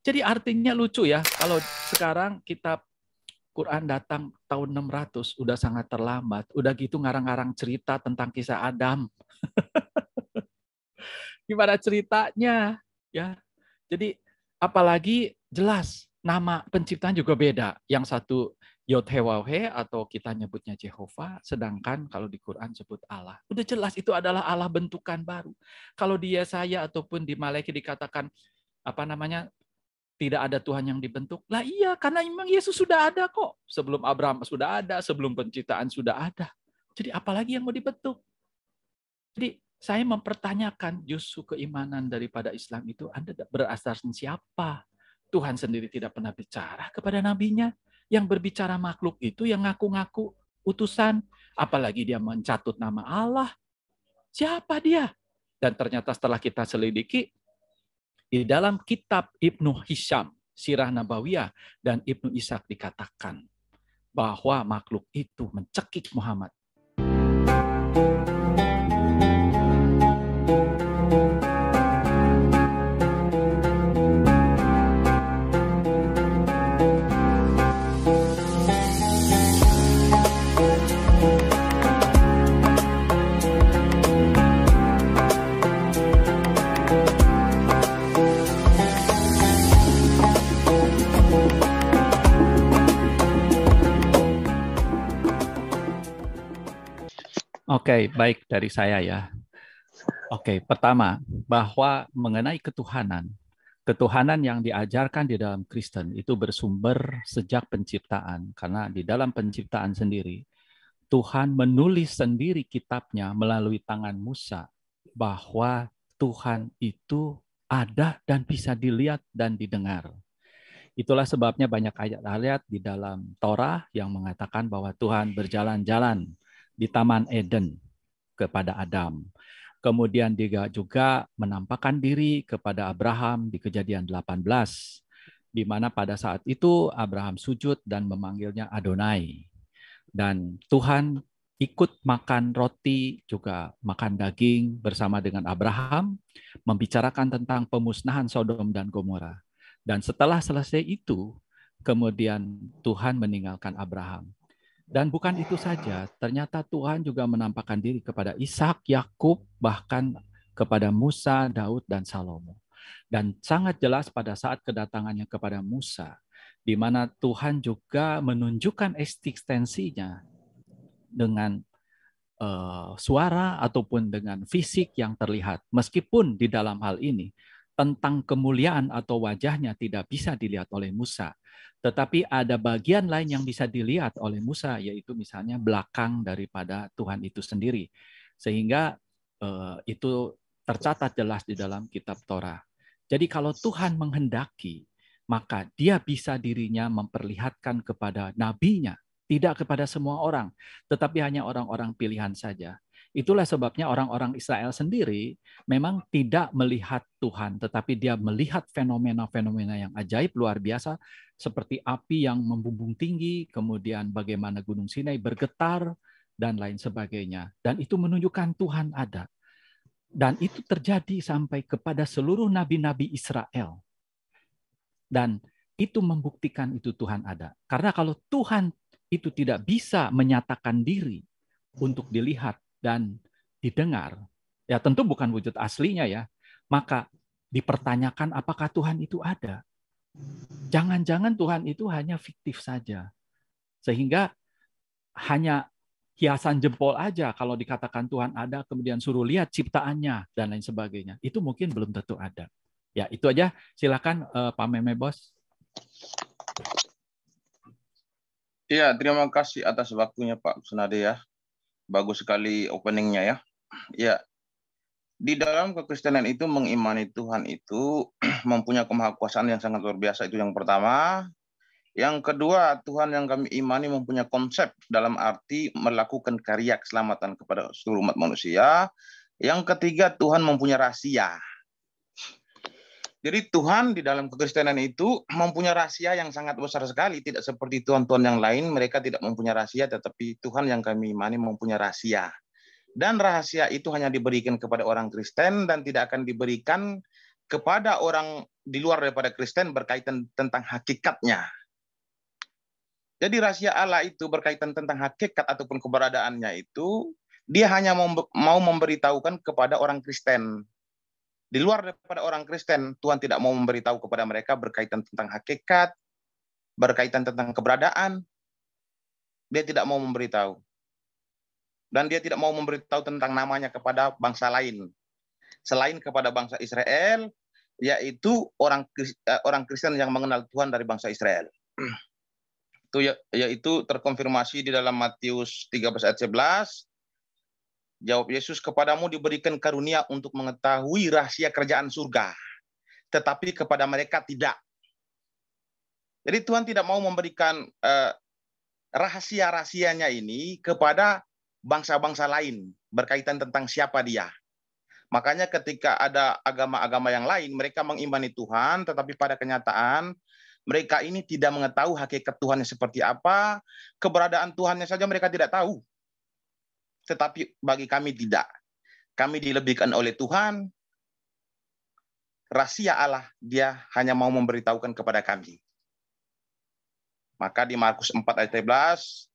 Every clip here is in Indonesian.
Jadi artinya lucu ya kalau sekarang kitab Quran datang tahun 600 udah sangat terlambat. Udah gitu ngarang-ngarang cerita tentang kisah Adam. Gimana ceritanya ya? Jadi apalagi jelas nama penciptaan juga beda. Yang satu Yodhewahe atau kita nyebutnya Jehova, sedangkan kalau di Quran sebut Allah. Udah jelas itu adalah Allah bentukan baru. Kalau di Yesaya ataupun di Malaikat dikatakan apa namanya tidak ada Tuhan yang dibentuk. Lah iya, karena memang Yesus sudah ada kok. Sebelum Abraham sudah ada, sebelum penciptaan sudah ada. Jadi apalagi yang mau dibentuk? Jadi saya mempertanyakan justru keimanan daripada Islam itu Anda berasaskan siapa? Tuhan sendiri tidak pernah bicara kepada nabinya. Yang berbicara makhluk itu yang ngaku-ngaku utusan. Apalagi dia mencatut nama Allah. Siapa dia? Dan ternyata setelah kita selidiki, di dalam kitab Ibnu Hisham, Sirah Nabawiyah dan Ibnu Ishak dikatakan bahwa makhluk itu mencekik Muhammad Oke, okay, baik dari saya ya. Oke, okay, pertama bahwa mengenai ketuhanan, ketuhanan yang diajarkan di dalam Kristen itu bersumber sejak penciptaan karena di dalam penciptaan sendiri Tuhan menulis sendiri kitabnya melalui tangan Musa bahwa Tuhan itu ada dan bisa dilihat dan didengar. Itulah sebabnya banyak ayat-ayat di dalam Torah yang mengatakan bahwa Tuhan berjalan-jalan di Taman Eden kepada Adam. Kemudian dia juga menampakkan diri kepada Abraham di kejadian 18, di mana pada saat itu Abraham sujud dan memanggilnya Adonai. Dan Tuhan ikut makan roti, juga makan daging bersama dengan Abraham, membicarakan tentang pemusnahan Sodom dan Gomora. Dan setelah selesai itu, kemudian Tuhan meninggalkan Abraham. Dan bukan itu saja, ternyata Tuhan juga menampakkan diri kepada Ishak, Yakub, bahkan kepada Musa, Daud, dan Salomo. Dan sangat jelas pada saat kedatangannya kepada Musa, di mana Tuhan juga menunjukkan eksistensinya dengan uh, suara ataupun dengan fisik yang terlihat. Meskipun di dalam hal ini tentang kemuliaan atau wajahnya tidak bisa dilihat oleh Musa. Tetapi ada bagian lain yang bisa dilihat oleh Musa, yaitu misalnya belakang daripada Tuhan itu sendiri. Sehingga eh, itu tercatat jelas di dalam kitab Torah. Jadi kalau Tuhan menghendaki, maka dia bisa dirinya memperlihatkan kepada nabinya, tidak kepada semua orang, tetapi hanya orang-orang pilihan saja. Itulah sebabnya orang-orang Israel sendiri memang tidak melihat Tuhan, tetapi dia melihat fenomena-fenomena yang ajaib luar biasa seperti api yang membumbung tinggi, kemudian bagaimana gunung Sinai bergetar dan lain sebagainya. Dan itu menunjukkan Tuhan ada. Dan itu terjadi sampai kepada seluruh nabi-nabi Israel. Dan itu membuktikan itu Tuhan ada. Karena kalau Tuhan itu tidak bisa menyatakan diri untuk dilihat, dan didengar, ya tentu bukan wujud aslinya ya, maka dipertanyakan apakah Tuhan itu ada. Jangan-jangan Tuhan itu hanya fiktif saja. Sehingga hanya hiasan jempol aja kalau dikatakan Tuhan ada kemudian suruh lihat ciptaannya dan lain sebagainya itu mungkin belum tentu ada ya itu aja silakan uh, Pak Meme bos Iya terima kasih atas waktunya Pak Senade ya bagus sekali openingnya ya. Ya, di dalam kekristenan itu mengimani Tuhan itu mempunyai kemahakuasaan yang sangat luar biasa itu yang pertama. Yang kedua, Tuhan yang kami imani mempunyai konsep dalam arti melakukan karya keselamatan kepada seluruh umat manusia. Yang ketiga, Tuhan mempunyai rahasia. Jadi Tuhan di dalam kekristenan itu mempunyai rahasia yang sangat besar sekali, tidak seperti Tuhan-Tuhan yang lain, mereka tidak mempunyai rahasia, tetapi Tuhan yang kami imani mempunyai rahasia. Dan rahasia itu hanya diberikan kepada orang Kristen dan tidak akan diberikan kepada orang di luar daripada Kristen berkaitan tentang hakikatnya. Jadi rahasia Allah itu berkaitan tentang hakikat ataupun keberadaannya itu, dia hanya mau memberitahukan kepada orang Kristen di luar daripada orang Kristen, Tuhan tidak mau memberitahu kepada mereka berkaitan tentang hakikat, berkaitan tentang keberadaan. Dia tidak mau memberitahu. Dan dia tidak mau memberitahu tentang namanya kepada bangsa lain. Selain kepada bangsa Israel, yaitu orang eh, orang Kristen yang mengenal Tuhan dari bangsa Israel. Itu ya, yaitu terkonfirmasi di dalam Matius 13 ayat 11 Jawab Yesus, kepadamu diberikan karunia untuk mengetahui rahasia kerajaan surga. Tetapi kepada mereka tidak. Jadi Tuhan tidak mau memberikan eh, rahasia-rahasianya ini kepada bangsa-bangsa lain berkaitan tentang siapa dia. Makanya ketika ada agama-agama yang lain, mereka mengimani Tuhan, tetapi pada kenyataan mereka ini tidak mengetahui hakikat Tuhan seperti apa, keberadaan Tuhannya saja mereka tidak tahu tetapi bagi kami tidak. Kami dilebihkan oleh Tuhan. Rahasia Allah, dia hanya mau memberitahukan kepada kami. Maka di Markus 4 ayat 13,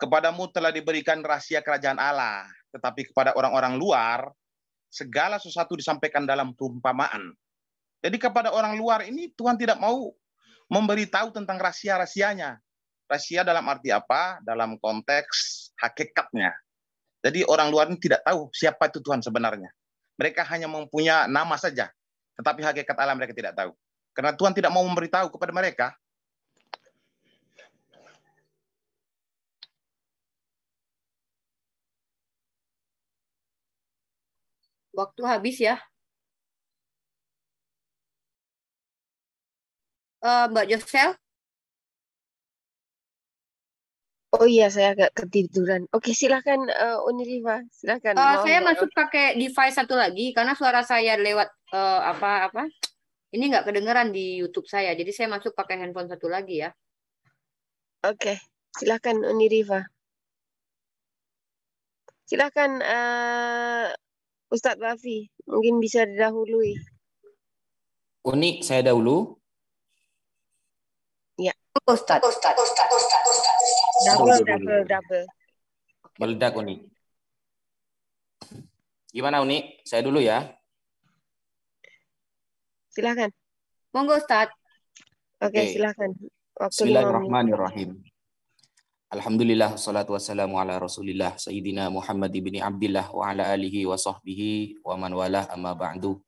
kepadamu telah diberikan rahasia kerajaan Allah, tetapi kepada orang-orang luar segala sesuatu disampaikan dalam perumpamaan. Jadi kepada orang luar ini Tuhan tidak mau memberitahu tentang rahasia-rahasianya. Rahasia dalam arti apa? Dalam konteks hakikatnya. Jadi orang luar ini tidak tahu siapa itu Tuhan sebenarnya. Mereka hanya mempunyai nama saja, tetapi hakikat alam mereka tidak tahu. Karena Tuhan tidak mau memberitahu kepada mereka. Waktu habis ya. Uh, Mbak Josel? Oh iya, saya agak ketiduran. Oke, silahkan uh, Uniriva, silakan. Uh, oh, saya masuk pakai device satu lagi karena suara saya lewat uh, apa apa ini nggak kedengeran di YouTube saya. Jadi saya masuk pakai handphone satu lagi ya. Oke, silakan Uniriva. Silahkan uh, Ustadz Rafi, mungkin bisa didahului. Unik saya dahulu. Ya. Ustadz. Ustadz. Ustadz. Ustadz. Ustadz. Double, double, double. Meledak Uni. Gimana Uni? Saya dulu ya. Silakan. Monggo Ustaz. Oke, okay, okay. silakan. Waktu Bismillahirrahmanirrahim. Alhamdulillah salatu wassalamu ala Rasulillah Sayyidina Muhammad ibn Abdullah wa ala alihi wa sahbihi wa man walah amma ba'du.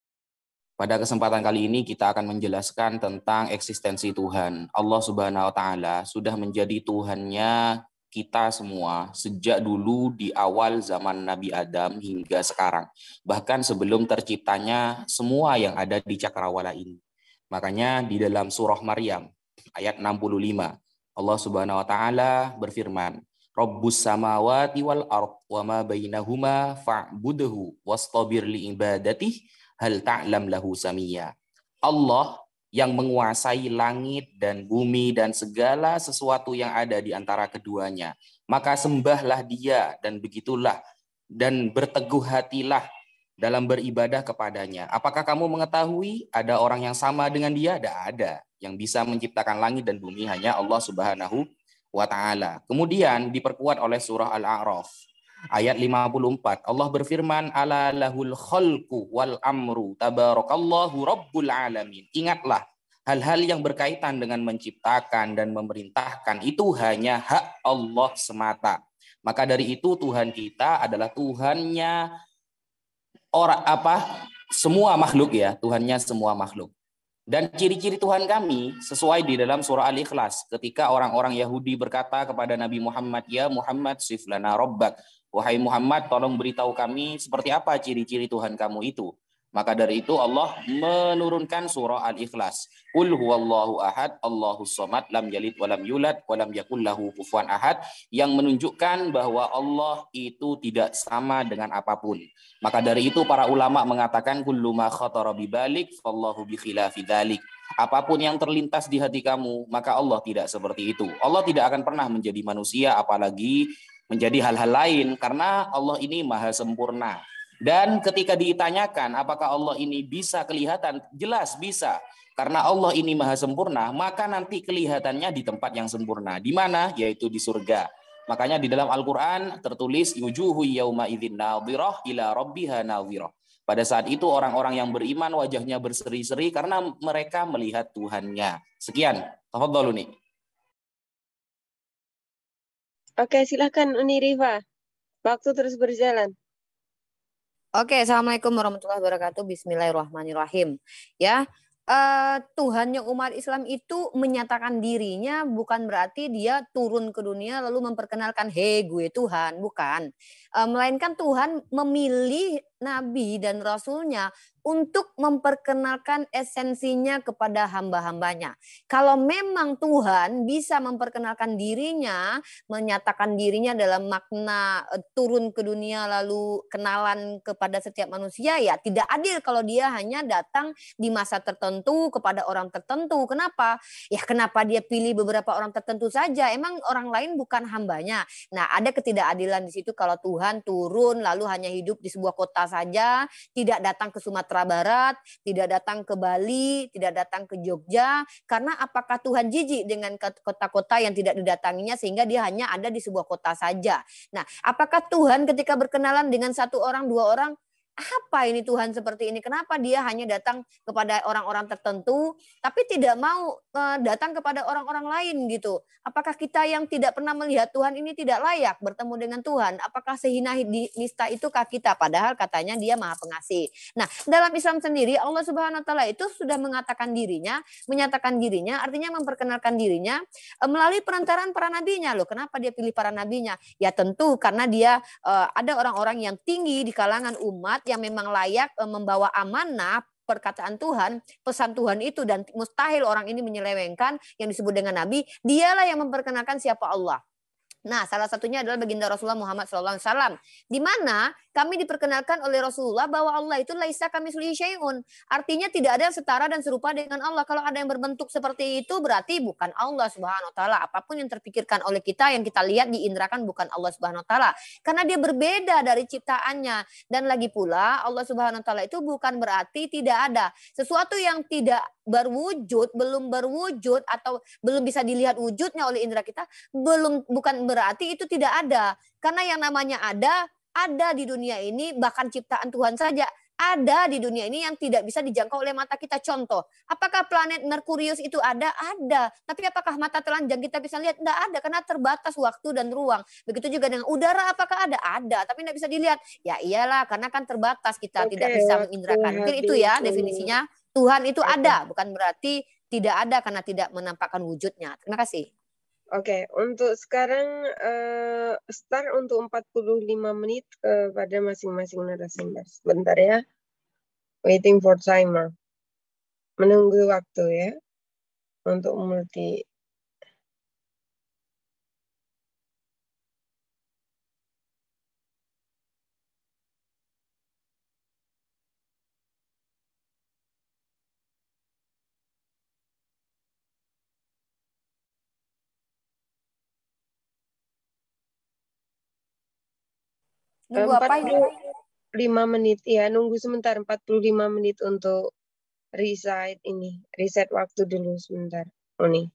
Pada kesempatan kali ini kita akan menjelaskan tentang eksistensi Tuhan. Allah Subhanahu wa taala sudah menjadi Tuhannya kita semua sejak dulu di awal zaman Nabi Adam hingga sekarang. Bahkan sebelum terciptanya semua yang ada di cakrawala ini. Makanya di dalam surah Maryam ayat 65 Allah Subhanahu wa taala berfirman, Rabbus samawati wal ardh wa ma bainahuma fa'budhu wastabir li ibadatihi." hal ta'lam lahu samia. Allah yang menguasai langit dan bumi dan segala sesuatu yang ada di antara keduanya. Maka sembahlah dia dan begitulah dan berteguh hatilah dalam beribadah kepadanya. Apakah kamu mengetahui ada orang yang sama dengan dia? Tidak ada. Yang bisa menciptakan langit dan bumi hanya Allah Subhanahu wa taala. Kemudian diperkuat oleh surah Al-A'raf ayat 54. Allah berfirman, "Ala lahul khalqu wal amru tabarakallahu rabbul alamin." Ingatlah, hal-hal yang berkaitan dengan menciptakan dan memerintahkan itu hanya hak Allah semata. Maka dari itu Tuhan kita adalah Tuhannya orang apa? Semua makhluk ya, Tuhannya semua makhluk. Dan ciri-ciri Tuhan kami sesuai di dalam surah Al-Ikhlas ketika orang-orang Yahudi berkata kepada Nabi Muhammad, "Ya Muhammad, siflana rabbak." Wahai Muhammad, tolong beritahu kami seperti apa ciri-ciri Tuhan kamu itu. Maka dari itu Allah menurunkan surah Al-Ikhlas. Qul huwallahu ahad, Allahu somad, lam yalid wa lam yulad wa lam yakul lahu kufuwan ahad yang menunjukkan bahwa Allah itu tidak sama dengan apapun. Maka dari itu para ulama mengatakan kullu ma khatara bi balik fallahu bi khilafi dhalik. Apapun yang terlintas di hati kamu, maka Allah tidak seperti itu. Allah tidak akan pernah menjadi manusia apalagi menjadi hal-hal lain karena Allah ini maha sempurna. Dan ketika ditanyakan apakah Allah ini bisa kelihatan, jelas bisa. Karena Allah ini maha sempurna, maka nanti kelihatannya di tempat yang sempurna. Di mana? Yaitu di surga. Makanya di dalam Al-Quran tertulis, Yujuhu yauma idhin nadhirah ila rabbiha nadhirah. Pada saat itu orang-orang yang beriman wajahnya berseri-seri karena mereka melihat Tuhannya. Sekian. Tafadhalu nih. Oke, silahkan Uni Riva. Waktu terus berjalan. Oke, Assalamualaikum warahmatullahi wabarakatuh. Bismillahirrahmanirrahim. Ya, uh, Tuhannya umat Islam itu menyatakan dirinya bukan berarti dia turun ke dunia lalu memperkenalkan, hei gue Tuhan, bukan. Uh, melainkan Tuhan memilih nabi dan rasulnya untuk memperkenalkan esensinya kepada hamba-hambanya. Kalau memang Tuhan bisa memperkenalkan dirinya, menyatakan dirinya dalam makna e, turun ke dunia lalu kenalan kepada setiap manusia, ya tidak adil kalau dia hanya datang di masa tertentu kepada orang tertentu. Kenapa? Ya kenapa dia pilih beberapa orang tertentu saja? Emang orang lain bukan hambanya? Nah ada ketidakadilan di situ kalau Tuhan turun lalu hanya hidup di sebuah kota saja, tidak datang ke Sumatera Barat, tidak datang ke Bali, tidak datang ke Jogja, karena apakah Tuhan jijik dengan kota-kota yang tidak didatanginya sehingga dia hanya ada di sebuah kota saja. Nah, apakah Tuhan ketika berkenalan dengan satu orang, dua orang, apa ini Tuhan seperti ini? Kenapa dia hanya datang kepada orang-orang tertentu, tapi tidak mau eh, datang kepada orang-orang lain gitu? Apakah kita yang tidak pernah melihat Tuhan ini tidak layak bertemu dengan Tuhan? Apakah sehina nista itu itukah kita? Padahal katanya dia maha pengasih. Nah, dalam Islam sendiri Allah Subhanahu Wa Taala itu sudah mengatakan dirinya, menyatakan dirinya, artinya memperkenalkan dirinya eh, melalui perantaraan para nabinya loh. Kenapa dia pilih para nabinya? Ya tentu karena dia eh, ada orang-orang yang tinggi di kalangan umat jemaat yang memang layak eh, membawa amanah perkataan Tuhan, pesan Tuhan itu dan mustahil orang ini menyelewengkan yang disebut dengan nabi, dialah yang memperkenalkan siapa Allah. Nah, salah satunya adalah baginda Rasulullah Muhammad SAW. Di mana kami diperkenalkan oleh Rasulullah bahwa Allah itu laisa kami syai'un. Artinya tidak ada yang setara dan serupa dengan Allah. Kalau ada yang berbentuk seperti itu berarti bukan Allah Subhanahu wa taala. Apapun yang terpikirkan oleh kita yang kita lihat diindrakan, bukan Allah Subhanahu wa taala. Karena dia berbeda dari ciptaannya dan lagi pula Allah Subhanahu wa taala itu bukan berarti tidak ada sesuatu yang tidak berwujud, belum berwujud atau belum bisa dilihat wujudnya oleh indera kita, belum bukan berarti itu tidak ada. Karena yang namanya ada ada di dunia ini bahkan ciptaan Tuhan saja ada di dunia ini yang tidak bisa dijangkau oleh mata kita. Contoh, apakah planet Merkurius itu ada? Ada. Tapi apakah mata telanjang kita bisa lihat? Tidak ada, karena terbatas waktu dan ruang. Begitu juga dengan udara, apakah ada? Ada, tapi tidak bisa dilihat. Ya iyalah, karena kan terbatas kita Oke, tidak bisa mengindrakan. Mungkin itu ya definisinya. Tuhan itu ada, bukan berarti tidak ada karena tidak menampakkan wujudnya. Terima kasih. Oke, okay, untuk sekarang uh, start untuk 45 menit eh, pada masing-masing narasumber. Sebentar ya. Waiting for timer. Menunggu waktu ya untuk multi Eh, nunggu apa lima menit ya, nunggu sebentar 45 menit untuk reset ini, reset waktu dulu sebentar. Oh nih.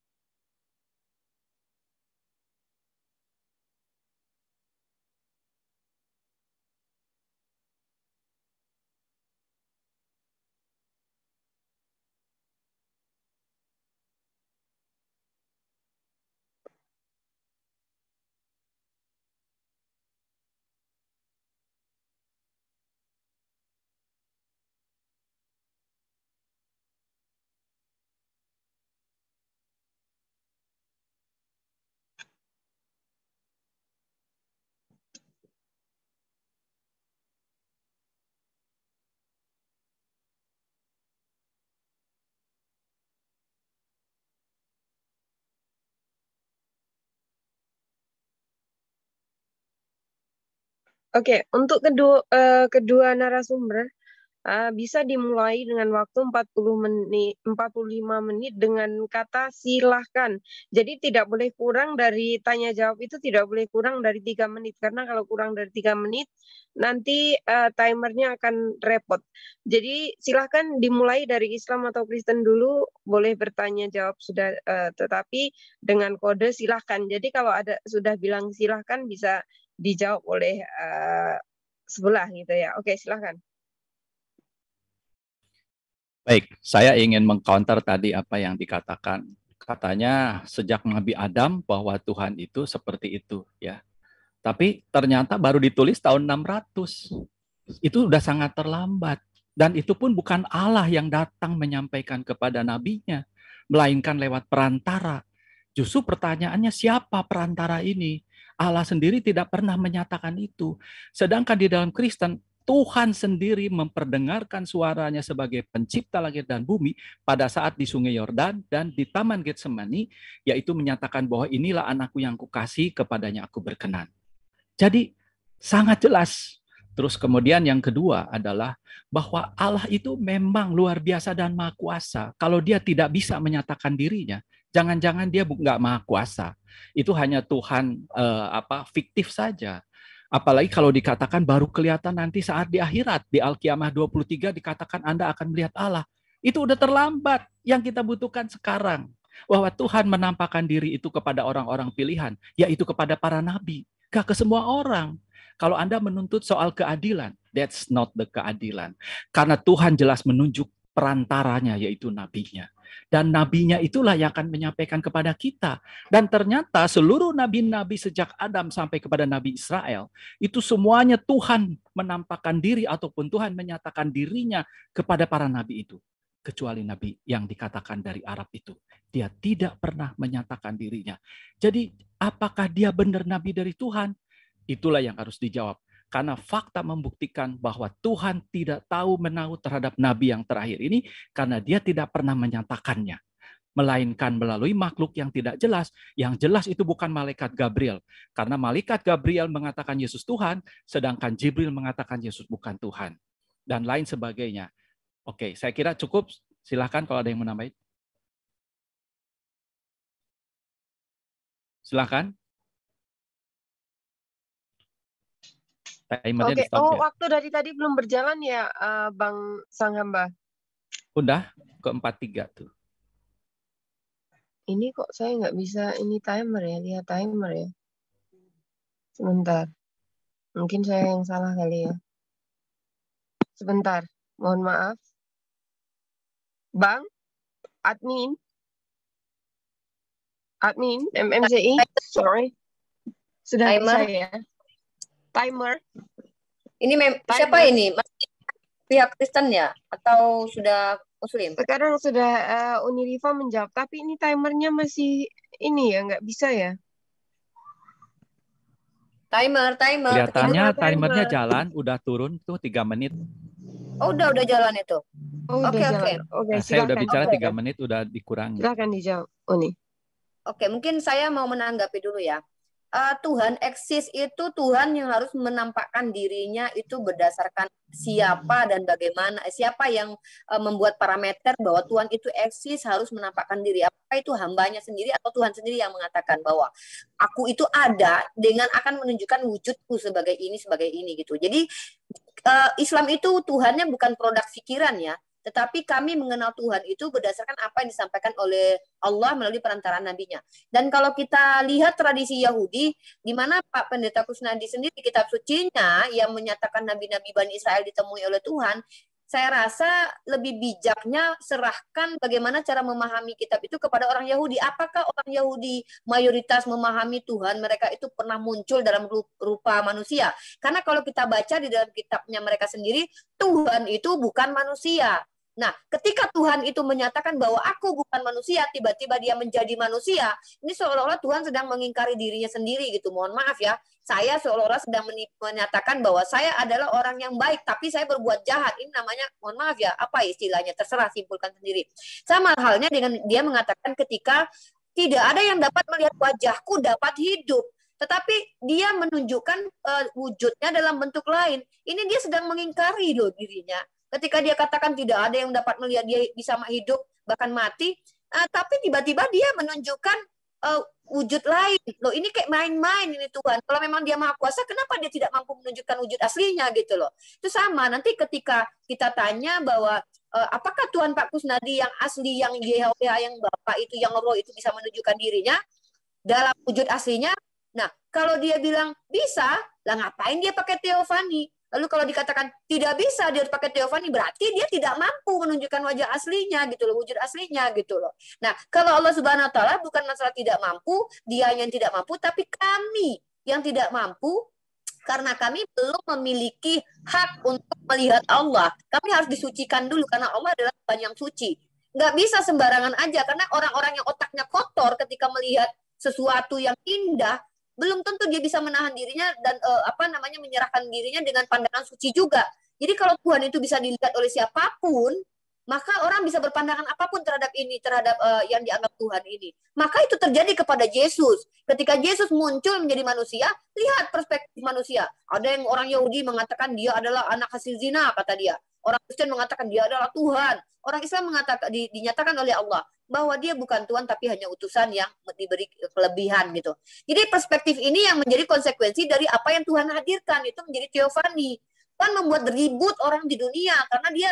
Oke, okay, untuk kedua uh, kedua narasumber uh, bisa dimulai dengan waktu 40 menit 45 menit dengan kata silahkan. Jadi tidak boleh kurang dari tanya jawab itu tidak boleh kurang dari tiga menit karena kalau kurang dari tiga menit nanti uh, timernya akan repot. Jadi silahkan dimulai dari Islam atau Kristen dulu boleh bertanya jawab sudah uh, tetapi dengan kode silahkan. Jadi kalau ada sudah bilang silahkan bisa dijawab oleh uh, sebelah gitu ya. Oke, silahkan. Baik, saya ingin mengcounter tadi apa yang dikatakan. Katanya sejak Nabi Adam bahwa Tuhan itu seperti itu ya. Tapi ternyata baru ditulis tahun 600. Itu sudah sangat terlambat dan itu pun bukan Allah yang datang menyampaikan kepada nabinya, melainkan lewat perantara. Justru pertanyaannya siapa perantara ini? Allah sendiri tidak pernah menyatakan itu. Sedangkan di dalam Kristen, Tuhan sendiri memperdengarkan suaranya sebagai pencipta langit dan bumi pada saat di Sungai Yordan dan di Taman Getsemani, yaitu menyatakan bahwa inilah anakku yang kukasih, kepadanya aku berkenan. Jadi sangat jelas. Terus kemudian yang kedua adalah bahwa Allah itu memang luar biasa dan maha kuasa. Kalau dia tidak bisa menyatakan dirinya, Jangan-jangan dia nggak maha kuasa. Itu hanya Tuhan eh, apa fiktif saja. Apalagi kalau dikatakan baru kelihatan nanti saat di akhirat di Al-Qiyamah 23 dikatakan Anda akan melihat Allah. Itu udah terlambat. Yang kita butuhkan sekarang bahwa Tuhan menampakkan diri itu kepada orang-orang pilihan, yaitu kepada para nabi, gak ke semua orang. Kalau Anda menuntut soal keadilan, that's not the keadilan. Karena Tuhan jelas menunjuk perantaranya yaitu nabinya dan nabinya itulah yang akan menyampaikan kepada kita. Dan ternyata seluruh nabi-nabi sejak Adam sampai kepada nabi Israel itu semuanya Tuhan menampakkan diri ataupun Tuhan menyatakan dirinya kepada para nabi itu kecuali nabi yang dikatakan dari Arab itu. Dia tidak pernah menyatakan dirinya. Jadi apakah dia benar nabi dari Tuhan? Itulah yang harus dijawab karena fakta membuktikan bahwa Tuhan tidak tahu menahu terhadap nabi yang terakhir ini karena dia tidak pernah menyatakannya melainkan melalui makhluk yang tidak jelas. Yang jelas itu bukan malaikat Gabriel, karena malaikat Gabriel mengatakan Yesus Tuhan, sedangkan Jibril mengatakan Yesus bukan Tuhan, dan lain sebagainya. Oke, saya kira cukup. Silahkan kalau ada yang menambahin. Silahkan. Oke, okay. oh ya. waktu dari tadi belum berjalan ya uh, Bang Sang Hamba? Udah, ke tiga tuh. Ini kok saya nggak bisa ini timer ya, lihat timer ya. Sebentar. Mungkin saya yang salah kali ya. Sebentar, mohon maaf. Bang, admin. Admin, MMCI, sorry. Sudah timer. saya. Timer. Ini mem Timer. siapa ini? Masih pihak Kristen ya atau sudah Muslim? Sekarang sudah uh, eh, Uniriva menjawab, tapi ini timernya masih ini ya, nggak bisa ya. Timer, timer. Kelihatannya timer, timernya jalan, udah turun tuh tiga menit. Oh, udah udah jalan itu. Oh, oke, oke. Oke, eh, saya udah bicara tiga okay. menit udah dikurangi. Silakan dijawab, Uni. Oke, okay, mungkin saya mau menanggapi dulu ya uh, Tuhan eksis itu Tuhan yang harus menampakkan dirinya itu berdasarkan siapa hmm. dan bagaimana siapa yang uh, membuat parameter bahwa Tuhan itu eksis harus menampakkan diri apa itu hambanya sendiri atau Tuhan sendiri yang mengatakan bahwa aku itu ada dengan akan menunjukkan wujudku sebagai ini sebagai ini gitu jadi eh, Islam itu Tuhannya bukan produk pikiran ya tetapi kami mengenal Tuhan itu berdasarkan apa yang disampaikan oleh Allah melalui perantaraan nabinya. Dan kalau kita lihat tradisi Yahudi, di mana Pak Pendeta Kusnadi sendiri kitab sucinya yang menyatakan nabi-nabi Bani Israel ditemui oleh Tuhan, saya rasa lebih bijaknya serahkan bagaimana cara memahami kitab itu kepada orang Yahudi. Apakah orang Yahudi mayoritas memahami Tuhan mereka itu pernah muncul dalam rupa manusia? Karena kalau kita baca di dalam kitabnya mereka sendiri, Tuhan itu bukan manusia. Nah, ketika Tuhan itu menyatakan bahwa aku bukan manusia, tiba-tiba dia menjadi manusia, ini seolah-olah Tuhan sedang mengingkari dirinya sendiri gitu. Mohon maaf ya, saya seolah-olah sedang menyatakan bahwa saya adalah orang yang baik, tapi saya berbuat jahat. Ini namanya, mohon maaf ya, apa ya istilahnya? Terserah, simpulkan sendiri. Sama halnya dengan dia mengatakan ketika tidak ada yang dapat melihat wajahku dapat hidup tetapi dia menunjukkan uh, wujudnya dalam bentuk lain. Ini dia sedang mengingkari loh dirinya. Ketika dia katakan tidak ada yang dapat melihat dia bisa hidup bahkan mati, uh, tapi tiba-tiba dia menunjukkan uh, wujud lain. Loh, ini kayak main-main ini Tuhan. Kalau memang dia Maha Kuasa, kenapa dia tidak mampu menunjukkan wujud aslinya gitu loh. Itu sama nanti ketika kita tanya bahwa uh, apakah Tuhan Pak Kusnadi yang asli yang Yehova yang Bapak itu yang Roh itu bisa menunjukkan dirinya dalam wujud aslinya? Nah, kalau dia bilang bisa, lah ngapain dia pakai teofani? Lalu kalau dikatakan tidak bisa dia pakai teofani berarti dia tidak mampu menunjukkan wajah aslinya gitu loh, wujud aslinya gitu loh. Nah, kalau Allah Subhanahu wa taala bukan masalah tidak mampu, dia yang tidak mampu tapi kami yang tidak mampu karena kami belum memiliki hak untuk melihat Allah. Kami harus disucikan dulu karena Allah adalah Tuhan yang suci. Nggak bisa sembarangan aja karena orang-orang yang otaknya kotor ketika melihat sesuatu yang indah belum tentu dia bisa menahan dirinya dan uh, apa namanya menyerahkan dirinya dengan pandangan suci juga. Jadi kalau Tuhan itu bisa dilihat oleh siapapun, maka orang bisa berpandangan apapun terhadap ini, terhadap uh, yang dianggap Tuhan ini. Maka itu terjadi kepada Yesus. Ketika Yesus muncul menjadi manusia, lihat perspektif manusia. Ada yang orang Yahudi mengatakan dia adalah anak hasil zina, kata dia. Orang Kristen mengatakan dia adalah Tuhan. Orang Islam mengatakan dinyatakan oleh Allah bahwa dia bukan Tuhan tapi hanya utusan yang diberi kelebihan gitu. Jadi perspektif ini yang menjadi konsekuensi dari apa yang Tuhan hadirkan itu menjadi teofani Tuhan membuat ribut orang di dunia karena dia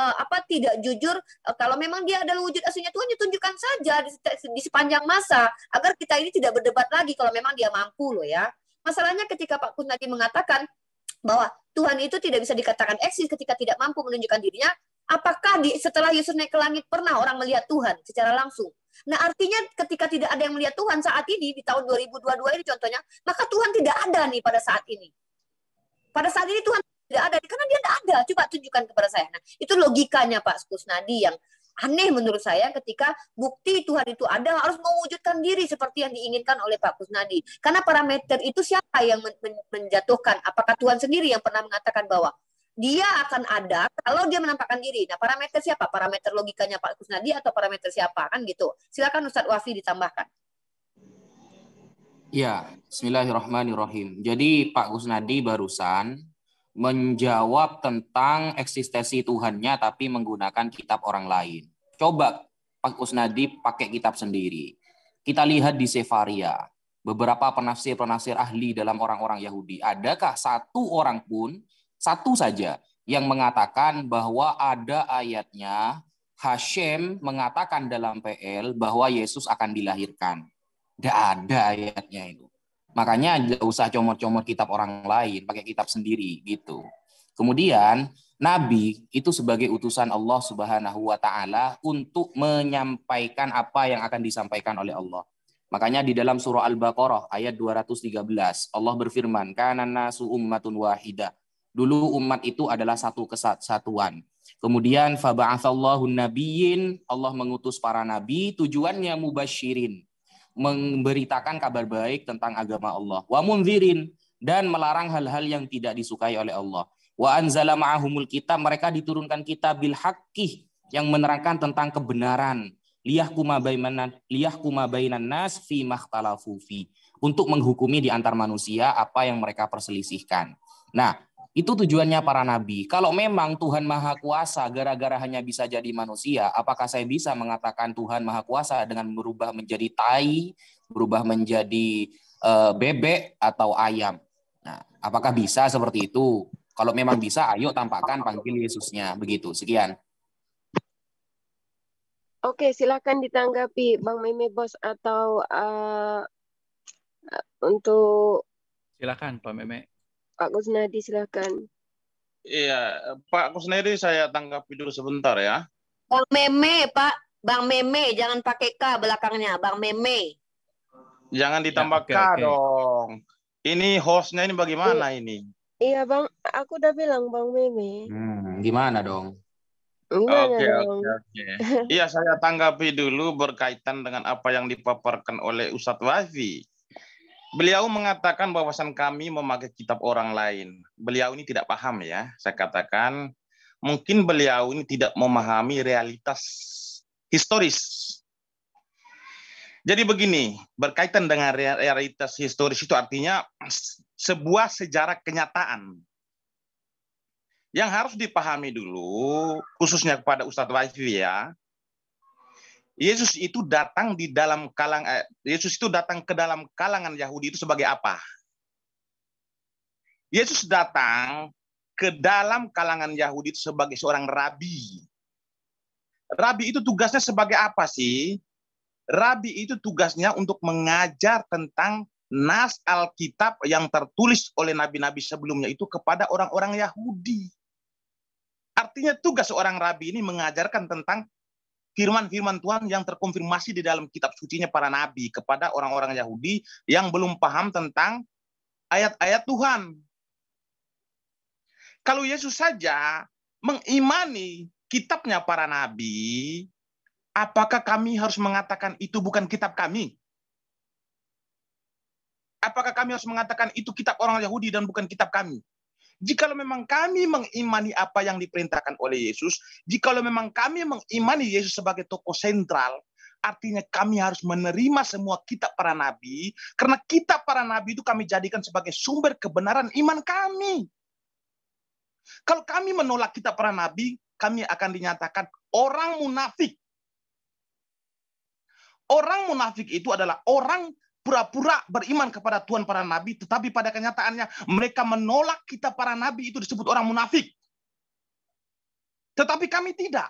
uh, apa tidak jujur uh, kalau memang dia adalah wujud aslinya Tuhan ya tunjukkan saja di, di sepanjang masa agar kita ini tidak berdebat lagi kalau memang dia mampu loh ya masalahnya ketika Pak Kunadi mengatakan bahwa Tuhan itu tidak bisa dikatakan eksis ketika tidak mampu menunjukkan dirinya. Apakah di, setelah Yesus naik ke langit pernah orang melihat Tuhan secara langsung? Nah artinya ketika tidak ada yang melihat Tuhan saat ini di tahun 2022 ini contohnya, maka Tuhan tidak ada nih pada saat ini. Pada saat ini Tuhan tidak ada karena dia tidak ada. Coba tunjukkan kepada saya. Nah itu logikanya Pak Skusnadi yang aneh menurut saya ketika bukti Tuhan itu ada harus mewujudkan diri seperti yang diinginkan oleh Pak Kusnadi. Karena parameter itu siapa yang men men menjatuhkan? Apakah Tuhan sendiri yang pernah mengatakan bahwa dia akan ada kalau dia menampakkan diri. Nah, parameter siapa? Parameter logikanya Pak Kusnadi atau parameter siapa? Kan gitu. Silakan Ustadz Wafi ditambahkan. Ya, bismillahirrahmanirrahim. Jadi Pak Kusnadi barusan menjawab tentang eksistensi Tuhannya tapi menggunakan kitab orang lain. Coba Pak Usnadi pakai kitab sendiri. Kita lihat di Sefaria, beberapa penafsir-penafsir ahli dalam orang-orang Yahudi. Adakah satu orang pun, satu saja, yang mengatakan bahwa ada ayatnya Hashem mengatakan dalam PL bahwa Yesus akan dilahirkan. Tidak ada ayatnya itu. Makanya nggak usah comot-comot kitab orang lain, pakai kitab sendiri gitu. Kemudian nabi itu sebagai utusan Allah Subhanahu wa taala untuk menyampaikan apa yang akan disampaikan oleh Allah. Makanya di dalam surah Al-Baqarah ayat 213 Allah berfirman, "Kana nasu ummatun wahida." Dulu umat itu adalah satu kesatuan. Kemudian faba'atsallahu nabiyyin, Allah mengutus para nabi tujuannya mubasyirin, memberitakan kabar baik tentang agama Allah wa munzirin dan melarang hal-hal yang tidak disukai oleh Allah wa anzala ma'ahumul kitab mereka diturunkan kitab bil haqqih yang menerangkan tentang kebenaran liyahkuma bainan liyahkuma bainan nas fi makhtalafu fi untuk menghukumi di antar manusia apa yang mereka perselisihkan. Nah, itu tujuannya para nabi. Kalau memang Tuhan Maha Kuasa gara-gara hanya bisa jadi manusia, apakah saya bisa mengatakan Tuhan Maha Kuasa dengan berubah menjadi tai, berubah menjadi eh, bebek atau ayam? Nah, apakah bisa seperti itu? Kalau memang bisa, ayo tampakkan panggil Yesusnya. Begitu. Sekian. Oke, silakan ditanggapi Bang Meme Bos atau uh, untuk silakan Pak Meme. Pak Kusnadi silahkan. Iya, Pak Kusnadi saya tanggapi dulu sebentar ya. Bang Meme, Pak. Bang Meme, jangan pakai K belakangnya. Bang Meme. Jangan ditambah ya, K okay. dong. Ini hostnya ini bagaimana I iya. ini? Iya bang, aku udah bilang Bang Meme. Hmm, gimana dong? Oke, oke, oke. Iya, saya tanggapi dulu berkaitan dengan apa yang dipaparkan oleh Ustadz Wafi. Beliau mengatakan bahwasan kami memakai kitab orang lain. Beliau ini tidak paham ya. Saya katakan mungkin beliau ini tidak memahami realitas historis. Jadi begini, berkaitan dengan realitas historis itu artinya sebuah sejarah kenyataan. Yang harus dipahami dulu, khususnya kepada Ustadz Waifi ya, Yesus itu datang di dalam kalang eh, Yesus itu datang ke dalam kalangan Yahudi itu sebagai apa? Yesus datang ke dalam kalangan Yahudi itu sebagai seorang rabi. Rabi itu tugasnya sebagai apa sih? Rabi itu tugasnya untuk mengajar tentang nas Alkitab yang tertulis oleh nabi-nabi sebelumnya itu kepada orang-orang Yahudi. Artinya tugas seorang rabi ini mengajarkan tentang firman-firman Tuhan yang terkonfirmasi di dalam kitab sucinya para nabi kepada orang-orang Yahudi yang belum paham tentang ayat-ayat Tuhan. Kalau Yesus saja mengimani kitabnya para nabi, apakah kami harus mengatakan itu bukan kitab kami? Apakah kami harus mengatakan itu kitab orang Yahudi dan bukan kitab kami? Jikalau memang kami mengimani apa yang diperintahkan oleh Yesus, jikalau memang kami mengimani Yesus sebagai tokoh sentral, artinya kami harus menerima semua kitab para nabi, karena kitab para nabi itu kami jadikan sebagai sumber kebenaran iman kami. Kalau kami menolak kitab para nabi, kami akan dinyatakan orang munafik. Orang munafik itu adalah orang pura-pura beriman kepada Tuhan para nabi, tetapi pada kenyataannya mereka menolak kita para nabi itu disebut orang munafik. Tetapi kami tidak.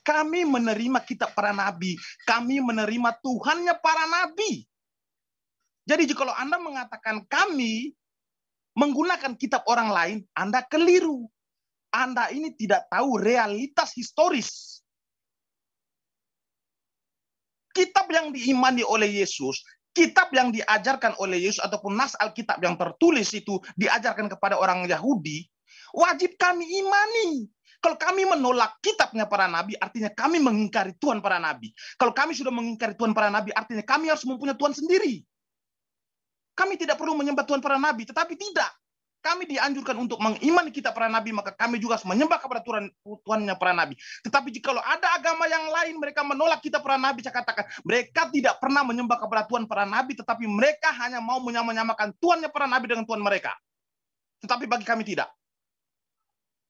Kami menerima kitab para nabi, kami menerima Tuhannya para nabi. Jadi jika Anda mengatakan kami menggunakan kitab orang lain, Anda keliru. Anda ini tidak tahu realitas historis kitab yang diimani oleh Yesus, kitab yang diajarkan oleh Yesus ataupun nas Alkitab yang tertulis itu diajarkan kepada orang Yahudi, wajib kami imani. Kalau kami menolak kitabnya para nabi, artinya kami mengingkari Tuhan para nabi. Kalau kami sudah mengingkari Tuhan para nabi, artinya kami harus mempunyai Tuhan sendiri. Kami tidak perlu menyembah Tuhan para nabi, tetapi tidak kami dianjurkan untuk mengimani kita para nabi, maka kami juga harus menyembah kepada Tuhan Tuhannya para nabi. Tetapi jika ada agama yang lain, mereka menolak kita para nabi, saya katakan, mereka tidak pernah menyembah kepada Tuhan para nabi, tetapi mereka hanya mau menyamakan Tuhannya para nabi dengan Tuhan mereka. Tetapi bagi kami tidak.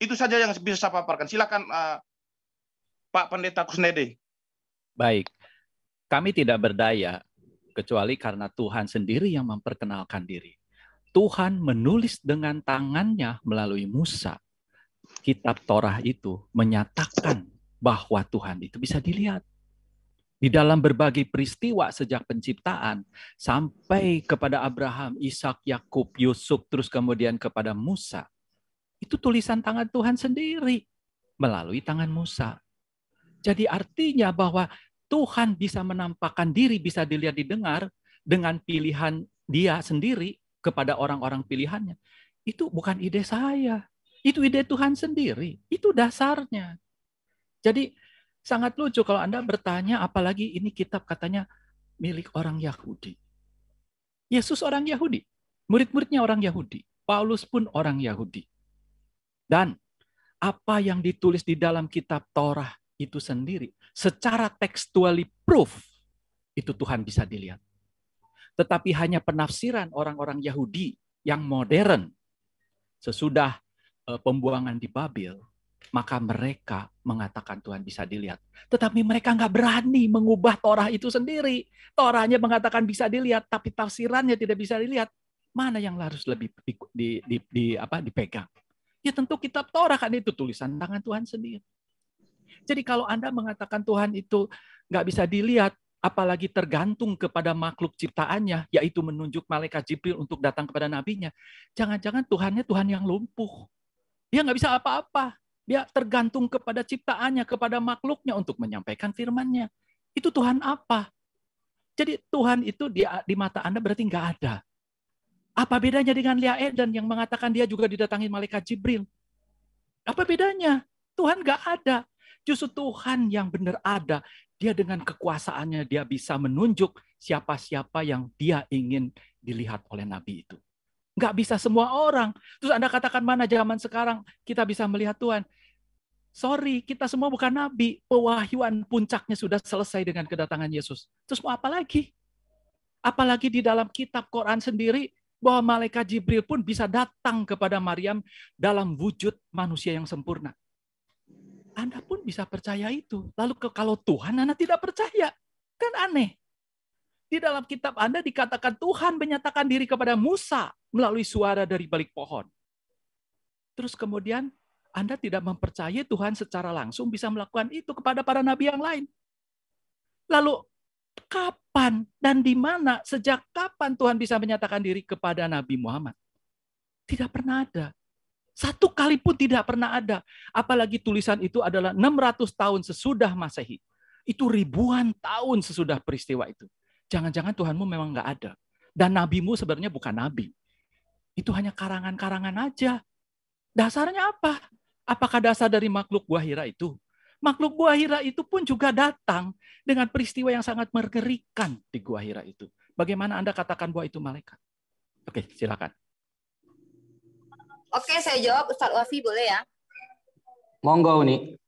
Itu saja yang bisa saya paparkan. Silakan uh, Pak Pendeta Kusnede. Baik. Kami tidak berdaya kecuali karena Tuhan sendiri yang memperkenalkan diri. Tuhan menulis dengan tangannya melalui Musa kitab Torah itu menyatakan bahwa Tuhan itu bisa dilihat. Di dalam berbagai peristiwa sejak penciptaan sampai kepada Abraham, Ishak, Yakub, Yusuf, terus kemudian kepada Musa. Itu tulisan tangan Tuhan sendiri melalui tangan Musa. Jadi artinya bahwa Tuhan bisa menampakkan diri, bisa dilihat didengar dengan pilihan dia sendiri kepada orang-orang pilihannya. Itu bukan ide saya. Itu ide Tuhan sendiri. Itu dasarnya. Jadi sangat lucu kalau Anda bertanya apalagi ini kitab katanya milik orang Yahudi. Yesus orang Yahudi. Murid-muridnya orang Yahudi. Paulus pun orang Yahudi. Dan apa yang ditulis di dalam kitab Torah itu sendiri secara tekstuali proof itu Tuhan bisa dilihat tetapi hanya penafsiran orang-orang Yahudi yang modern. Sesudah eh, pembuangan di Babel, maka mereka mengatakan Tuhan bisa dilihat. Tetapi mereka nggak berani mengubah Torah itu sendiri. Torahnya mengatakan bisa dilihat, tapi tafsirannya tidak bisa dilihat. Mana yang harus lebih di, di, di, di apa dipegang? Ya tentu kitab Torah kan itu tulisan tangan Tuhan sendiri. Jadi kalau Anda mengatakan Tuhan itu nggak bisa dilihat, apalagi tergantung kepada makhluk ciptaannya, yaitu menunjuk malaikat Jibril untuk datang kepada nabinya. Jangan-jangan Tuhannya Tuhan yang lumpuh. Dia nggak bisa apa-apa. Dia tergantung kepada ciptaannya, kepada makhluknya untuk menyampaikan firmannya. Itu Tuhan apa? Jadi Tuhan itu di, di mata Anda berarti nggak ada. Apa bedanya dengan Lia Eden yang mengatakan dia juga didatangi malaikat Jibril? Apa bedanya? Tuhan nggak ada. Justru Tuhan yang benar ada. Dia dengan kekuasaannya dia bisa menunjuk siapa-siapa yang dia ingin dilihat oleh nabi itu. Enggak bisa semua orang. Terus Anda katakan mana zaman sekarang kita bisa melihat Tuhan. Sorry, kita semua bukan nabi. Pewahyuan puncaknya sudah selesai dengan kedatangan Yesus. Terus mau apa lagi? Apalagi di dalam kitab Quran sendiri bahwa malaikat Jibril pun bisa datang kepada Maryam dalam wujud manusia yang sempurna. Anda pun bisa percaya itu. Lalu ke, kalau Tuhan Anda tidak percaya, kan aneh. Di dalam kitab Anda dikatakan Tuhan menyatakan diri kepada Musa melalui suara dari balik pohon. Terus kemudian Anda tidak mempercayai Tuhan secara langsung bisa melakukan itu kepada para nabi yang lain. Lalu kapan dan di mana sejak kapan Tuhan bisa menyatakan diri kepada Nabi Muhammad? Tidak pernah ada. Satu kali pun tidak pernah ada. Apalagi tulisan itu adalah 600 tahun sesudah Masehi. Itu ribuan tahun sesudah peristiwa itu. Jangan-jangan Tuhanmu memang nggak ada. Dan nabimu sebenarnya bukan nabi. Itu hanya karangan-karangan aja. Dasarnya apa? Apakah dasar dari makhluk buah hira itu? Makhluk gua Hira itu pun juga datang dengan peristiwa yang sangat mengerikan di gua Hira itu. Bagaimana Anda katakan bahwa itu malaikat? Oke, silakan. Oke, saya jawab Ustaz Wafi boleh ya? Monggo Uni.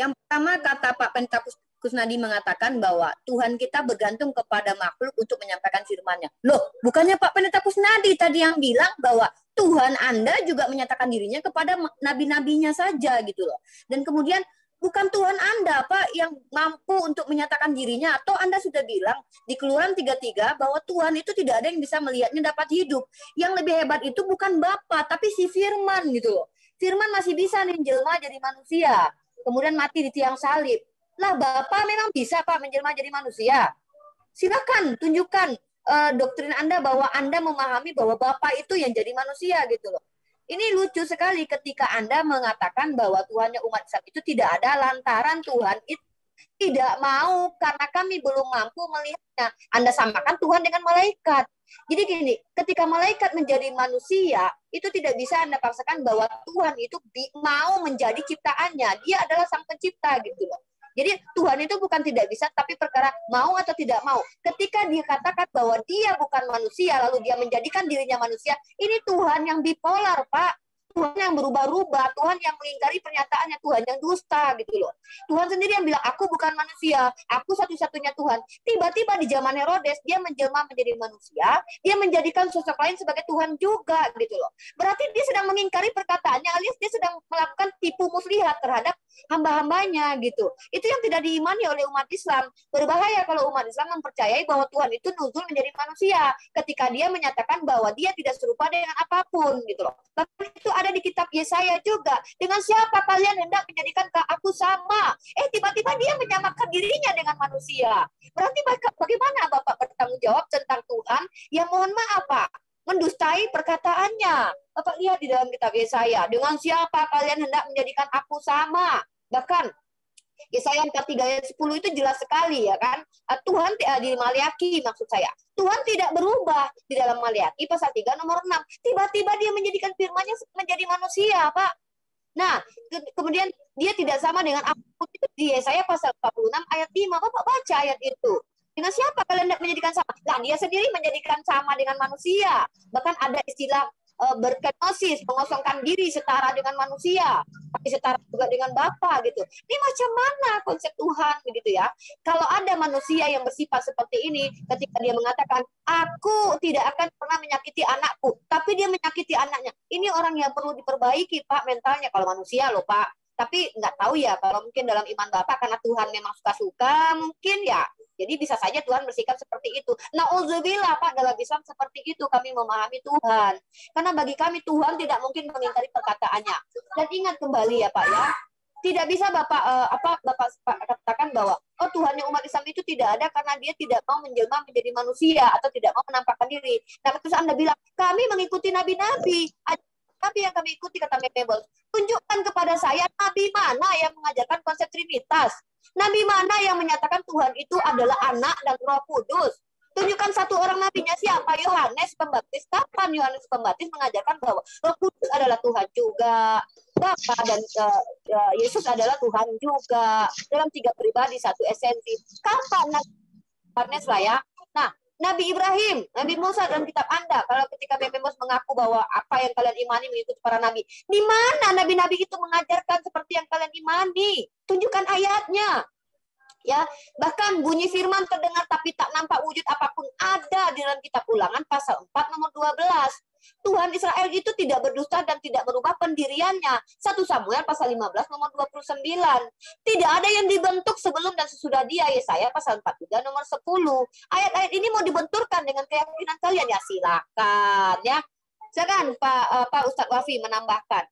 Yang pertama kata Pak Pendeta Kusnadi mengatakan bahwa Tuhan kita bergantung kepada makhluk untuk menyampaikan firman-Nya. Loh, bukannya Pak Pendeta Kusnadi tadi yang bilang bahwa Tuhan Anda juga menyatakan dirinya kepada nabi-nabinya saja gitu loh. Dan kemudian bukan Tuhan Anda Pak yang mampu untuk menyatakan dirinya atau Anda sudah bilang di Keluaran 33 bahwa Tuhan itu tidak ada yang bisa melihatnya dapat hidup. Yang lebih hebat itu bukan Bapak, tapi si Firman gitu loh. Firman masih bisa nih jadi manusia, kemudian mati di tiang salib. Lah Bapak memang bisa Pak menjelma jadi manusia. Silakan tunjukkan uh, doktrin Anda bahwa Anda memahami bahwa Bapak itu yang jadi manusia gitu loh. Ini lucu sekali ketika Anda mengatakan bahwa Tuhannya umat Islam itu tidak ada lantaran Tuhan itu tidak mau karena kami belum mampu melihatnya. Anda samakan Tuhan dengan malaikat. Jadi gini, ketika malaikat menjadi manusia, itu tidak bisa Anda paksakan bahwa Tuhan itu mau menjadi ciptaannya. Dia adalah sang pencipta gitu loh. Jadi Tuhan itu bukan tidak bisa, tapi perkara mau atau tidak mau. Ketika dia katakan bahwa dia bukan manusia, lalu dia menjadikan dirinya manusia, ini Tuhan yang bipolar, Pak. Tuhan yang berubah-ubah, Tuhan yang mengingkari pernyataannya, Tuhan yang dusta gitu loh. Tuhan sendiri yang bilang, aku bukan manusia, aku satu-satunya Tuhan. Tiba-tiba di zaman Herodes, dia menjelma menjadi manusia, dia menjadikan sosok lain sebagai Tuhan juga gitu loh. Berarti dia sedang mengingkari perkataannya, alias dia sedang melakukan tipu muslihat terhadap hamba-hambanya gitu. Itu yang tidak diimani oleh umat Islam. Berbahaya kalau umat Islam mempercayai bahwa Tuhan itu nuzul menjadi manusia ketika dia menyatakan bahwa dia tidak serupa dengan apapun gitu loh. Tapi itu ada ada di kitab Yesaya juga. Dengan siapa kalian hendak menjadikan aku sama? Eh, tiba-tiba dia menyamakan dirinya dengan manusia. Berarti bagaimana Bapak bertanggung jawab tentang Tuhan? Ya mohon maaf, Pak. Mendustai perkataannya. Bapak lihat di dalam kitab Yesaya. Dengan siapa kalian hendak menjadikan aku sama? Bahkan Yesaya 43 ayat 10 itu jelas sekali ya kan. Eh, Tuhan eh, di Maliaki maksud saya. Tuhan tidak berubah di dalam Maliaki pasal 3 nomor 6. Tiba-tiba dia menjadikan firman-Nya menjadi manusia, Pak. Nah, ke kemudian dia tidak sama dengan aku itu di Yesaya pasal 46 ayat 5. Bapak baca ayat itu. Dengan siapa kalian tidak menjadikan sama? Nah, dia sendiri menjadikan sama dengan manusia. Bahkan ada istilah Eh, berkenosis, mengosongkan diri setara dengan manusia, tapi setara juga dengan Bapa gitu. Ini macam mana konsep Tuhan begitu ya? Kalau ada manusia yang bersifat seperti ini, ketika dia mengatakan aku tidak akan pernah menyakiti anakku, tapi dia menyakiti anaknya. Ini orang yang perlu diperbaiki Pak mentalnya kalau manusia loh Pak tapi nggak tahu ya kalau mungkin dalam iman bapak karena Tuhan memang suka-suka mungkin ya jadi bisa saja Tuhan bersikap seperti itu. Nah, uzubillah Pak dalam Islam seperti itu kami memahami Tuhan. Karena bagi kami Tuhan tidak mungkin mengingkari perkataannya. Dan ingat kembali ya Pak ya, tidak bisa Bapak uh, apa Bapak katakan bahwa oh Tuhan yang umat Islam itu tidak ada karena dia tidak mau menjelma menjadi manusia atau tidak mau menampakkan diri. Nah, terus Anda bilang kami mengikuti nabi-nabi tapi yang kami ikuti, kata Mabel. Tunjukkan kepada saya Nabi mana yang mengajarkan konsep Trinitas. Nabi mana yang menyatakan Tuhan itu adalah anak dan roh kudus. Tunjukkan satu orang nabinya siapa? Yohanes Pembaptis. Kapan Yohanes Pembaptis mengajarkan bahwa roh kudus adalah Tuhan juga. Bapa dan uh, uh, Yesus adalah Tuhan juga. Dalam tiga pribadi, satu esensi. Kapan Yohanes lah ya? Nah, Nabi Ibrahim, Nabi Musa dalam kitab Anda. Kalau ketika Memos mengaku bahwa apa yang kalian imani mengikuti para nabi. Di mana nabi-nabi itu mengajarkan seperti yang kalian imani? Tunjukkan ayatnya. Ya, bahkan bunyi firman terdengar tapi tak nampak wujud apapun ada di dalam kitab Ulangan pasal 4 nomor 12. Tuhan Israel itu tidak berdusta dan tidak berubah pendiriannya. 1 Samuel pasal 15 nomor 29. Tidak ada yang dibentuk sebelum dan sesudah dia. Yesaya pasal 43 nomor 10. Ayat-ayat ini mau dibenturkan dengan keyakinan kalian ya silakan ya. Silakan Pak uh, Pak Ustadz Wafi menambahkan.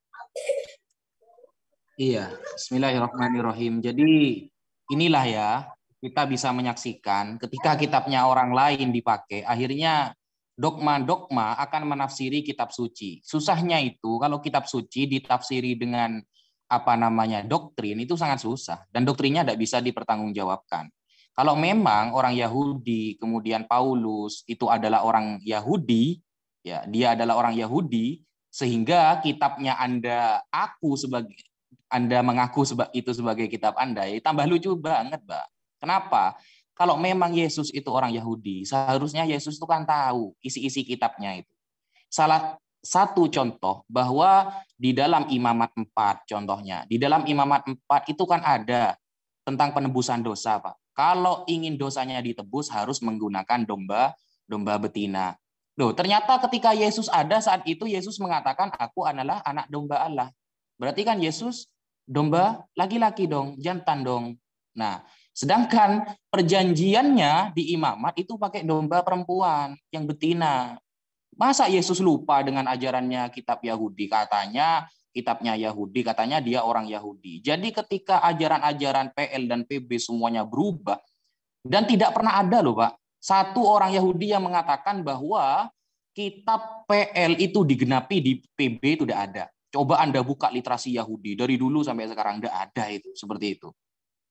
Iya, bismillahirrahmanirrahim. Jadi inilah ya kita bisa menyaksikan ketika kitabnya orang lain dipakai, akhirnya dogma-dogma akan menafsiri kitab suci. Susahnya itu kalau kitab suci ditafsiri dengan apa namanya doktrin itu sangat susah dan doktrinnya tidak bisa dipertanggungjawabkan. Kalau memang orang Yahudi kemudian Paulus itu adalah orang Yahudi, ya dia adalah orang Yahudi sehingga kitabnya Anda aku sebagai Anda mengaku itu sebagai kitab Anda, ya tambah lucu banget, Mbak. Kenapa? Kalau memang Yesus itu orang Yahudi, seharusnya Yesus itu kan tahu isi-isi kitabnya itu. Salah satu contoh bahwa di dalam imamat 4 contohnya, di dalam imamat 4 itu kan ada tentang penebusan dosa, Pak. Kalau ingin dosanya ditebus harus menggunakan domba domba betina. Loh, ternyata ketika Yesus ada saat itu Yesus mengatakan aku adalah anak domba Allah. Berarti kan Yesus domba laki-laki dong, jantan dong. Nah, Sedangkan perjanjiannya di imamat itu pakai domba perempuan yang betina. Masa Yesus lupa dengan ajarannya kitab Yahudi? Katanya kitabnya Yahudi, katanya dia orang Yahudi. Jadi ketika ajaran-ajaran PL dan PB semuanya berubah, dan tidak pernah ada loh Pak, satu orang Yahudi yang mengatakan bahwa kitab PL itu digenapi di PB itu tidak ada. Coba Anda buka literasi Yahudi dari dulu sampai sekarang tidak ada itu seperti itu.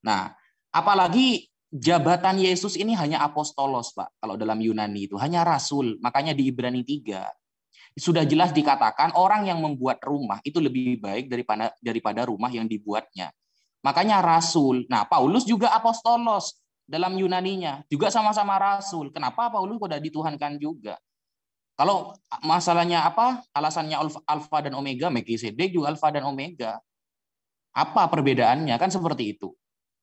Nah, Apalagi jabatan Yesus ini hanya apostolos, Pak. Kalau dalam Yunani itu hanya rasul, makanya di Ibrani 3 sudah ya. jelas dikatakan orang yang membuat rumah itu lebih baik daripada daripada rumah yang dibuatnya. Makanya rasul. Nah, Paulus juga apostolos dalam Yunaninya, juga sama-sama rasul. Kenapa Paulus kok dituhankan juga? Kalau masalahnya apa? Alasannya alfa dan omega, Melkisedek juga alfa dan omega. Apa perbedaannya? Kan seperti itu.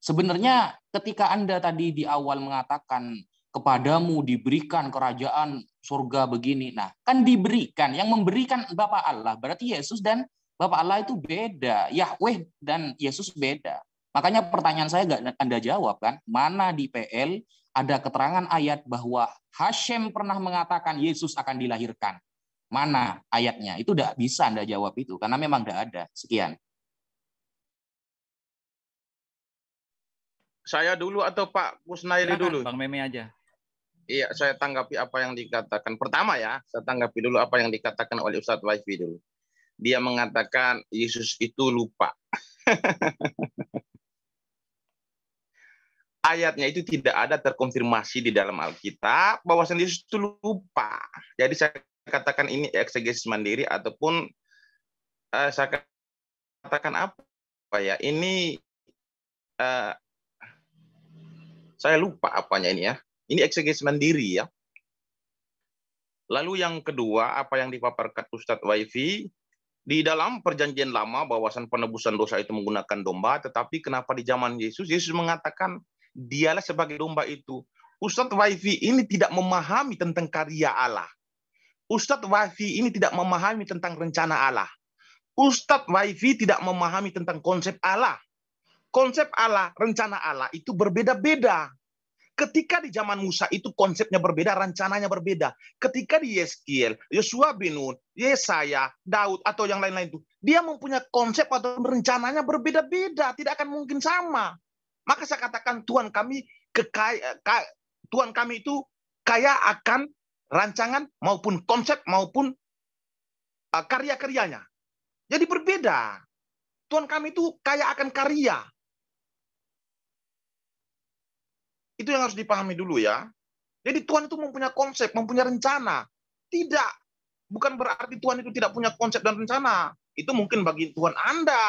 Sebenarnya ketika Anda tadi di awal mengatakan kepadamu diberikan kerajaan surga begini. Nah, kan diberikan. Yang memberikan Bapak Allah. Berarti Yesus dan Bapak Allah itu beda. Yahweh dan Yesus beda. Makanya pertanyaan saya nggak Anda jawab kan. Mana di PL ada keterangan ayat bahwa Hashem pernah mengatakan Yesus akan dilahirkan. Mana ayatnya? Itu tidak bisa Anda jawab itu. Karena memang tidak ada. Sekian. saya dulu atau Pak Kusnairi dulu? Bang Meme aja. Iya, saya tanggapi apa yang dikatakan. Pertama ya, saya tanggapi dulu apa yang dikatakan oleh Ustadz Waifi dulu. Dia mengatakan Yesus itu lupa. Ayatnya itu tidak ada terkonfirmasi di dalam Alkitab bahwa Yesus itu lupa. Jadi saya katakan ini eksegesis mandiri ataupun uh, saya katakan apa ya? Ini eh, saya lupa apanya ini ya. Ini eksegesi mandiri ya. Lalu yang kedua, apa yang dipaparkan Ustadz Waifi, di dalam perjanjian lama bahwasan penebusan dosa itu menggunakan domba, tetapi kenapa di zaman Yesus, Yesus mengatakan dialah sebagai domba itu. Ustadz Waifi ini tidak memahami tentang karya Allah. Ustadz Waifi ini tidak memahami tentang rencana Allah. Ustadz Waifi tidak memahami tentang konsep Allah konsep Allah, rencana Allah itu berbeda-beda. Ketika di zaman Musa itu konsepnya berbeda, rencananya berbeda. Ketika di Yeskiel, Yosua bin Nun, Yesaya, Daud atau yang lain-lain itu, dia mempunyai konsep atau rencananya berbeda-beda, tidak akan mungkin sama. Maka saya katakan Tuhan kami kekaya, eh, Tuhan kami itu kaya akan rancangan maupun konsep maupun eh, karya-karyanya. Jadi berbeda. Tuhan kami itu kaya akan karya. Itu yang harus dipahami dulu ya. Jadi Tuhan itu mempunyai konsep, mempunyai rencana. Tidak. Bukan berarti Tuhan itu tidak punya konsep dan rencana. Itu mungkin bagi Tuhan Anda.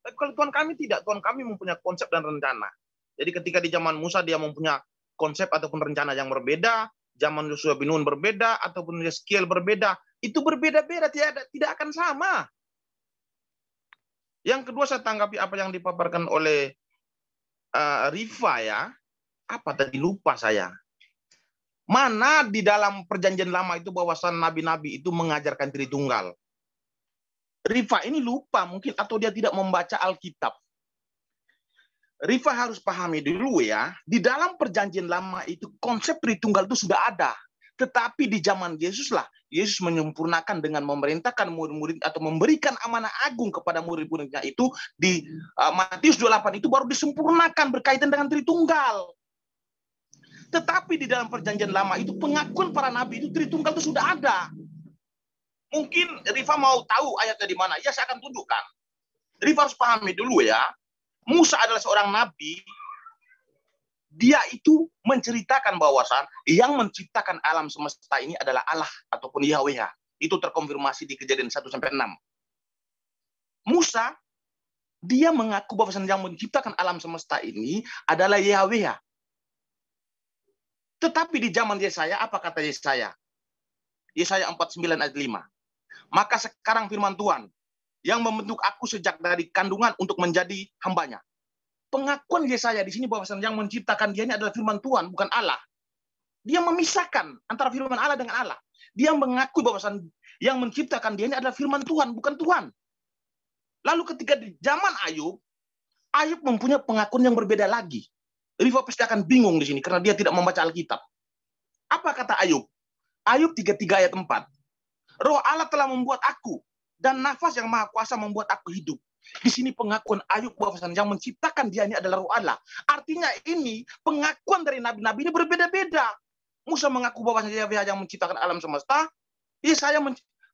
Tapi kalau Tuhan kami tidak, Tuhan kami mempunyai konsep dan rencana. Jadi ketika di zaman Musa dia mempunyai konsep ataupun rencana yang berbeda, zaman Yosua bin Nun berbeda ataupun skill berbeda, itu berbeda-beda tidak tidak akan sama. Yang kedua saya tanggapi apa yang dipaparkan oleh uh, eh, Rifa ya, apa tadi lupa saya. Mana di dalam perjanjian lama itu bahwasan nabi-nabi itu mengajarkan Tritunggal? Rifa ini lupa mungkin atau dia tidak membaca Alkitab. Rifa harus pahami dulu ya, di dalam perjanjian lama itu konsep Tritunggal itu sudah ada. Tetapi di zaman Yesuslah Yesus menyempurnakan dengan memerintahkan murid-murid atau memberikan amanah agung kepada murid-muridnya itu di uh, Matius 28 itu baru disempurnakan berkaitan dengan Tritunggal. Tetapi di dalam perjanjian lama itu pengakuan para nabi itu Tritunggal itu sudah ada. Mungkin Riva mau tahu ayatnya di mana. Ya saya akan tunjukkan. Riva harus pahami dulu ya. Musa adalah seorang nabi dia itu menceritakan bahwasan yang menciptakan alam semesta ini adalah Allah ataupun Yahweh. Itu terkonfirmasi di kejadian 1 sampai 6. Musa dia mengaku bahwasan yang menciptakan alam semesta ini adalah Yahweh. Tetapi di zaman Yesaya apa kata Yesaya? Yesaya 49 ayat 5. Maka sekarang firman Tuhan yang membentuk aku sejak dari kandungan untuk menjadi hambanya pengakuan Yesaya di sini bahwa yang menciptakan dia ini adalah firman Tuhan, bukan Allah. Dia memisahkan antara firman Allah dengan Allah. Dia mengakui bahwa yang menciptakan dia ini adalah firman Tuhan, bukan Tuhan. Lalu ketika di zaman Ayub, Ayub mempunyai pengakuan yang berbeda lagi. Riva pasti akan bingung di sini karena dia tidak membaca Alkitab. Apa kata Ayub? Ayub 33 ayat 4. Roh Allah telah membuat aku dan nafas yang maha kuasa membuat aku hidup. Di sini pengakuan Ayub bahwa yang menciptakan dia ini adalah roh Allah. Artinya ini pengakuan dari nabi-nabi ini berbeda-beda. Musa mengaku bahwa dia yang menciptakan alam semesta. saya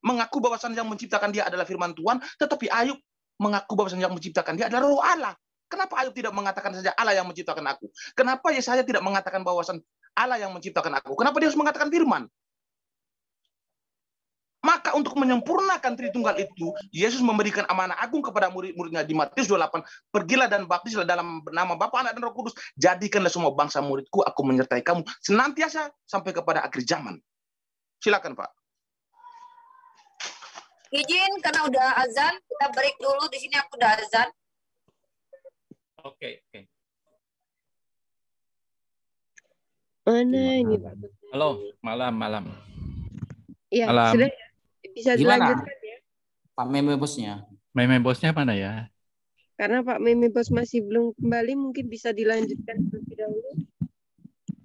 mengaku bahwa yang menciptakan dia adalah firman Tuhan. Tetapi Ayub mengaku bahwa yang menciptakan dia adalah Roh Allah. Kenapa Ayub tidak mengatakan saja Allah yang menciptakan aku? Kenapa ya saya tidak mengatakan bahwa Allah yang menciptakan aku? Kenapa dia harus mengatakan firman? Maka untuk menyempurnakan Tritunggal itu, Yesus memberikan amanah agung kepada murid-muridnya di Matius 28, pergilah dan baptislah dalam nama Bapa, Anak, dan Roh Kudus, jadikanlah semua bangsa muridku, aku menyertai kamu, senantiasa sampai kepada akhir zaman. Silakan Pak. Izin karena udah azan, kita break dulu di sini aku udah azan. Oke, okay, oke. Okay. Halo, malam, malam. Iya, sudah. Bisa Gimana? dilanjutkan ya. Pak Meme Bosnya. Meme Bosnya mana ya? Karena Pak Meme Bos masih belum kembali, mungkin bisa dilanjutkan terlebih dahulu.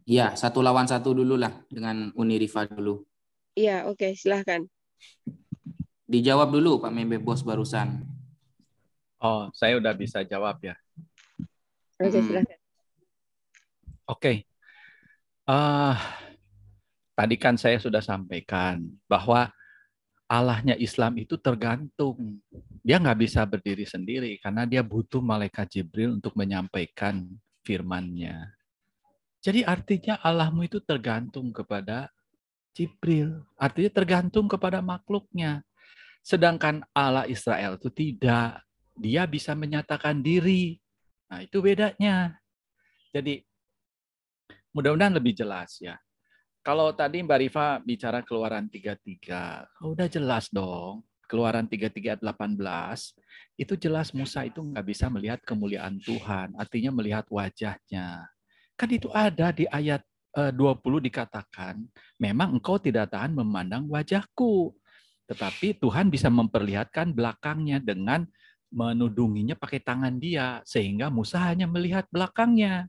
Iya, satu lawan satu dulu lah dengan uni riva dulu. Iya, oke, okay, silahkan. Dijawab dulu Pak Meme Bos barusan. Oh, saya udah bisa jawab ya. Oke, okay, hmm. silahkan. Oke. Okay. Uh, eh, tadi kan saya sudah sampaikan bahwa Allahnya Islam itu tergantung. Dia nggak bisa berdiri sendiri karena dia butuh malaikat Jibril untuk menyampaikan firmannya. Jadi artinya Allahmu itu tergantung kepada Jibril. Artinya tergantung kepada makhluknya. Sedangkan Allah Israel itu tidak. Dia bisa menyatakan diri. Nah itu bedanya. Jadi mudah-mudahan lebih jelas ya. Kalau tadi Mbak Rifa bicara keluaran 33, oh, udah jelas dong. Keluaran 33 18 itu jelas Musa itu nggak bisa melihat kemuliaan Tuhan, artinya melihat wajahnya. Kan itu ada di ayat 20 eh, dikatakan, memang engkau tidak tahan memandang wajahku. Tetapi Tuhan bisa memperlihatkan belakangnya dengan menudunginya pakai tangan dia sehingga Musa hanya melihat belakangnya.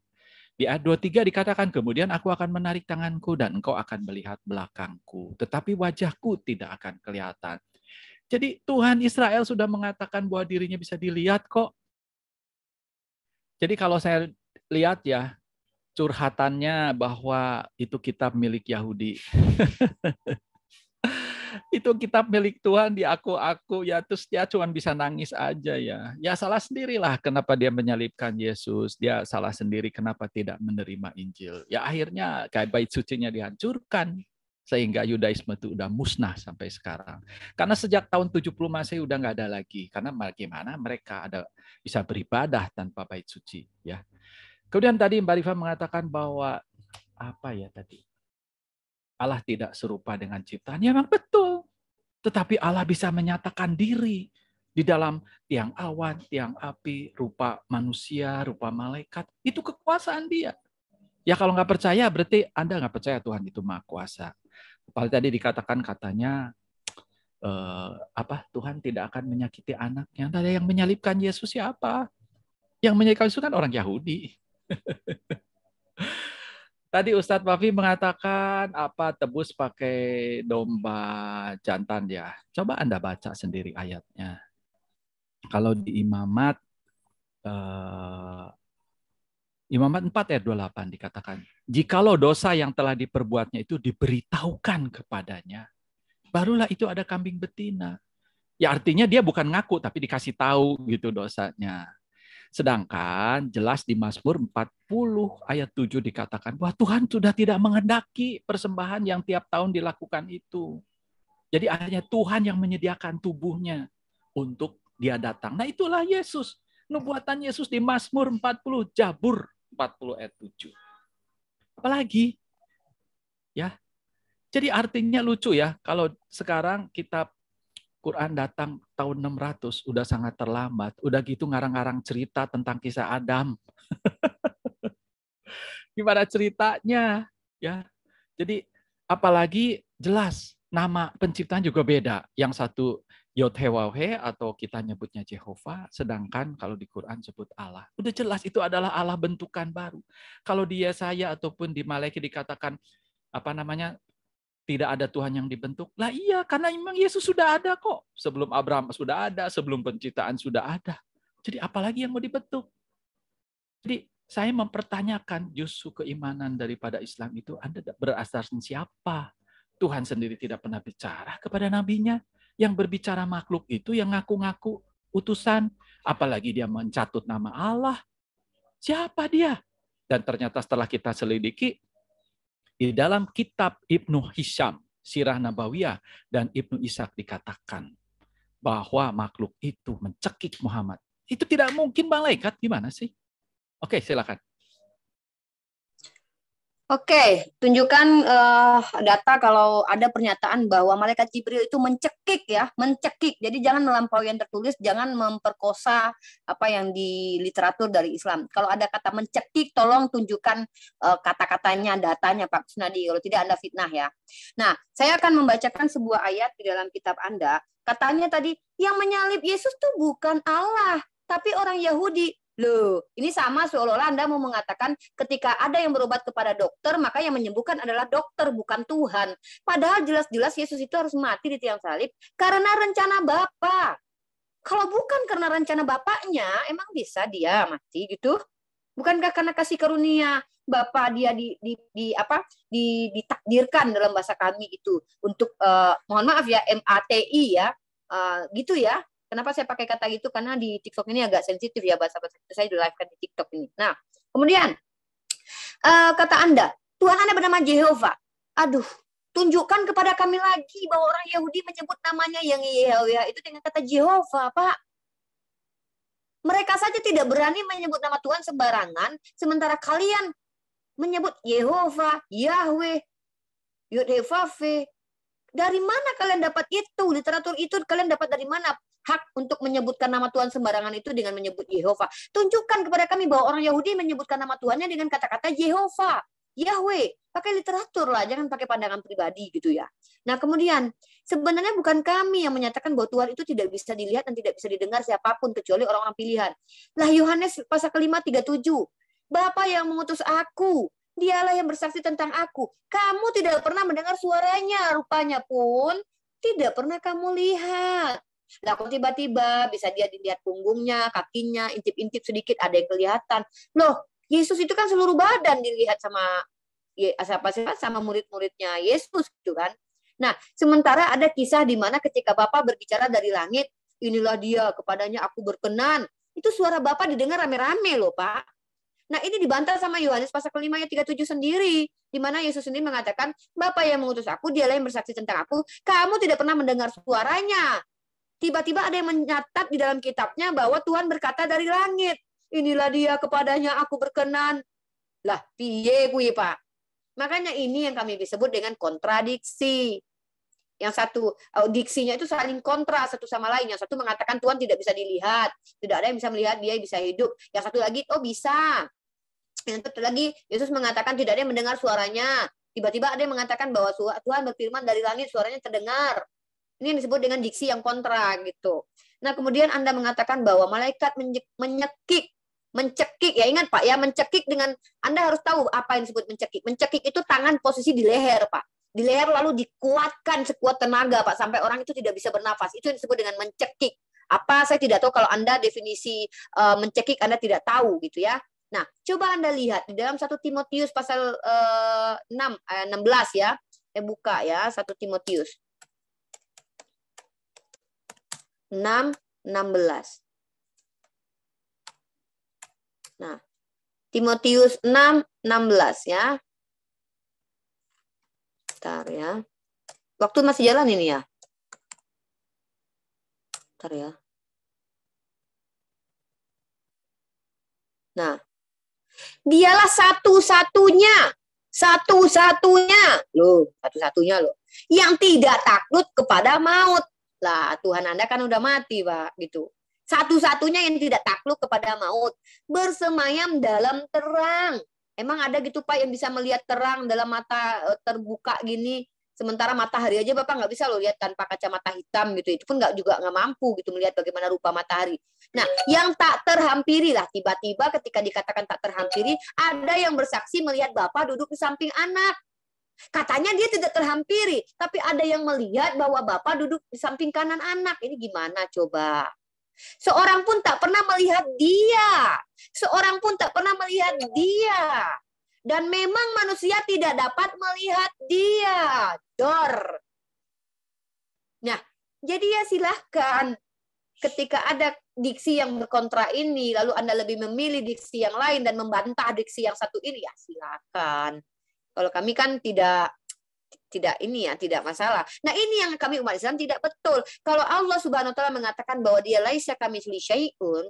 Di ayat 23 dikatakan, kemudian aku akan menarik tanganku dan engkau akan melihat belakangku. Tetapi wajahku tidak akan kelihatan. Jadi Tuhan Israel sudah mengatakan bahwa dirinya bisa dilihat kok. Jadi kalau saya lihat ya, curhatannya bahwa itu kitab milik Yahudi. itu kitab milik Tuhan di aku-aku ya terus dia cuma bisa nangis aja ya. Ya salah sendirilah kenapa dia menyalibkan Yesus, dia salah sendiri kenapa tidak menerima Injil. Ya akhirnya kayak bait sucinya dihancurkan sehingga Yudaisme itu udah musnah sampai sekarang. Karena sejak tahun 70 masih udah nggak ada lagi. Karena bagaimana mereka ada bisa beribadah tanpa bait suci ya. Kemudian tadi Mbak Rifa mengatakan bahwa apa ya tadi? Allah tidak serupa dengan ciptaan. Ya memang betul. Tetapi Allah bisa menyatakan diri di dalam tiang awan, tiang api, rupa manusia, rupa malaikat. Itu kekuasaan dia. Ya kalau nggak percaya berarti Anda nggak percaya Tuhan itu maha kuasa. Kepala tadi dikatakan katanya eh, apa Tuhan tidak akan menyakiti anaknya. Tadi yang menyalipkan Yesus siapa? Yang menyalipkan Yesus kan orang Yahudi. Tadi Ustadz Wafi mengatakan apa tebus pakai domba jantan ya. Coba Anda baca sendiri ayatnya. Kalau di imamat, uh, imamat 4 ayat 28 dikatakan, jikalau dosa yang telah diperbuatnya itu diberitahukan kepadanya, barulah itu ada kambing betina. Ya artinya dia bukan ngaku tapi dikasih tahu gitu dosanya. Sedangkan jelas di Mazmur 40 ayat 7 dikatakan, bahwa Tuhan sudah tidak menghendaki persembahan yang tiap tahun dilakukan itu." Jadi hanya Tuhan yang menyediakan tubuhnya untuk dia datang. Nah, itulah Yesus. Nubuatan Yesus di Mazmur 40 Jabur 40 ayat 7. Apalagi ya. Jadi artinya lucu ya kalau sekarang kita Quran datang tahun 600 udah sangat terlambat. Udah gitu ngarang-ngarang cerita tentang kisah Adam. Gimana ceritanya? Ya. Jadi apalagi jelas nama penciptaan juga beda. Yang satu Yodhewahe atau kita nyebutnya Jehovah, sedangkan kalau di Quran sebut Allah. Udah jelas itu adalah Allah bentukan baru. Kalau dia saya ataupun di Malaikat dikatakan apa namanya tidak ada Tuhan yang dibentuk? Lah iya, karena memang Yesus sudah ada kok. Sebelum Abraham sudah ada, sebelum penciptaan sudah ada. Jadi apalagi yang mau dibentuk? Jadi saya mempertanyakan justru keimanan daripada Islam itu Anda berasaskan siapa? Tuhan sendiri tidak pernah bicara kepada nabinya. Yang berbicara makhluk itu yang ngaku-ngaku utusan. Apalagi dia mencatut nama Allah. Siapa dia? Dan ternyata setelah kita selidiki, di dalam kitab Ibnu Hisham, Sirah Nabawiyah, dan Ibnu Ishaq dikatakan bahwa makhluk itu mencekik Muhammad. Itu tidak mungkin malaikat, gimana sih? Oke, silakan. Oke, tunjukkan uh, data kalau ada pernyataan bahwa malaikat Jibril itu mencekik ya, mencekik. Jadi jangan melampaui yang tertulis, jangan memperkosa apa yang di literatur dari Islam. Kalau ada kata mencekik, tolong tunjukkan uh, kata-katanya, datanya Pak Sunadi. Kalau tidak Anda fitnah ya. Nah, saya akan membacakan sebuah ayat di dalam kitab Anda. Katanya tadi, yang menyalib Yesus itu bukan Allah, tapi orang Yahudi. Loh, ini sama seolah-olah Anda mau mengatakan ketika ada yang berobat kepada dokter, maka yang menyembuhkan adalah dokter, bukan Tuhan. Padahal jelas-jelas Yesus itu harus mati di tiang salib karena rencana Bapa. Kalau bukan karena rencana Bapaknya, emang bisa dia mati gitu? Bukankah karena kasih karunia Bapa dia di, di, di apa di, ditakdirkan dalam bahasa kami itu untuk uh, mohon maaf ya MATI ya uh, gitu ya Kenapa saya pakai kata itu? Karena di TikTok ini agak sensitif ya bahasa-bahasa saya di live kan di TikTok ini. Nah, kemudian uh, kata Anda, Tuhan Anda bernama Jehovah. Aduh, tunjukkan kepada kami lagi bahwa orang Yahudi menyebut namanya yang Yahweh itu dengan kata Jehovah, Pak. Mereka saja tidak berani menyebut nama Tuhan sembarangan, sementara kalian menyebut Yehova, Yahweh, Yudhevave. Dari mana kalian dapat itu? Literatur itu kalian dapat dari mana? hak untuk menyebutkan nama Tuhan sembarangan itu dengan menyebut Yehova. Tunjukkan kepada kami bahwa orang Yahudi menyebutkan nama Tuhannya dengan kata-kata Yehova, Yahweh. Pakai literatur lah, jangan pakai pandangan pribadi gitu ya. Nah kemudian, sebenarnya bukan kami yang menyatakan bahwa Tuhan itu tidak bisa dilihat dan tidak bisa didengar siapapun kecuali orang-orang pilihan. Lah Yohanes pasal kelima tiga tujuh. Bapa yang mengutus aku, dialah yang bersaksi tentang aku. Kamu tidak pernah mendengar suaranya, rupanya pun tidak pernah kamu lihat Nah, kok tiba-tiba bisa dia dilihat punggungnya, kakinya, intip-intip sedikit ada yang kelihatan. Loh, Yesus itu kan seluruh badan dilihat sama siapa siapa sama murid-muridnya Yesus gitu kan. Nah, sementara ada kisah di mana ketika Bapa berbicara dari langit, inilah dia kepadanya aku berkenan. Itu suara Bapa didengar rame-rame loh, Pak. Nah, ini dibantah sama Yohanes pasal kelima ayat 37 sendiri, di mana Yesus ini mengatakan, "Bapa yang mengutus aku, dialah yang bersaksi tentang aku. Kamu tidak pernah mendengar suaranya, Tiba-tiba ada yang mencatat di dalam kitabnya bahwa Tuhan berkata dari langit, inilah dia kepadanya aku berkenan. Lah, piye kuwi, Pak? Makanya ini yang kami sebut dengan kontradiksi. Yang satu eh, diksinya itu saling kontra satu sama lain. Yang satu mengatakan Tuhan tidak bisa dilihat, tidak ada yang bisa melihat dia bisa hidup. Yang satu lagi, oh bisa. Yang satu lagi, Yesus mengatakan tidak ada yang mendengar suaranya. Tiba-tiba ada yang mengatakan bahwa Tuhan berfirman dari langit suaranya terdengar. Ini yang disebut dengan diksi yang kontra gitu. Nah, kemudian Anda mengatakan bahwa malaikat menyekik, mencekik ya ingat Pak ya, mencekik dengan Anda harus tahu apa yang disebut mencekik. Mencekik itu tangan posisi di leher, Pak. Di leher lalu dikuatkan sekuat tenaga, Pak, sampai orang itu tidak bisa bernafas. Itu yang disebut dengan mencekik. Apa saya tidak tahu kalau Anda definisi uh, mencekik Anda tidak tahu gitu ya. Nah, coba Anda lihat di dalam 1 Timotius pasal uh, 6 eh, 16 eh, ya. Saya buka ya 1 Timotius. 6, 16. Nah, Timotius 6, 16 ya. Bentar ya. Waktu masih jalan ini ya. Bentar ya. Nah, dialah satu-satunya, satu-satunya, loh, satu-satunya loh, yang tidak takut kepada maut lah, Tuhan Anda kan udah mati, Pak, gitu. Satu-satunya yang tidak takluk kepada maut, bersemayam dalam terang. Emang ada gitu Pak yang bisa melihat terang dalam mata eh, terbuka gini, sementara matahari aja Bapak nggak bisa lo lihat tanpa kacamata hitam gitu. Itu pun nggak juga nggak mampu gitu melihat bagaimana rupa matahari. Nah, yang tak terhampiri lah tiba-tiba ketika dikatakan tak terhampiri, ada yang bersaksi melihat Bapak duduk di samping anak Katanya dia tidak terhampiri, tapi ada yang melihat bahwa bapak duduk di samping kanan anak. Ini gimana coba? Seorang pun tak pernah melihat dia. Seorang pun tak pernah melihat dia. Dan memang manusia tidak dapat melihat dia. Dor. Nah, jadi ya silahkan ketika ada diksi yang berkontra ini, lalu Anda lebih memilih diksi yang lain dan membantah diksi yang satu ini, ya silakan. Kalau kami kan tidak tidak ini ya, tidak masalah. Nah, ini yang kami umat Islam tidak betul. Kalau Allah Subhanahu wa taala mengatakan bahwa dia laisa kami syai'un,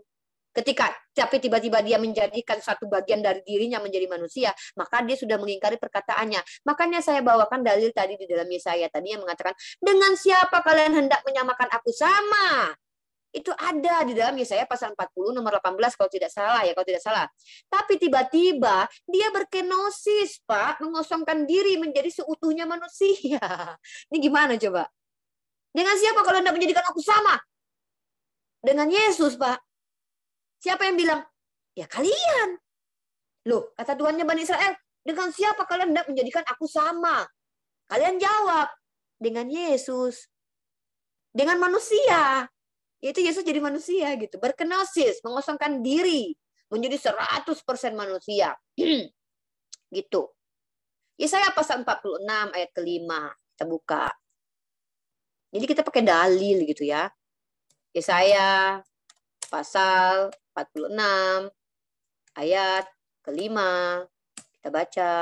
ketika tapi tiba-tiba dia menjadikan satu bagian dari dirinya menjadi manusia, maka dia sudah mengingkari perkataannya. Makanya saya bawakan dalil tadi di dalam Yesaya tadi yang mengatakan, "Dengan siapa kalian hendak menyamakan aku sama?" itu ada di dalam Yesaya pasal 40 nomor 18 kalau tidak salah ya kalau tidak salah. Tapi tiba-tiba dia berkenosis, Pak, mengosongkan diri menjadi seutuhnya manusia. Ini gimana coba? Dengan siapa kalau Anda menjadikan aku sama? Dengan Yesus, Pak. Siapa yang bilang? Ya kalian. Loh, kata Tuhannya Bani Israel, dengan siapa kalian hendak menjadikan aku sama? Kalian jawab, dengan Yesus. Dengan manusia Ya itu Yesus jadi manusia gitu. Berkenosis, mengosongkan diri. Menjadi 100% manusia. gitu. Yesaya pasal 46 ayat kelima. Kita buka. Jadi kita pakai dalil gitu ya. Yesaya pasal 46 ayat kelima. Kita baca.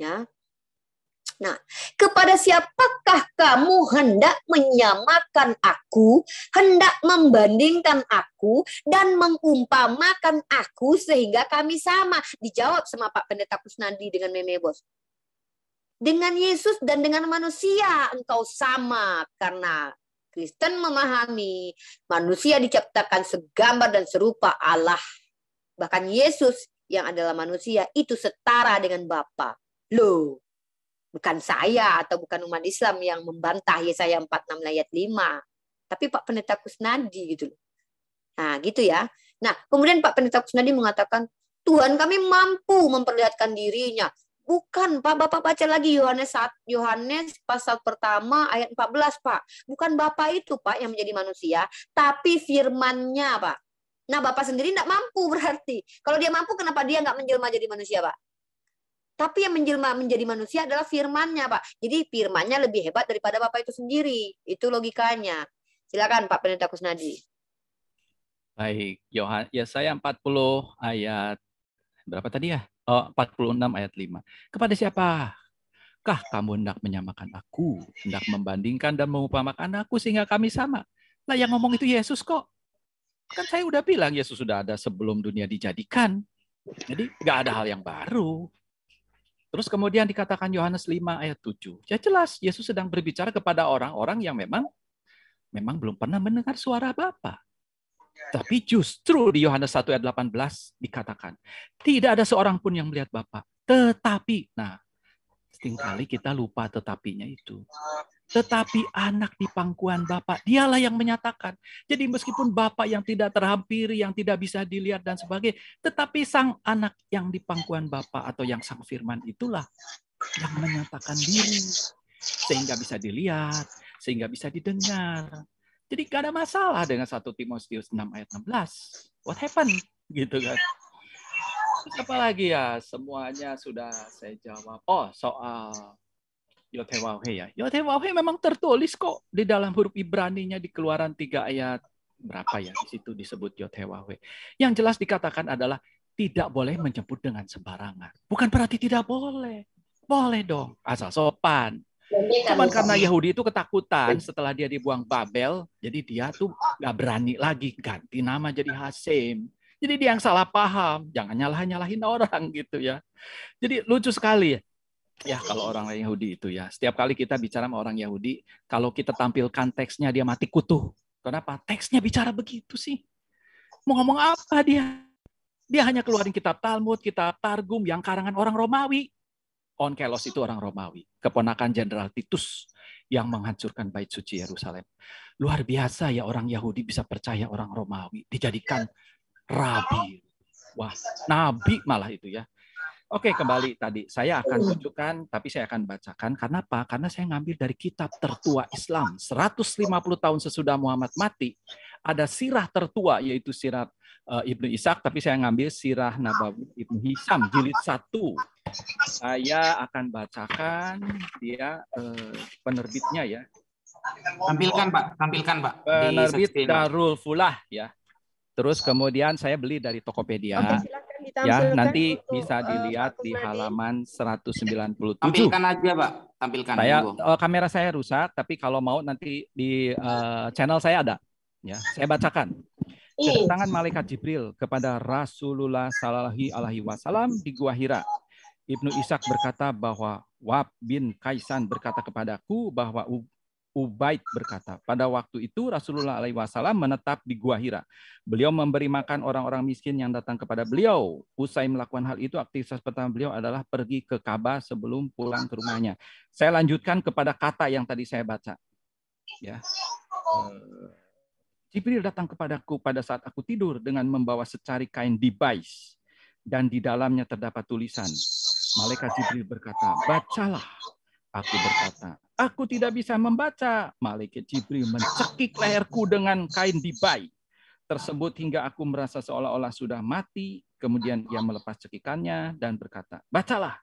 Ya. Nah, kepada siapakah kamu hendak menyamakan aku, hendak membandingkan aku, dan mengumpamakan aku sehingga kami sama? Dijawab sama Pak Pendeta Kusnandi dengan Meme Bos. Dengan Yesus dan dengan manusia engkau sama karena Kristen memahami manusia diciptakan segambar dan serupa Allah. Bahkan Yesus yang adalah manusia itu setara dengan Bapa. Loh, bukan saya atau bukan umat Islam yang membantah Yesaya 46 ayat 5. Tapi Pak Pendeta Kusnadi gitu loh. Nah, gitu ya. Nah, kemudian Pak Pendeta Kusnadi mengatakan, Tuhan kami mampu memperlihatkan dirinya. Bukan, Pak. Bapak baca lagi Yohanes saat Yohanes pasal pertama ayat 14, Pak. Bukan Bapak itu, Pak, yang menjadi manusia, tapi Firman-Nya Pak. Nah, Bapak sendiri tidak mampu berarti. Kalau dia mampu, kenapa dia nggak menjelma jadi manusia, Pak? Tapi yang menjelma menjadi manusia adalah firmannya, Pak. Jadi firmannya lebih hebat daripada Bapak itu sendiri. Itu logikanya. Silakan Pak Pendeta Kusnadi. Baik, Yohan, ya saya 40 ayat berapa tadi ya? Oh, 46 ayat 5. Kepada siapa? Kah kamu hendak menyamakan aku, hendak membandingkan dan mengumpamakan aku sehingga kami sama? Lah yang ngomong itu Yesus kok. Kan saya udah bilang Yesus sudah ada sebelum dunia dijadikan. Jadi nggak ada hal yang baru. Terus kemudian dikatakan Yohanes 5 ayat 7. Ya jelas Yesus sedang berbicara kepada orang-orang yang memang memang belum pernah mendengar suara Bapa. Tapi justru di Yohanes 1 ayat 18 dikatakan, tidak ada seorang pun yang melihat Bapa, tetapi nah seringkali kita lupa tetapinya itu tetapi anak di pangkuan Bapak. Dialah yang menyatakan. Jadi meskipun Bapak yang tidak terhampiri, yang tidak bisa dilihat dan sebagainya, tetapi sang anak yang di pangkuan Bapak atau yang sang firman itulah yang menyatakan diri. Sehingga bisa dilihat, sehingga bisa didengar. Jadi gak ada masalah dengan 1 Timotius 6 ayat 16. What happened? Gitu kan. Apalagi ya? Semuanya sudah saya jawab. Oh, soal Yotewawhe ya. Yotewawhe memang tertulis kok di dalam huruf Ibrani nya di keluaran tiga ayat berapa ya di situ disebut Yotewahwe. Yang jelas dikatakan adalah tidak boleh menjemput dengan sembarangan. Bukan berarti tidak boleh. Boleh dong, asal sopan. Kan? Cuman karena Yahudi itu ketakutan setelah dia dibuang Babel, jadi dia tuh gak berani lagi ganti nama jadi Hasim. Jadi dia yang salah paham, jangan nyalah nyalahin orang gitu ya. Jadi lucu sekali ya. Ya, kalau orang Yahudi itu ya. Setiap kali kita bicara sama orang Yahudi, kalau kita tampilkan teksnya dia mati kutu. Kenapa? Teksnya bicara begitu sih. Mau ngomong apa dia? Dia hanya keluarin kitab Talmud, kitab Targum yang karangan orang Romawi. Onkelos itu orang Romawi, keponakan Jenderal Titus yang menghancurkan bait suci Yerusalem. Luar biasa ya orang Yahudi bisa percaya orang Romawi, dijadikan iya. rabi. Wah, nabi malah itu ya. Oke, kembali tadi. Saya akan iya. tunjukkan, tapi saya akan bacakan. Karena apa? Karena saya ngambil dari kitab tertua Islam. 150 tahun sesudah Muhammad mati, ada sirah tertua, yaitu sirah uh, Ibnu Ishak, tapi saya ngambil sirah Nabawi Ibnu Hisam, jilid 1. Saya akan bacakan dia uh, penerbitnya ya. Tampilkan Pak, tampilkan Pak. Penerbit Darul Fulah ya. Terus kemudian saya beli dari Tokopedia. Oke, ya nanti untuk, bisa eh, dilihat uh, di halaman 197. Tampilkan aja Pak, tampilkan. Saya uh, kamera saya rusak, tapi kalau mau nanti di uh, channel saya ada. Ya, saya bacakan. Iya. Kedatangan malaikat Jibril kepada Rasulullah Sallallahu Alaihi Wasallam di Gua Hira. Ibnu Ishak berkata bahwa Wab bin Kaisan berkata kepadaku bahwa Ubaid berkata, pada waktu itu Rasulullah Alaihi Wasallam menetap di Gua Hira. Beliau memberi makan orang-orang miskin yang datang kepada beliau. Usai melakukan hal itu, aktivitas pertama beliau adalah pergi ke Ka'bah sebelum pulang ke rumahnya. Saya lanjutkan kepada kata yang tadi saya baca. Ya. Eh, Jibril datang kepadaku pada saat aku tidur dengan membawa secari kain dibais dan di dalamnya terdapat tulisan. Malaikat Jibril berkata, "Bacalah." Aku berkata, Aku tidak bisa membaca. Malaikat Jibril mencekik leherku dengan kain dibai tersebut hingga aku merasa seolah-olah sudah mati. Kemudian ia melepas cekikannya dan berkata, "Bacalah."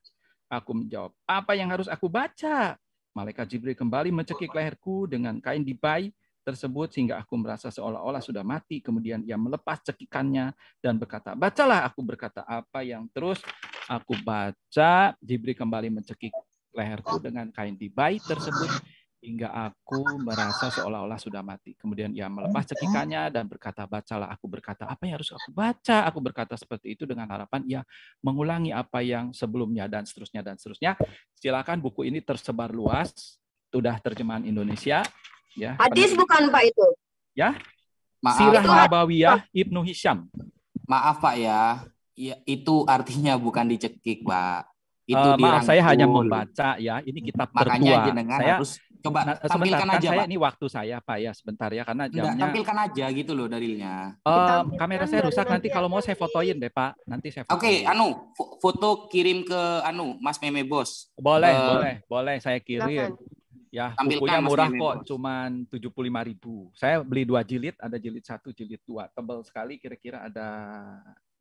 Aku menjawab, "Apa yang harus aku baca?" Malaikat Jibril kembali mencekik leherku dengan kain dibai tersebut sehingga aku merasa seolah-olah sudah mati. Kemudian ia melepas cekikannya dan berkata, "Bacalah." Aku berkata, "Apa yang terus aku baca?" Jibril kembali mencekik leherku oh. dengan kain dibai tersebut hingga aku merasa seolah-olah sudah mati. Kemudian ia melepas cekikannya dan berkata, bacalah. Aku berkata, apa yang harus aku baca? Aku berkata seperti itu dengan harapan ia mengulangi apa yang sebelumnya dan seterusnya dan seterusnya. Silakan buku ini tersebar luas, sudah terjemahan Indonesia. Ya, Hadis bukan Pak itu? Ya, maaf, Sirah Nabawiyah Ibnu Hisham. Maaf Pak ya, ya itu artinya bukan dicekik Pak. Itu uh, maaf saya hanya membaca ya. Ini kitab Makanya saya harus coba nah, tampilkan kan aja saya, Ini waktu saya Pak ya sebentar ya karena jamnya. Enggak, tampilkan aja gitu loh dalilnya. Uh, kamera saya rusak nanti kalau mau saya fotoin deh Pak. Nanti saya Oke, okay, anu foto kirim ke anu Mas Meme Bos. Boleh, uh, boleh, boleh saya kirim. Ya, bukunya murah kok. kok, tujuh puluh lima ribu. Saya beli dua jilid, ada jilid satu, jilid dua. Tebal sekali, kira-kira ada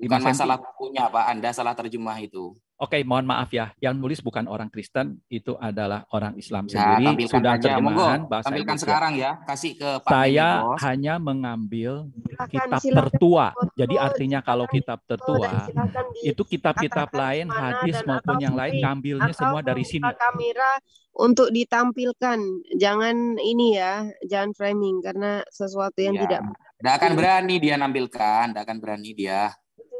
Bukan masalah bukunya Pak, Anda salah terjemah itu. Oke, okay, mohon maaf ya. Yang nulis bukan orang Kristen, itu adalah orang Islam ya, sendiri. Sudah aja. terjemahan Monggo, bahasa Tampilkan Indonesia. sekarang ya, kasih ke Pak Saya Bos. hanya mengambil silakan, kitab silakan, tertua. Silakan, Jadi artinya silakan, kalau kitab tertua, itu kitab-kitab lain, hadis maupun yang lain, ngambilnya semua dari sini. Kamera untuk ditampilkan, jangan ini ya, jangan framing karena sesuatu yang ya. tidak. Tidak akan berani dia nampilkan, tidak akan berani dia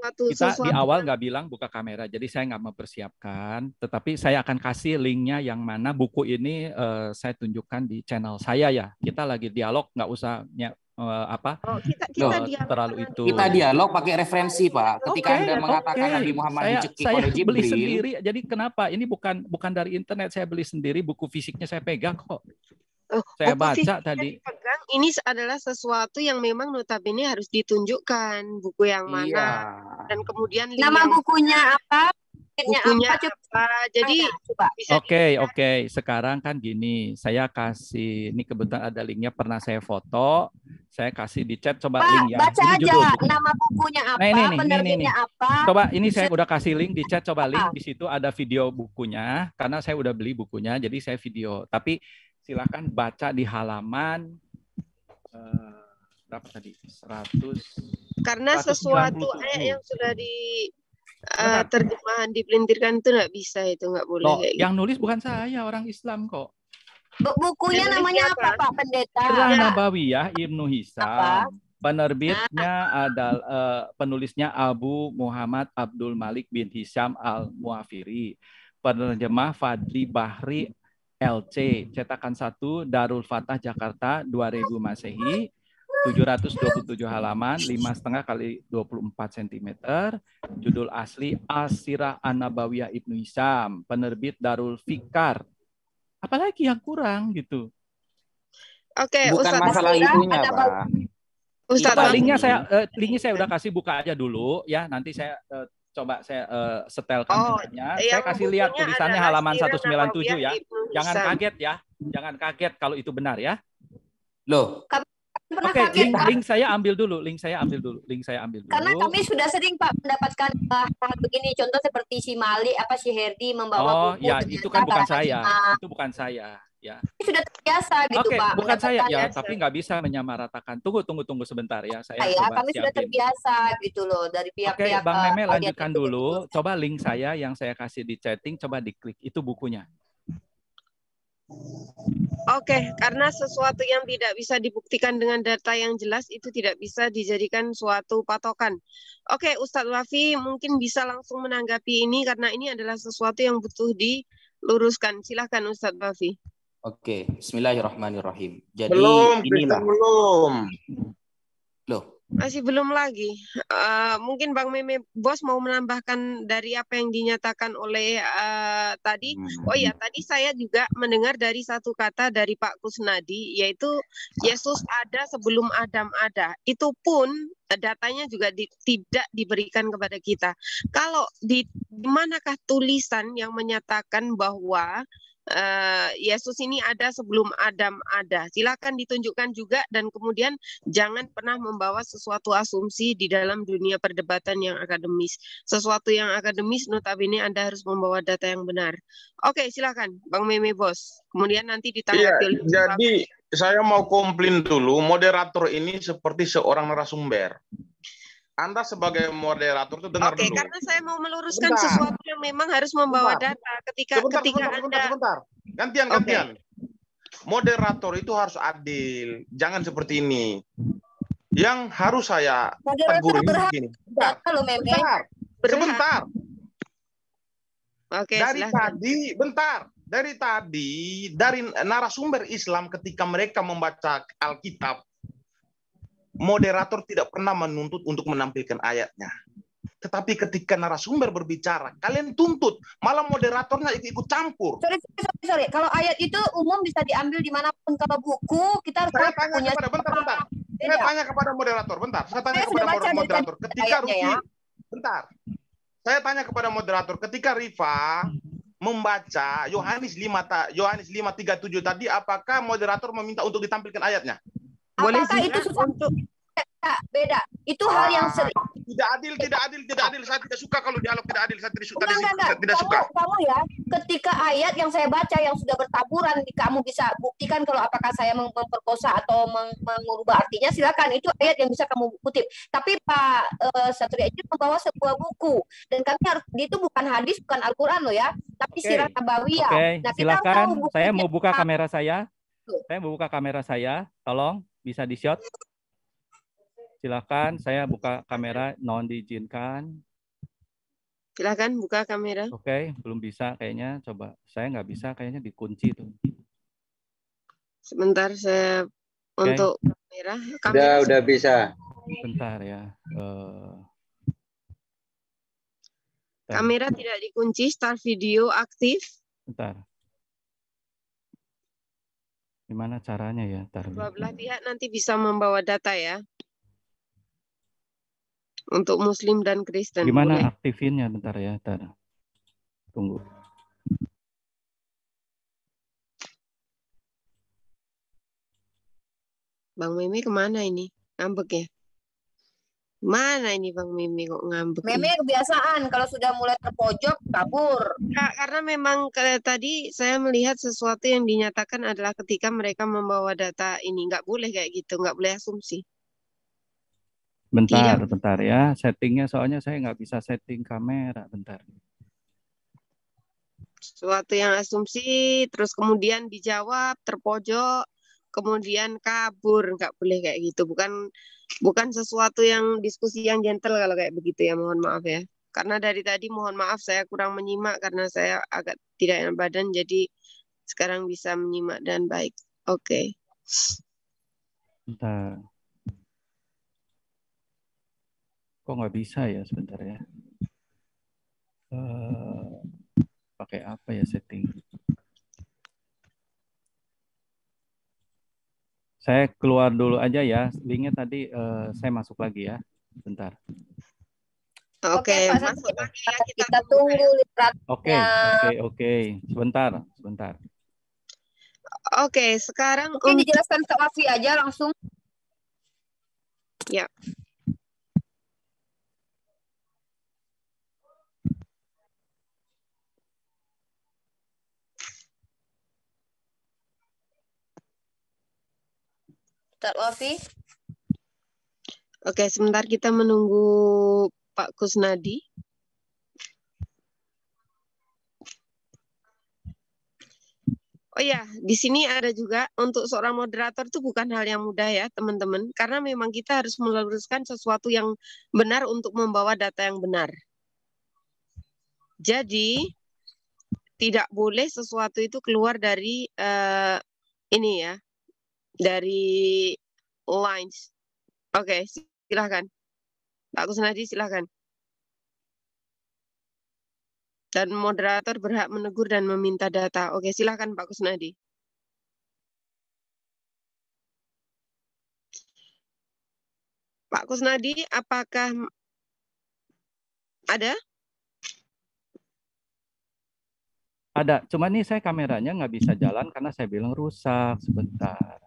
kita sesuatu. di awal kan? nggak bilang buka kamera, jadi saya nggak mempersiapkan. Tetapi saya akan kasih linknya yang mana buku ini uh, saya tunjukkan di channel saya ya. Kita lagi dialog, nggak usah uh, apa oh, kita, kita eh, terlalu itu kita dialog pakai referensi pak ketika okay, anda mengatakan okay. Nabi Muhammad saya, dicekik saya oleh Jibril beli sendiri jadi kenapa ini bukan bukan dari internet saya beli sendiri buku fisiknya saya pegang kok Oh, saya oh, baca tadi. Dipegang, ini adalah sesuatu yang memang notabene harus ditunjukkan buku yang iya. mana dan kemudian nama bukunya apa? Bukunya apa? apa? Jadi Oke, oke. Okay, okay. Sekarang kan gini, saya kasih ini kebetulan ada linknya pernah saya foto. Saya kasih di chat coba Pak, link ya. Baca ini aja judul. nama bukunya apa, nah, ini, ini, penerbitnya ini, ini. apa. Coba ini saya udah kasih link di chat coba link di situ ada video bukunya karena saya udah beli bukunya jadi saya video. Tapi silakan baca di halaman uh, berapa tadi 100 karena 190. sesuatu eh, ayat yang sudah di uh, terjemahan dipelintirkan itu nggak bisa itu nggak boleh Loh, gitu. yang nulis bukan saya orang Islam kok bukunya Penerbit namanya apa, apa Pak Pendeta Sirah Nabawiyah Ibnu Hisam penerbitnya nah. adalah uh, penulisnya Abu Muhammad Abdul Malik bin Hisam Al Muafiri penerjemah Fadli Bahri LC cetakan 1 Darul Fatah Jakarta 2000 Masehi 727 halaman setengah kali 24 cm judul asli Asirah Anabawiyah Ibnu Hisam penerbit Darul Fikar apalagi yang kurang gitu Oke bukan Ustaz masalah Asira, itunya ada Pak Ustaz iya, linknya saya eh, linknya saya udah kasih buka aja dulu ya nanti saya eh, coba saya uh, setelkan oh, Saya kasih lihat tulisannya halaman 197 ya. Jangan kaget ya. Jangan kaget kalau itu benar ya. Loh. Oke, okay, link, link saya ambil dulu, link saya ambil dulu, link saya ambil dulu. Karena kami sudah sering Pak mendapatkan eh, hal begini, contoh seperti si Mali apa si Herdi membawa Oh, ya itu kan bukan saya, itu bukan saya ya. Ini sudah terbiasa gitu okay, Pak. bukan saya ya, tapi nggak bisa menyamaratakan. Tunggu, tunggu, tunggu sebentar ya. Saya ya, kami siapin. sudah terbiasa gitu loh dari pihak-pihak. Oke, okay, Bang eh, Meme lanjutkan itu. dulu. Coba link saya yang saya kasih di chatting, coba diklik. Itu bukunya. Oke, okay, karena sesuatu yang tidak bisa dibuktikan dengan data yang jelas itu tidak bisa dijadikan suatu patokan. Oke, okay, Ustadz Wafi mungkin bisa langsung menanggapi ini karena ini adalah sesuatu yang butuh diluruskan. Silahkan Ustadz Wafi. Oke, Bismillahirrahmanirrahim. Jadi belum, inilah. belum. Loh. Masih belum lagi. Uh, mungkin Bang Meme Bos mau menambahkan dari apa yang dinyatakan oleh uh, tadi. Hmm. Oh iya, tadi saya juga mendengar dari satu kata dari Pak Kusnadi yaitu Yesus ada sebelum Adam ada. Itu pun datanya juga di, tidak diberikan kepada kita. Kalau di manakah tulisan yang menyatakan bahwa uh, Yesus ini ada sebelum Adam ada. Silakan ditunjukkan juga dan kemudian jangan pernah membawa sesuatu asumsi di dalam dunia perdebatan yang akademis. Sesuatu yang akademis notabene Anda harus membawa data yang benar. Oke, silakan Bang Meme Bos. Kemudian nanti ditanggapi. Ya, jadi saya mau komplain dulu moderator ini seperti seorang narasumber. Anda sebagai moderator itu dengar okay, dulu. Oke, karena saya mau meluruskan bentar. sesuatu yang memang harus membawa bentar. data ketika sebentar, ketika sebentar, Anda sebentar, sebentar. gantian okay. gantian. Moderator itu harus adil, jangan seperti ini. Yang harus saya tegur begini. Bentar. Berhak. Sebentar. Oke, dari silahkan. tadi, bentar. Dari tadi, dari narasumber Islam ketika mereka membaca Alkitab, moderator tidak pernah menuntut untuk menampilkan ayatnya. Tetapi ketika narasumber berbicara, kalian tuntut, malah moderatornya ikut campur. Sorry, sorry, sorry. Kalau ayat itu umum bisa diambil di dimanapun. Kalau buku, kita harus saya tanya punya kepada, bentar, bentar. Saya tanya kepada moderator, bentar. Saya tanya saya kepada moderator. Ketika Rufi, ya. bentar. Saya tanya kepada moderator, ketika Riva membaca Yohanes 5 Yohanes 537 tadi apakah moderator meminta untuk ditampilkan ayatnya? Apakah itu susah untuk beda, Itu hal yang ah, sering. Tidak adil, tidak adil, tidak adil. Saya tidak suka kalau dialog tidak adil. Saya tidak suka. Enggak, enggak, enggak. Tidak suka. Kamu ya, ketika ayat yang saya baca yang sudah bertaburan, kamu bisa buktikan kalau apakah saya memperkosa atau mengubah artinya. Silakan, itu ayat yang bisa kamu kutip. Tapi Pak uh, Satria itu membawa sebuah buku dan kami harus itu bukan hadis, bukan Alquran quran loh ya, tapi okay. nabawiyah. Okay. Nah, silakan. saya mau buka kamera saya. Saya mau buka kamera saya. Tolong bisa di shot? Silakan, saya buka kamera non diizinkan. Silakan buka kamera. Oke, okay, belum bisa kayaknya. Coba, saya nggak bisa kayaknya dikunci itu. Sebentar saya okay. untuk kamera. kamera. Udah, sebentar. udah bisa. Sebentar ya. Uh, Kamera tidak dikunci, start video aktif. Bentar. Gimana caranya ya? Target? Dua belah pihak nanti bisa membawa data ya. Untuk Muslim dan Kristen. Gimana boleh? aktifinnya? Bentar ya, Tunggu. Bang Mimi kemana ini? Ngambek ya? Mana ini Bang Mimi kok ngambek? Mimi kebiasaan kalau sudah mulai terpojok kabur. Nah, karena memang tadi saya melihat sesuatu yang dinyatakan adalah ketika mereka membawa data ini nggak boleh kayak gitu, nggak boleh asumsi. Bentar, Tidak. bentar ya. Settingnya soalnya saya nggak bisa setting kamera, bentar. Sesuatu yang asumsi, terus kemudian dijawab, terpojok, kemudian kabur, nggak boleh kayak gitu. Bukan bukan sesuatu yang diskusi yang gentle kalau kayak begitu ya mohon maaf ya karena dari tadi mohon maaf saya kurang menyimak karena saya agak tidak enak badan jadi sekarang bisa menyimak dan baik oke okay. Kok nggak bisa ya sebentar ya. Uh, pakai apa ya setting? Saya keluar dulu aja ya. Linknya tadi uh, saya masuk lagi ya. Bentar. Oke, okay, Kita, tunggu ya. Oke, oke, oke. Sebentar, sebentar. Oke, okay, sekarang ini um... dijelaskan ke Afi aja langsung. Ya. Yeah. Ustaz Wafi. Oke, sebentar kita menunggu Pak Kusnadi. Oh ya, di sini ada juga untuk seorang moderator itu bukan hal yang mudah ya, teman-teman, karena memang kita harus meluruskan sesuatu yang benar untuk membawa data yang benar. Jadi tidak boleh sesuatu itu keluar dari uh, ini ya, dari Lines. Oke, okay, silahkan. Pak Kusnadi, silahkan. Dan moderator berhak menegur dan meminta data. Oke, okay, silahkan Pak Kusnadi. Pak Kusnadi, apakah ada? Ada, cuma nih saya kameranya nggak bisa jalan karena saya bilang rusak sebentar.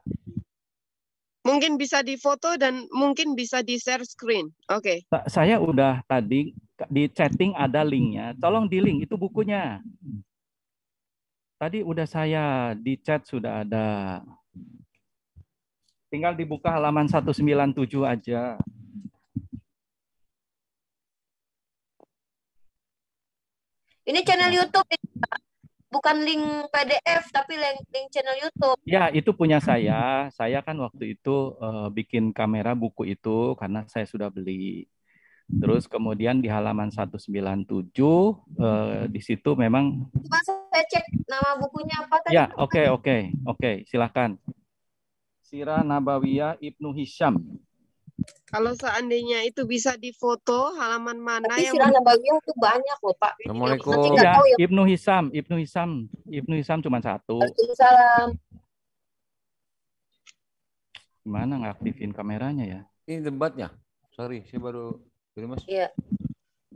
Mungkin bisa difoto dan mungkin bisa di share screen. Oke. Okay. Saya udah tadi di chatting ada linknya. Tolong di link itu bukunya. Tadi udah saya di chat sudah ada. Tinggal dibuka halaman 197 aja. Ini channel YouTube bukan link PDF tapi link, link channel YouTube. Ya, itu punya saya. Saya kan waktu itu uh, bikin kamera buku itu karena saya sudah beli. Terus kemudian di halaman 197 eh, di situ memang Mas, saya cek nama bukunya apa tadi? Ya, oke oke. oke, okay, silakan. Sirah Nabawiyah Ibnu Hisham. Kalau seandainya itu bisa difoto halaman mana Tapi yang Sirah Nabawiyah itu banyak loh Pak. Assalamualaikum. Nanti ya, tahu ya. Ibnu Hisam, Ibnu Hisam, Ibnu Hisam cuma satu. Assalamualaikum. Gimana ngaktifin kameranya ya? Ini debatnya. Sorry, saya baru beri Mas. Iya.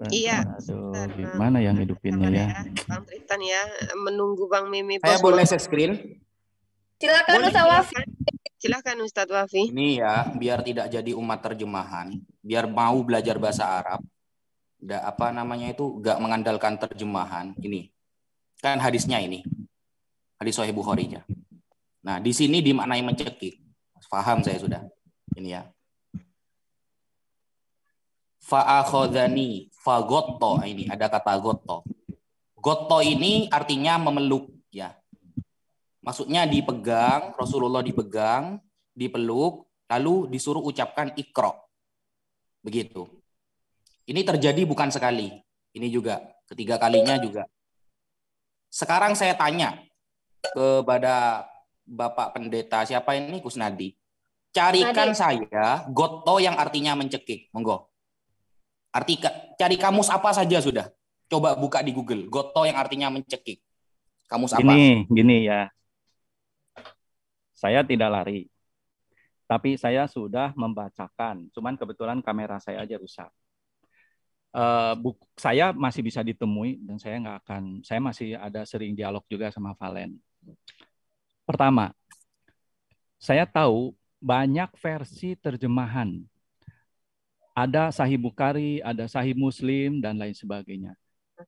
iya. Aduh, Bentar, gimana yang hidupinnya ya? Bang ya? Tristan ya, menunggu Bang Mimi. Saya boleh share screen? Silakan Ustaz Wafi silahkan Ustadz Wafi. Ini ya, biar tidak jadi umat terjemahan, biar mau belajar bahasa Arab, da, apa namanya itu gak mengandalkan terjemahan. Ini kan hadisnya ini, hadis Sahih Bukhari ya. Nah di sini dimaknai mencekik, faham saya sudah. Ini ya. Fa'akhodhani fagotto ini ada kata goto. Goto ini artinya memeluk Maksudnya dipegang, Rasulullah dipegang, dipeluk, lalu disuruh ucapkan ikro. Begitu. Ini terjadi bukan sekali. Ini juga ketiga kalinya juga. Sekarang saya tanya kepada Bapak Pendeta siapa ini Kusnadi. Carikan Nadi. saya goto yang artinya mencekik. Monggo. Arti cari kamus apa saja sudah. Coba buka di Google goto yang artinya mencekik. Kamus apa? Gini, gini ya. Saya tidak lari. Tapi saya sudah membacakan. Cuman kebetulan kamera saya aja rusak. Uh, eh, buku, saya masih bisa ditemui dan saya nggak akan. Saya masih ada sering dialog juga sama Valen. Pertama, saya tahu banyak versi terjemahan. Ada Sahih Bukhari, ada Sahih Muslim, dan lain sebagainya.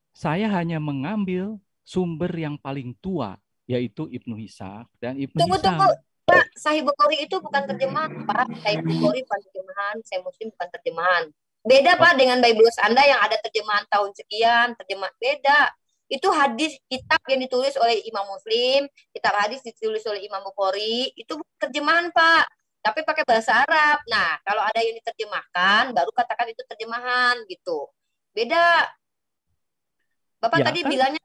Saya hanya mengambil sumber yang paling tua yaitu Ibnu hisak dan Ibnu tunggu, Hisak. Tunggu, Pak, Sahih Bukhari itu bukan terjemahan, Pak. Sahih Bukhari bukan terjemahan, saya Muslim bukan terjemahan. Beda, Pak, dengan Bible Anda yang ada terjemahan tahun sekian, terjemah beda. Itu hadis kitab yang ditulis oleh Imam Muslim, kitab hadis ditulis oleh Imam Bukhari, itu bukan terjemahan, Pak. Tapi pakai bahasa Arab. Nah, kalau ada yang diterjemahkan, baru katakan itu terjemahan gitu. Beda. Bapak ya, tadi kan? bilangnya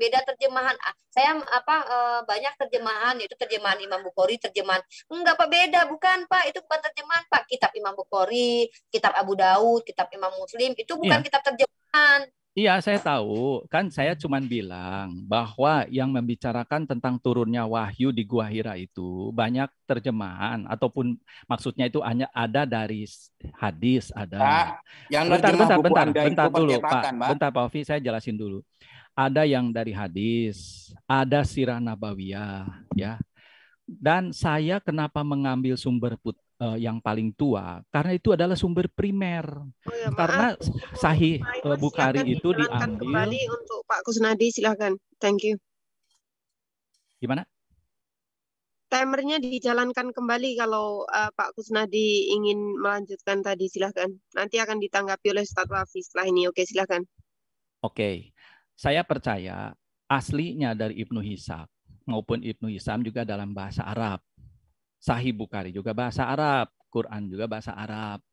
beda terjemahan. Ah, saya apa eh, banyak terjemahan itu terjemahan Imam Bukhari, terjemahan enggak apa beda, bukan Pak, itu bukan terjemahan Pak. Kitab Imam Bukhari, kitab Abu Daud, kitab Imam Muslim itu bukan ya. kitab terjemahan. Iya, saya tahu. Kan saya cuma bilang bahwa yang membicarakan tentang turunnya wahyu di Gua Hira itu banyak terjemahan ataupun maksudnya itu hanya ada dari hadis ada. Pak, yang bentar, bentar, bentar, bentar, dulu, Pak. Pak. Bentar, Pak Ovi, saya jelasin dulu ada yang dari hadis, ada sirah nabawiyah, ya. Dan saya kenapa mengambil sumber put, uh, yang paling tua? Karena itu adalah sumber primer. Oh ya, Karena Sahih uh, Bukhari itu diambil. Kembali untuk Pak Kusnadi, silahkan. Thank you. Gimana? Timernya dijalankan kembali kalau uh, Pak Kusnadi ingin melanjutkan tadi, silahkan. Nanti akan ditanggapi oleh Ustaz Wafi setelah ini. Oke, silahkan. Oke. Okay. Saya percaya aslinya dari Ibnu Hisab maupun Ibnu Hisam juga dalam bahasa Arab. Sahih Bukhari juga bahasa Arab, Quran juga bahasa Arab.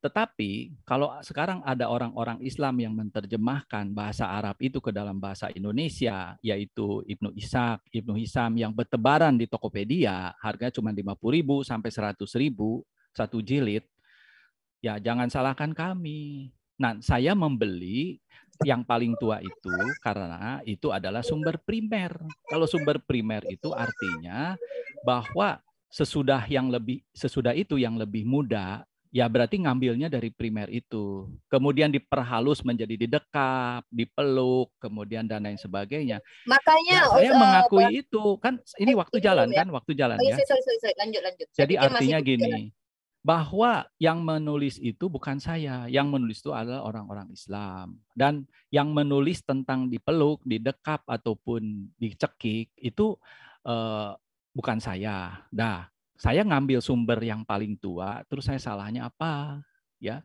Tetapi kalau sekarang ada orang-orang Islam yang menerjemahkan bahasa Arab itu ke dalam bahasa Indonesia, yaitu Ibnu Ishak, Ibnu Hisam yang bertebaran di Tokopedia, harganya cuma 50000 ribu sampai 100000 ribu, satu jilid, ya jangan salahkan kami. Nah, saya membeli yang paling tua itu karena itu adalah sumber primer. Kalau sumber primer itu artinya bahwa sesudah yang lebih sesudah itu yang lebih muda ya berarti ngambilnya dari primer itu. Kemudian diperhalus menjadi didekap, dipeluk, kemudian dan lain sebagainya. Makanya nah, saya uh, mengakui itu kan ini eh, waktu jalan ya. kan, waktu jalan oh, iya, ya. Sorry, sorry, sorry. Lanjut lanjut. Jadi, Jadi artinya gini, jalan bahwa yang menulis itu bukan saya, yang menulis itu adalah orang-orang Islam. Dan yang menulis tentang dipeluk, didekap ataupun dicekik itu uh, bukan saya. Dah, saya ngambil sumber yang paling tua, terus saya salahnya apa? Ya.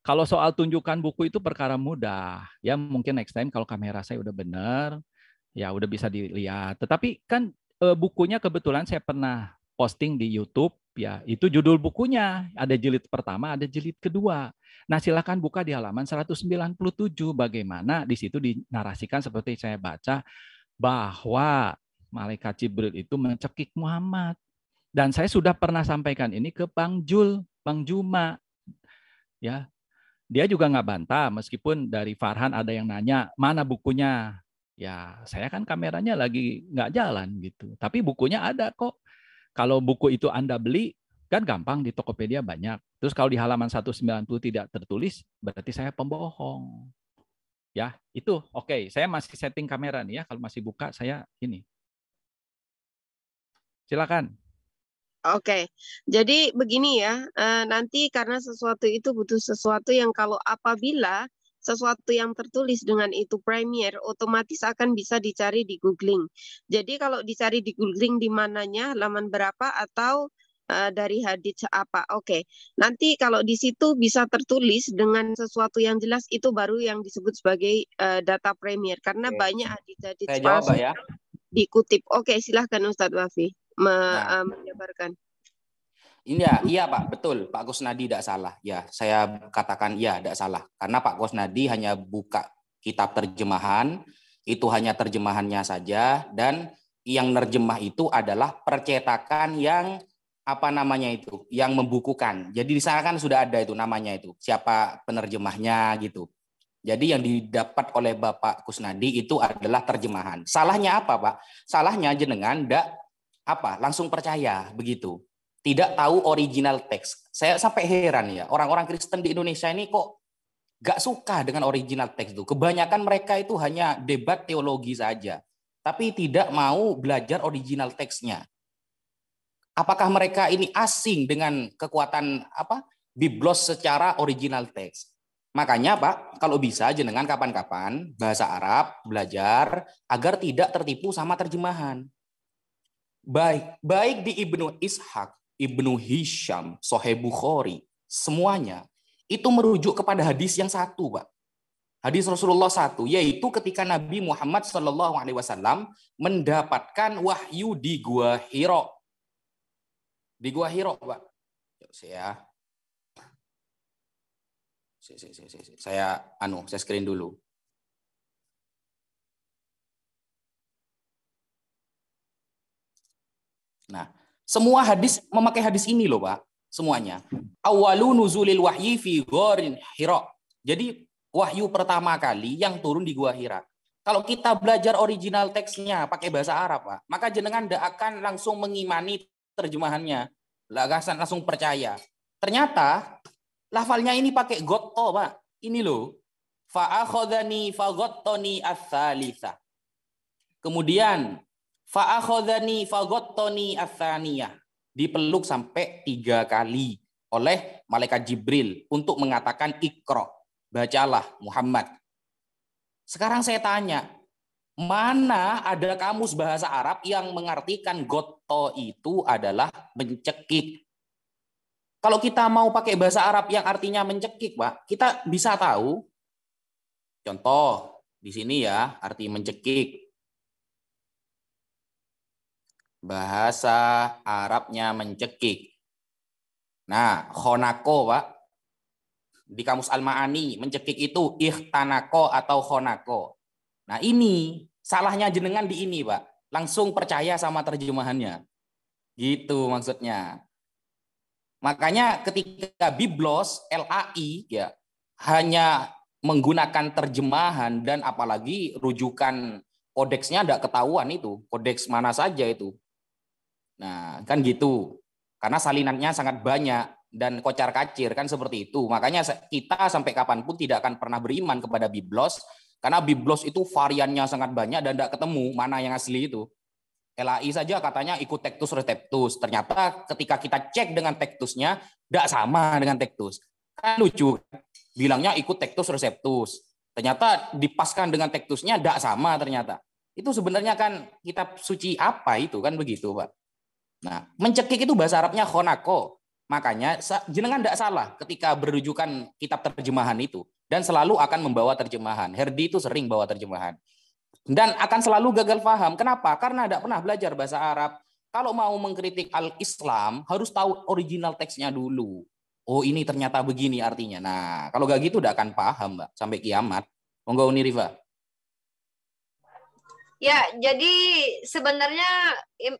Kalau soal tunjukkan buku itu perkara mudah. Ya, mungkin next time kalau kamera saya udah benar, ya udah bisa dilihat. Tetapi kan e, bukunya kebetulan saya pernah posting di YouTube ya Itu judul bukunya. Ada jilid pertama, ada jilid kedua. Nah, silakan buka di halaman 197 bagaimana di situ dinarasikan seperti saya baca bahwa malaikat Jibril itu mencekik Muhammad. Dan saya sudah pernah sampaikan ini ke Bang Jul, Bang Juma. Ya. Dia juga nggak bantah meskipun dari Farhan ada yang nanya, "Mana bukunya?" Ya, saya kan kameranya lagi nggak jalan gitu. Tapi bukunya ada kok. Kalau buku itu Anda beli, kan gampang di Tokopedia banyak. Terus kalau di halaman 190 tidak tertulis, berarti saya pembohong. Ya, itu oke. Okay. Saya masih setting kamera nih ya. Kalau masih buka, saya ini. Silakan. Oke, okay. jadi begini ya, eh, nanti karena sesuatu itu butuh sesuatu yang kalau apabila sesuatu yang tertulis dengan itu Premier otomatis akan bisa dicari di Googling. Jadi kalau dicari di Googling di mananya, laman berapa atau uh, dari hadits apa. Oke. Okay. Nanti kalau di situ bisa tertulis dengan sesuatu yang jelas itu baru yang disebut sebagai uh, data Premier karena okay. banyak hadits-hadits ya. dikutip. Oke, okay, silahkan Ustadz Wafi me, nah. uh, menjabarkan. Ini ya, iya Pak, betul. Pak Kusnadi tidak salah. Ya, saya katakan iya, tidak salah. Karena Pak Kusnadi hanya buka kitab terjemahan, itu hanya terjemahannya saja, dan yang nerjemah itu adalah percetakan yang apa namanya itu, yang membukukan. Jadi di sana kan sudah ada itu namanya itu, siapa penerjemahnya gitu. Jadi yang didapat oleh Bapak Kusnadi itu adalah terjemahan. Salahnya apa Pak? Salahnya jenengan tidak apa langsung percaya begitu tidak tahu original text. Saya sampai heran ya, orang-orang Kristen di Indonesia ini kok gak suka dengan original text itu. Kebanyakan mereka itu hanya debat teologi saja, tapi tidak mau belajar original teksnya. Apakah mereka ini asing dengan kekuatan apa biblos secara original text. Makanya Pak, kalau bisa jenengan kapan-kapan bahasa Arab belajar agar tidak tertipu sama terjemahan baik baik di Ibnu Ishak Ibnu Hisham, Sohe Bukhari, semuanya itu merujuk kepada hadis yang satu, Pak. Hadis Rasulullah satu, yaitu ketika Nabi Muhammad Shallallahu Alaihi Wasallam mendapatkan wahyu di gua Hiro. Di gua Hiro, Pak. Saya, saya, saya, saya anu, saya screen dulu. Nah, semua hadis memakai hadis ini loh, Pak. Semuanya. Awalu nuzulil wahyi fi gorin hiro Jadi wahyu pertama kali yang turun di Gua Hira. Kalau kita belajar original teksnya pakai bahasa Arab, Pak, maka jenengan tidak akan langsung mengimani terjemahannya. Lagasan langsung percaya. Ternyata lafalnya ini pakai gotto, Pak. Ini loh. Fa'akhodani fa'gottoni asalisa Kemudian Fa'akhodhani fagottoni athaniyah. Dipeluk sampai tiga kali oleh malaikat Jibril untuk mengatakan ikro. Bacalah Muhammad. Sekarang saya tanya, mana ada kamus bahasa Arab yang mengartikan gotto itu adalah mencekik? Kalau kita mau pakai bahasa Arab yang artinya mencekik, Pak, kita bisa tahu. Contoh di sini ya, arti mencekik. Bahasa Arabnya mencekik. Nah, khonako, Pak. Di kamus Al-Ma'ani, mencekik itu ikhtanako atau khonako. Nah, ini salahnya jenengan di ini, Pak. Langsung percaya sama terjemahannya. Gitu maksudnya. Makanya ketika Biblos LAI ya hanya menggunakan terjemahan dan apalagi rujukan kodeksnya tidak ketahuan itu kodeks mana saja itu Nah, kan gitu. Karena salinannya sangat banyak dan kocar kacir kan seperti itu. Makanya kita sampai kapanpun tidak akan pernah beriman kepada Biblos karena Biblos itu variannya sangat banyak dan tidak ketemu mana yang asli itu. LAI saja katanya ikut tektus reteptus. Ternyata ketika kita cek dengan tektusnya, tidak sama dengan tektus. Kan lucu, bilangnya ikut tektus reseptus. Ternyata dipaskan dengan tektusnya tidak sama ternyata. Itu sebenarnya kan kitab suci apa itu kan begitu Pak. Nah, mencekik itu bahasa Arabnya khonako. Makanya jenengan tidak salah ketika berujukan kitab terjemahan itu dan selalu akan membawa terjemahan. Herdi itu sering bawa terjemahan dan akan selalu gagal paham. Kenapa? Karena tidak pernah belajar bahasa Arab. Kalau mau mengkritik al-Islam harus tahu original teksnya dulu. Oh ini ternyata begini artinya. Nah kalau gak gitu udah akan paham mbak sampai kiamat. Monggo Riva. Ya, jadi sebenarnya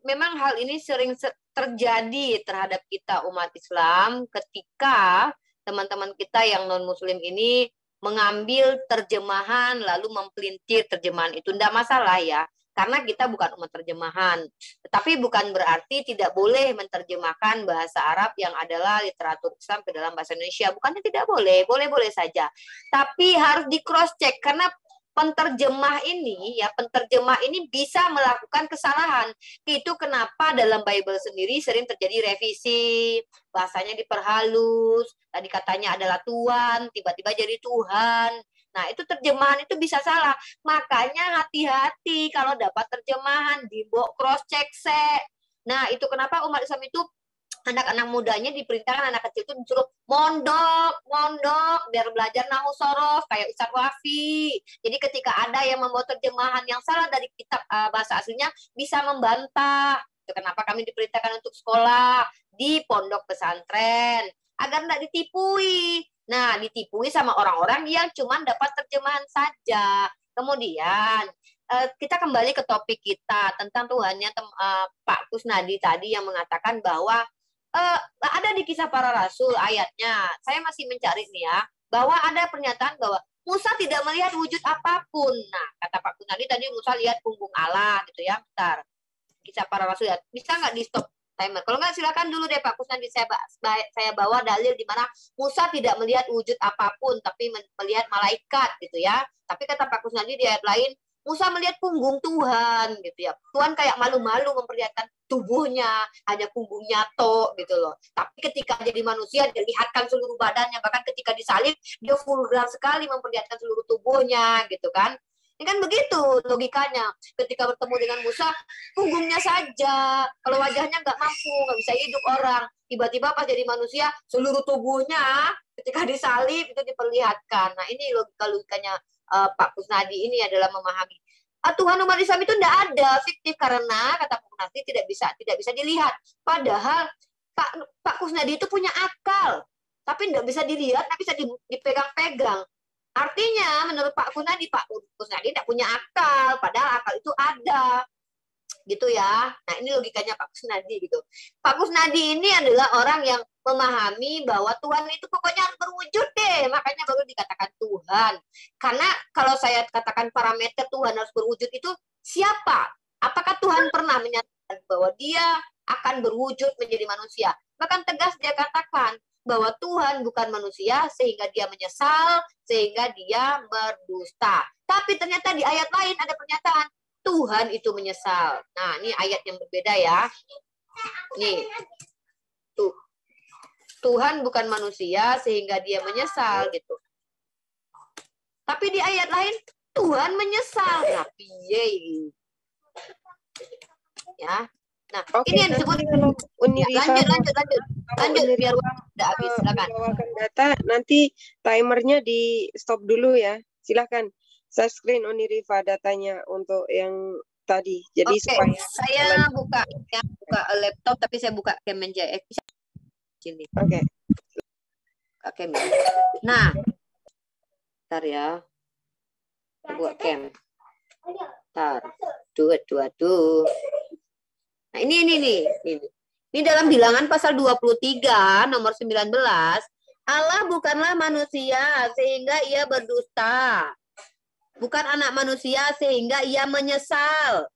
memang hal ini sering terjadi terhadap kita umat Islam ketika teman-teman kita yang non-muslim ini mengambil terjemahan lalu mempelintir terjemahan itu tidak masalah ya karena kita bukan umat terjemahan tetapi bukan berarti tidak boleh menerjemahkan bahasa Arab yang adalah literatur Islam ke dalam bahasa Indonesia bukannya tidak boleh boleh boleh saja tapi harus di cross check karena penterjemah ini ya penterjemah ini bisa melakukan kesalahan. Itu kenapa dalam Bible sendiri sering terjadi revisi, bahasanya diperhalus, tadi katanya adalah Tuhan, tiba-tiba jadi Tuhan. Nah, itu terjemahan itu bisa salah. Makanya hati-hati kalau dapat terjemahan, dibok cross check se. Nah, itu kenapa umat Islam itu anak-anak mudanya diperintahkan anak kecil itu disuruh mondok, mondok, biar belajar nahu sorof kayak Ustadz Wafi. Jadi ketika ada yang membuat terjemahan yang salah dari kitab uh, bahasa aslinya bisa membantah. kenapa kami diperintahkan untuk sekolah di pondok pesantren agar tidak ditipui. Nah, ditipui sama orang-orang yang cuma dapat terjemahan saja. Kemudian eh, kita kembali ke topik kita tentang Tuhannya eh, Pak Kusnadi tadi yang mengatakan bahwa uh, ada di kisah para rasul ayatnya. Saya masih mencari nih ya bahwa ada pernyataan bahwa Musa tidak melihat wujud apapun. Nah, kata Pak Kunadi tadi Musa lihat punggung Allah gitu ya, bentar. Kisah para rasul ya. Bisa nggak di stop timer? Kalau nggak silakan dulu deh Pak Kusnadi saya saya bawa dalil di mana Musa tidak melihat wujud apapun tapi melihat malaikat gitu ya. Tapi kata Pak Kusnadi di ayat lain Musa melihat punggung Tuhan gitu ya. Tuhan kayak malu-malu memperlihatkan tubuhnya, hanya punggungnya toh, gitu loh. Tapi ketika jadi manusia dilihatkan seluruh badannya, bahkan ketika disalib dia vulgar sekali memperlihatkan seluruh tubuhnya gitu kan. Ini ya kan begitu logikanya. Ketika bertemu dengan Musa, punggungnya saja. Kalau wajahnya nggak mampu, nggak bisa hidup orang. Tiba-tiba pas jadi manusia, seluruh tubuhnya ketika disalib itu diperlihatkan. Nah ini logika-logikanya uh, Pak Kusnadi ini adalah memahami uh, Tuhan umat Islam itu tidak ada fiktif karena kata Pak Kusnadi tidak bisa tidak bisa dilihat. Padahal Pak Pak Kusnadi itu punya akal, tapi tidak bisa dilihat, tapi bisa dipegang-pegang. Artinya menurut Pak Kusnadi, Pak Kusnadi tidak punya akal, padahal akal itu ada gitu ya. Nah, ini logikanya Pak Kusnadi gitu. Pak Kusnadi ini adalah orang yang memahami bahwa Tuhan itu pokoknya harus berwujud deh, makanya baru dikatakan Tuhan. Karena kalau saya katakan parameter Tuhan harus berwujud itu siapa? Apakah Tuhan pernah menyatakan bahwa dia akan berwujud menjadi manusia? Bahkan tegas dia katakan, bahwa Tuhan bukan manusia sehingga dia menyesal, sehingga dia berdusta. Tapi ternyata di ayat lain ada pernyataan Tuhan itu menyesal. Nah, ini ayat yang berbeda ya. Nih. Tuh. Tuhan bukan manusia sehingga dia menyesal gitu. Tapi di ayat lain Tuhan menyesal. Nah, piye Ya. Nah, Oke, ini yang disebut ya, lanjut lanjut lanjut. Lanjut unirika, biar udah habis silakan. data nanti timernya di stop dulu ya. Silakan. Saya screen Riva datanya untuk yang tadi. Jadi okay. supaya saya buka ya, buka laptop tapi saya buka Kemenjaya. Sini. Oke. Okay. Oke, okay, Nah, Ntar ya. Buat cam. Ntar. Dua, dua, dua. Nah, ini, ini, ini. Ini, ini dalam bilangan pasal 23, nomor 19. Allah bukanlah manusia, sehingga ia berdusta bukan anak manusia sehingga ia menyesal.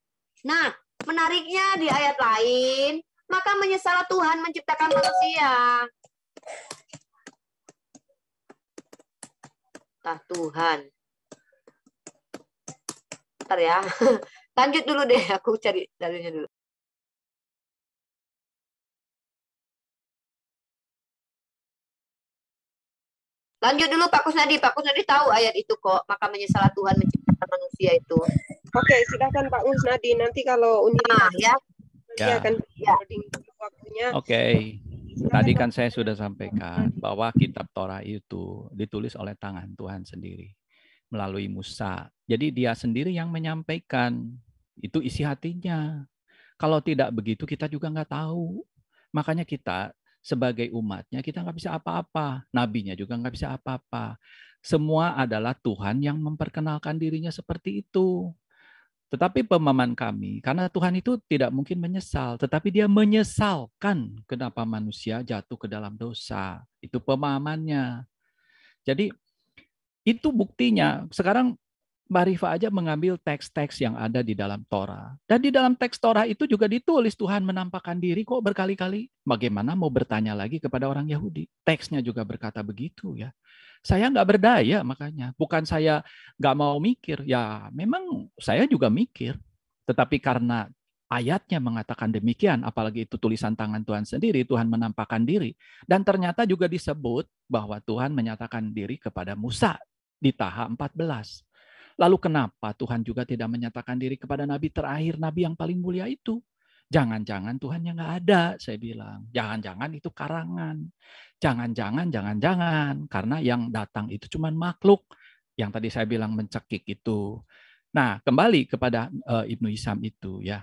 Nah, menariknya di ayat lain, maka menyesal Tuhan menciptakan manusia. Tah Tuhan. Ntar ya. Lanjut dulu deh, aku cari dalilnya dulu. Lanjut dulu Pak Kusnadi. Pak Kusnadi tahu ayat itu kok. Maka menyesal Tuhan menciptakan manusia itu. Oke, okay, silakan Pak Kusnadi. Nanti kalau undi ah, ya. Ya. akan ya. waktunya. Oke. Okay. Tadi kan saya sudah sampaikan bahwa kitab Torah itu ditulis oleh tangan Tuhan sendiri melalui Musa. Jadi dia sendiri yang menyampaikan itu isi hatinya. Kalau tidak begitu kita juga nggak tahu. Makanya kita sebagai umatnya kita nggak bisa apa-apa. Nabinya juga nggak bisa apa-apa. Semua adalah Tuhan yang memperkenalkan dirinya seperti itu. Tetapi pemahaman kami, karena Tuhan itu tidak mungkin menyesal, tetapi dia menyesalkan kenapa manusia jatuh ke dalam dosa. Itu pemahamannya. Jadi itu buktinya. Sekarang Mbak Rifa aja mengambil teks-teks yang ada di dalam Torah. Dan di dalam teks Torah itu juga ditulis Tuhan menampakkan diri kok berkali-kali. Bagaimana mau bertanya lagi kepada orang Yahudi? Teksnya juga berkata begitu ya. Saya nggak berdaya makanya. Bukan saya nggak mau mikir. Ya memang saya juga mikir. Tetapi karena ayatnya mengatakan demikian, apalagi itu tulisan tangan Tuhan sendiri, Tuhan menampakkan diri. Dan ternyata juga disebut bahwa Tuhan menyatakan diri kepada Musa di tahap 14. Lalu kenapa Tuhan juga tidak menyatakan diri kepada nabi terakhir, nabi yang paling mulia itu? Jangan-jangan Tuhan yang nggak ada, saya bilang. Jangan-jangan itu karangan. Jangan-jangan, jangan-jangan. Karena yang datang itu cuma makhluk. Yang tadi saya bilang mencekik itu. Nah, kembali kepada uh, Ibnu Isam itu ya.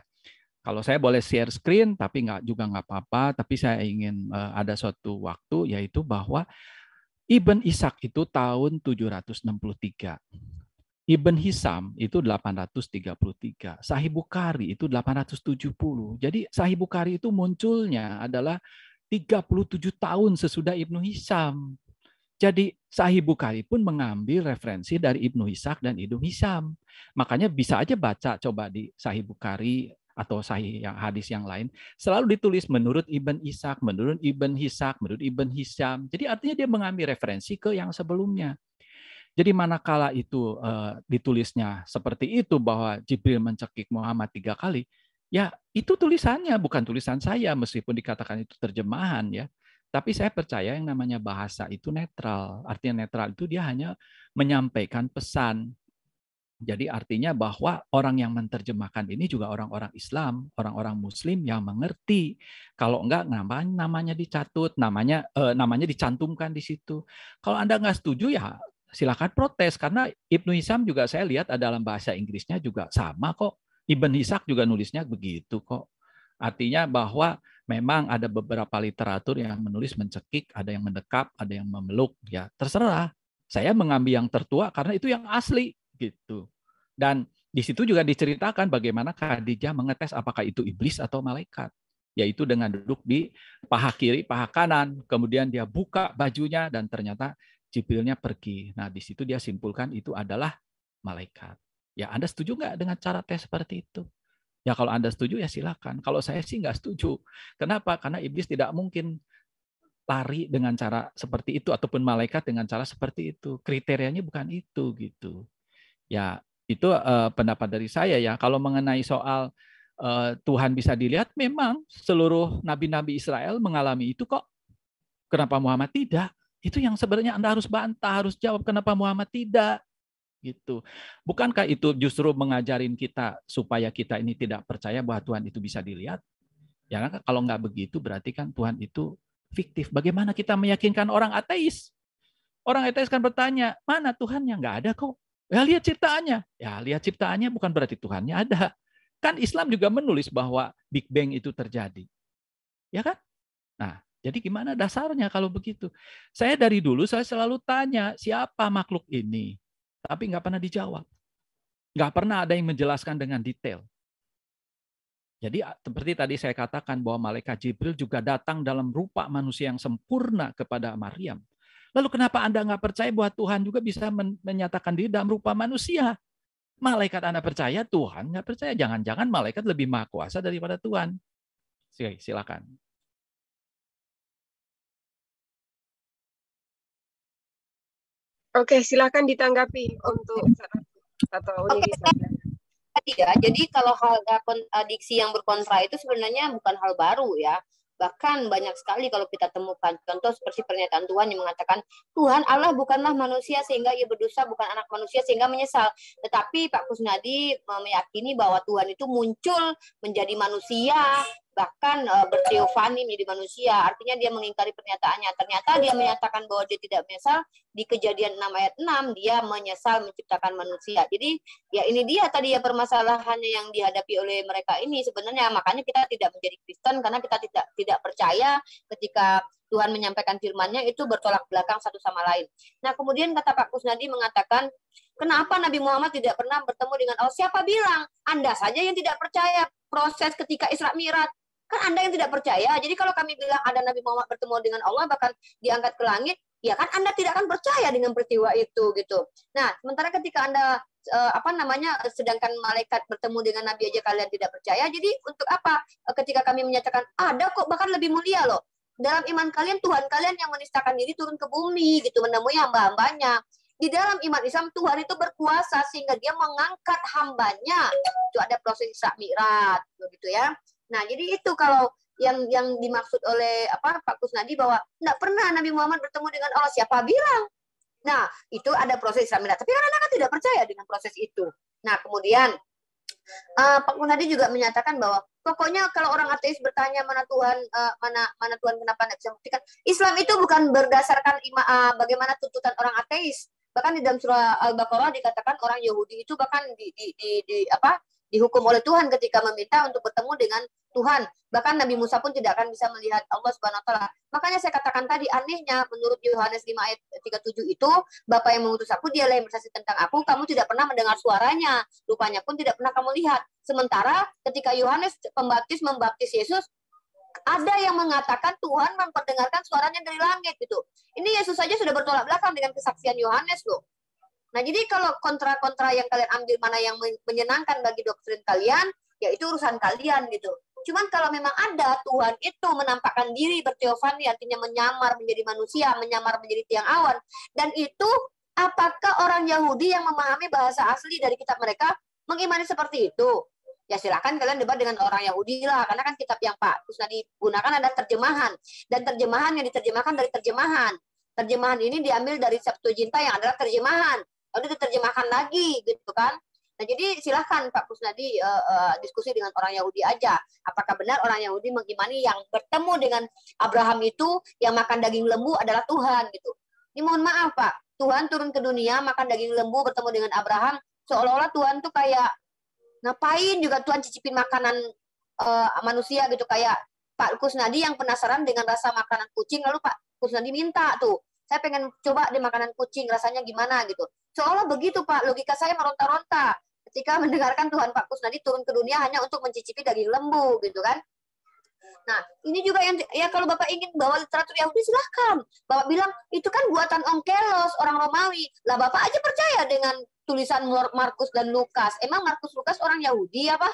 Kalau saya boleh share screen, tapi nggak juga nggak apa-apa. Tapi saya ingin uh, ada suatu waktu, yaitu bahwa Ibn Ishak itu tahun 763 Ibn Hisam itu 833, Sahih Bukhari itu 870. Jadi Sahih Bukhari itu munculnya adalah 37 tahun sesudah Ibnu Hisam. Jadi Sahih Bukhari pun mengambil referensi dari Ibnu Ishak dan Ibnu Hisam. Makanya bisa aja baca coba di Sahih Bukhari atau sahih yang hadis yang lain selalu ditulis menurut Ibn Ishak, menurut Ibn Hisak, menurut Ibn Hisam. Jadi artinya dia mengambil referensi ke yang sebelumnya. Jadi manakala itu uh, ditulisnya seperti itu bahwa Jibril mencekik Muhammad tiga kali, ya itu tulisannya bukan tulisan saya meskipun dikatakan itu terjemahan ya. Tapi saya percaya yang namanya bahasa itu netral. Artinya netral itu dia hanya menyampaikan pesan. Jadi artinya bahwa orang yang menerjemahkan ini juga orang-orang Islam, orang-orang Muslim yang mengerti. Kalau enggak namanya dicatut, namanya eh, namanya dicantumkan di situ. Kalau anda nggak setuju ya silakan protes karena Ibnu Hisam juga saya lihat ada dalam bahasa Inggrisnya juga sama kok. Ibn Hisak juga nulisnya begitu kok. Artinya bahwa memang ada beberapa literatur yang menulis mencekik, ada yang mendekap, ada yang memeluk ya. Terserah. Saya mengambil yang tertua karena itu yang asli gitu. Dan di situ juga diceritakan bagaimana Khadijah mengetes apakah itu iblis atau malaikat yaitu dengan duduk di paha kiri, paha kanan. Kemudian dia buka bajunya dan ternyata Jibrilnya pergi. Nah, di situ dia simpulkan itu adalah malaikat. Ya, Anda setuju nggak dengan cara tes seperti itu? Ya, kalau Anda setuju ya silakan. Kalau saya sih nggak setuju. Kenapa? Karena iblis tidak mungkin lari dengan cara seperti itu ataupun malaikat dengan cara seperti itu. Kriterianya bukan itu gitu. Ya, itu uh, pendapat dari saya ya. Kalau mengenai soal uh, Tuhan bisa dilihat, memang seluruh nabi-nabi Israel mengalami itu kok. Kenapa Muhammad tidak? Itu yang sebenarnya Anda harus bantah, harus jawab kenapa Muhammad tidak gitu. Bukankah itu justru mengajarin kita supaya kita ini tidak percaya bahwa Tuhan itu bisa dilihat? Ya kan kalau nggak begitu berarti kan Tuhan itu fiktif. Bagaimana kita meyakinkan orang ateis? Orang ateis kan bertanya, mana Tuhan yang Nggak ada kok. Ya lihat ciptaannya. Ya lihat ciptaannya bukan berarti Tuhannya ada. Kan Islam juga menulis bahwa Big Bang itu terjadi. Ya kan? Nah, jadi gimana dasarnya kalau begitu? Saya dari dulu saya selalu tanya siapa makhluk ini, tapi nggak pernah dijawab. Nggak pernah ada yang menjelaskan dengan detail. Jadi seperti tadi saya katakan bahwa malaikat Jibril juga datang dalam rupa manusia yang sempurna kepada Maryam. Lalu kenapa Anda nggak percaya bahwa Tuhan juga bisa menyatakan diri dalam rupa manusia? Malaikat Anda percaya, Tuhan nggak percaya. Jangan-jangan malaikat lebih maha kuasa daripada Tuhan. Silakan. Oke, silakan ditanggapi untuk atau Oke, okay, ya. Jadi kalau hal adiksi yang berkontra itu sebenarnya bukan hal baru ya. Bahkan banyak sekali kalau kita temukan contoh seperti pernyataan Tuhan yang mengatakan Tuhan Allah bukanlah manusia sehingga ia berdosa bukan anak manusia sehingga menyesal. Tetapi Pak Kusnadi meyakini bahwa Tuhan itu muncul menjadi manusia bahkan uh, berteofani menjadi manusia. Artinya dia mengingkari pernyataannya. Ternyata dia menyatakan bahwa dia tidak menyesal di kejadian 6 ayat 6 dia menyesal menciptakan manusia. Jadi ya ini dia tadi ya permasalahannya yang dihadapi oleh mereka ini sebenarnya makanya kita tidak menjadi Kristen karena kita tidak tidak percaya ketika Tuhan menyampaikan firman-Nya itu bertolak belakang satu sama lain. Nah, kemudian kata Pak Kusnadi mengatakan, kenapa Nabi Muhammad tidak pernah bertemu dengan Allah? Siapa bilang? Anda saja yang tidak percaya proses ketika Isra Mi'raj. Kan Anda yang tidak percaya. Jadi kalau kami bilang ada Nabi Muhammad bertemu dengan Allah bahkan diangkat ke langit, ya kan Anda tidak akan percaya dengan peristiwa itu gitu. Nah, sementara ketika Anda eh, apa namanya sedangkan malaikat bertemu dengan nabi aja kalian tidak percaya. Jadi untuk apa eh, ketika kami menyatakan ada kok bahkan lebih mulia loh. Dalam iman kalian Tuhan kalian yang menistakan diri turun ke bumi gitu menemui hamba-hambanya di dalam iman Islam Tuhan itu berkuasa sehingga dia mengangkat hambanya itu ada proses Isra Mi'raj begitu ya Nah, jadi itu kalau yang yang dimaksud oleh apa Pak Kusnadi bahwa tidak pernah Nabi Muhammad bertemu dengan Allah siapa bilang. Nah, itu ada proses Islam nah, Tapi karena anak kan tidak percaya dengan proses itu. Nah, kemudian uh, Pak Kusnadi juga menyatakan bahwa pokoknya kalau orang ateis bertanya mana Tuhan uh, mana mana Tuhan kenapa tidak bisa membuktikan Islam itu bukan berdasarkan ima, uh, bagaimana tuntutan orang ateis bahkan di dalam surah Al-Baqarah dikatakan orang Yahudi itu bahkan di, di, di, di apa dihukum oleh Tuhan ketika meminta untuk bertemu dengan Tuhan. Bahkan Nabi Musa pun tidak akan bisa melihat Allah Subhanahu wa taala. Makanya saya katakan tadi anehnya menurut Yohanes 5 ayat 37 itu, Bapak yang mengutus aku dialah yang bersaksi tentang aku, kamu tidak pernah mendengar suaranya, rupanya pun tidak pernah kamu lihat. Sementara ketika Yohanes Pembaptis membaptis Yesus, ada yang mengatakan Tuhan memperdengarkan suaranya dari langit gitu. Ini Yesus saja sudah bertolak belakang dengan kesaksian Yohanes loh. Nah, jadi kalau kontra-kontra yang kalian ambil mana yang menyenangkan bagi doktrin kalian, ya itu urusan kalian gitu. Cuman kalau memang ada Tuhan itu menampakkan diri berteofani artinya menyamar menjadi manusia, menyamar menjadi tiang awan dan itu apakah orang Yahudi yang memahami bahasa asli dari kitab mereka mengimani seperti itu? ya silahkan kalian debat dengan orang Yahudi lah karena kan kitab yang Pak Kusna digunakan ada terjemahan dan terjemahan yang diterjemahkan dari terjemahan terjemahan ini diambil dari Septuaginta yang adalah terjemahan lalu diterjemahkan lagi gitu kan nah jadi silahkan Pak Kusnadi uh, uh, diskusi dengan orang Yahudi aja apakah benar orang Yahudi mengimani yang bertemu dengan Abraham itu yang makan daging lembu adalah Tuhan gitu ini mohon maaf Pak Tuhan turun ke dunia makan daging lembu bertemu dengan Abraham seolah-olah Tuhan tuh kayak ngapain juga Tuhan cicipin makanan uh, manusia gitu kayak Pak Kusnadi yang penasaran dengan rasa makanan kucing lalu Pak Kusnadi minta tuh saya pengen coba di makanan kucing rasanya gimana gitu Seolah begitu Pak, logika saya meronta-ronta ketika mendengarkan Tuhan Pak Kusnadi turun ke dunia hanya untuk mencicipi daging lembu gitu kan. Nah, ini juga yang ya kalau Bapak ingin bawa literatur Yahudi silahkan. Bapak bilang itu kan buatan Onkelos, orang Romawi. Lah Bapak aja percaya dengan tulisan Markus dan Lukas. Emang Markus Lukas orang Yahudi apa?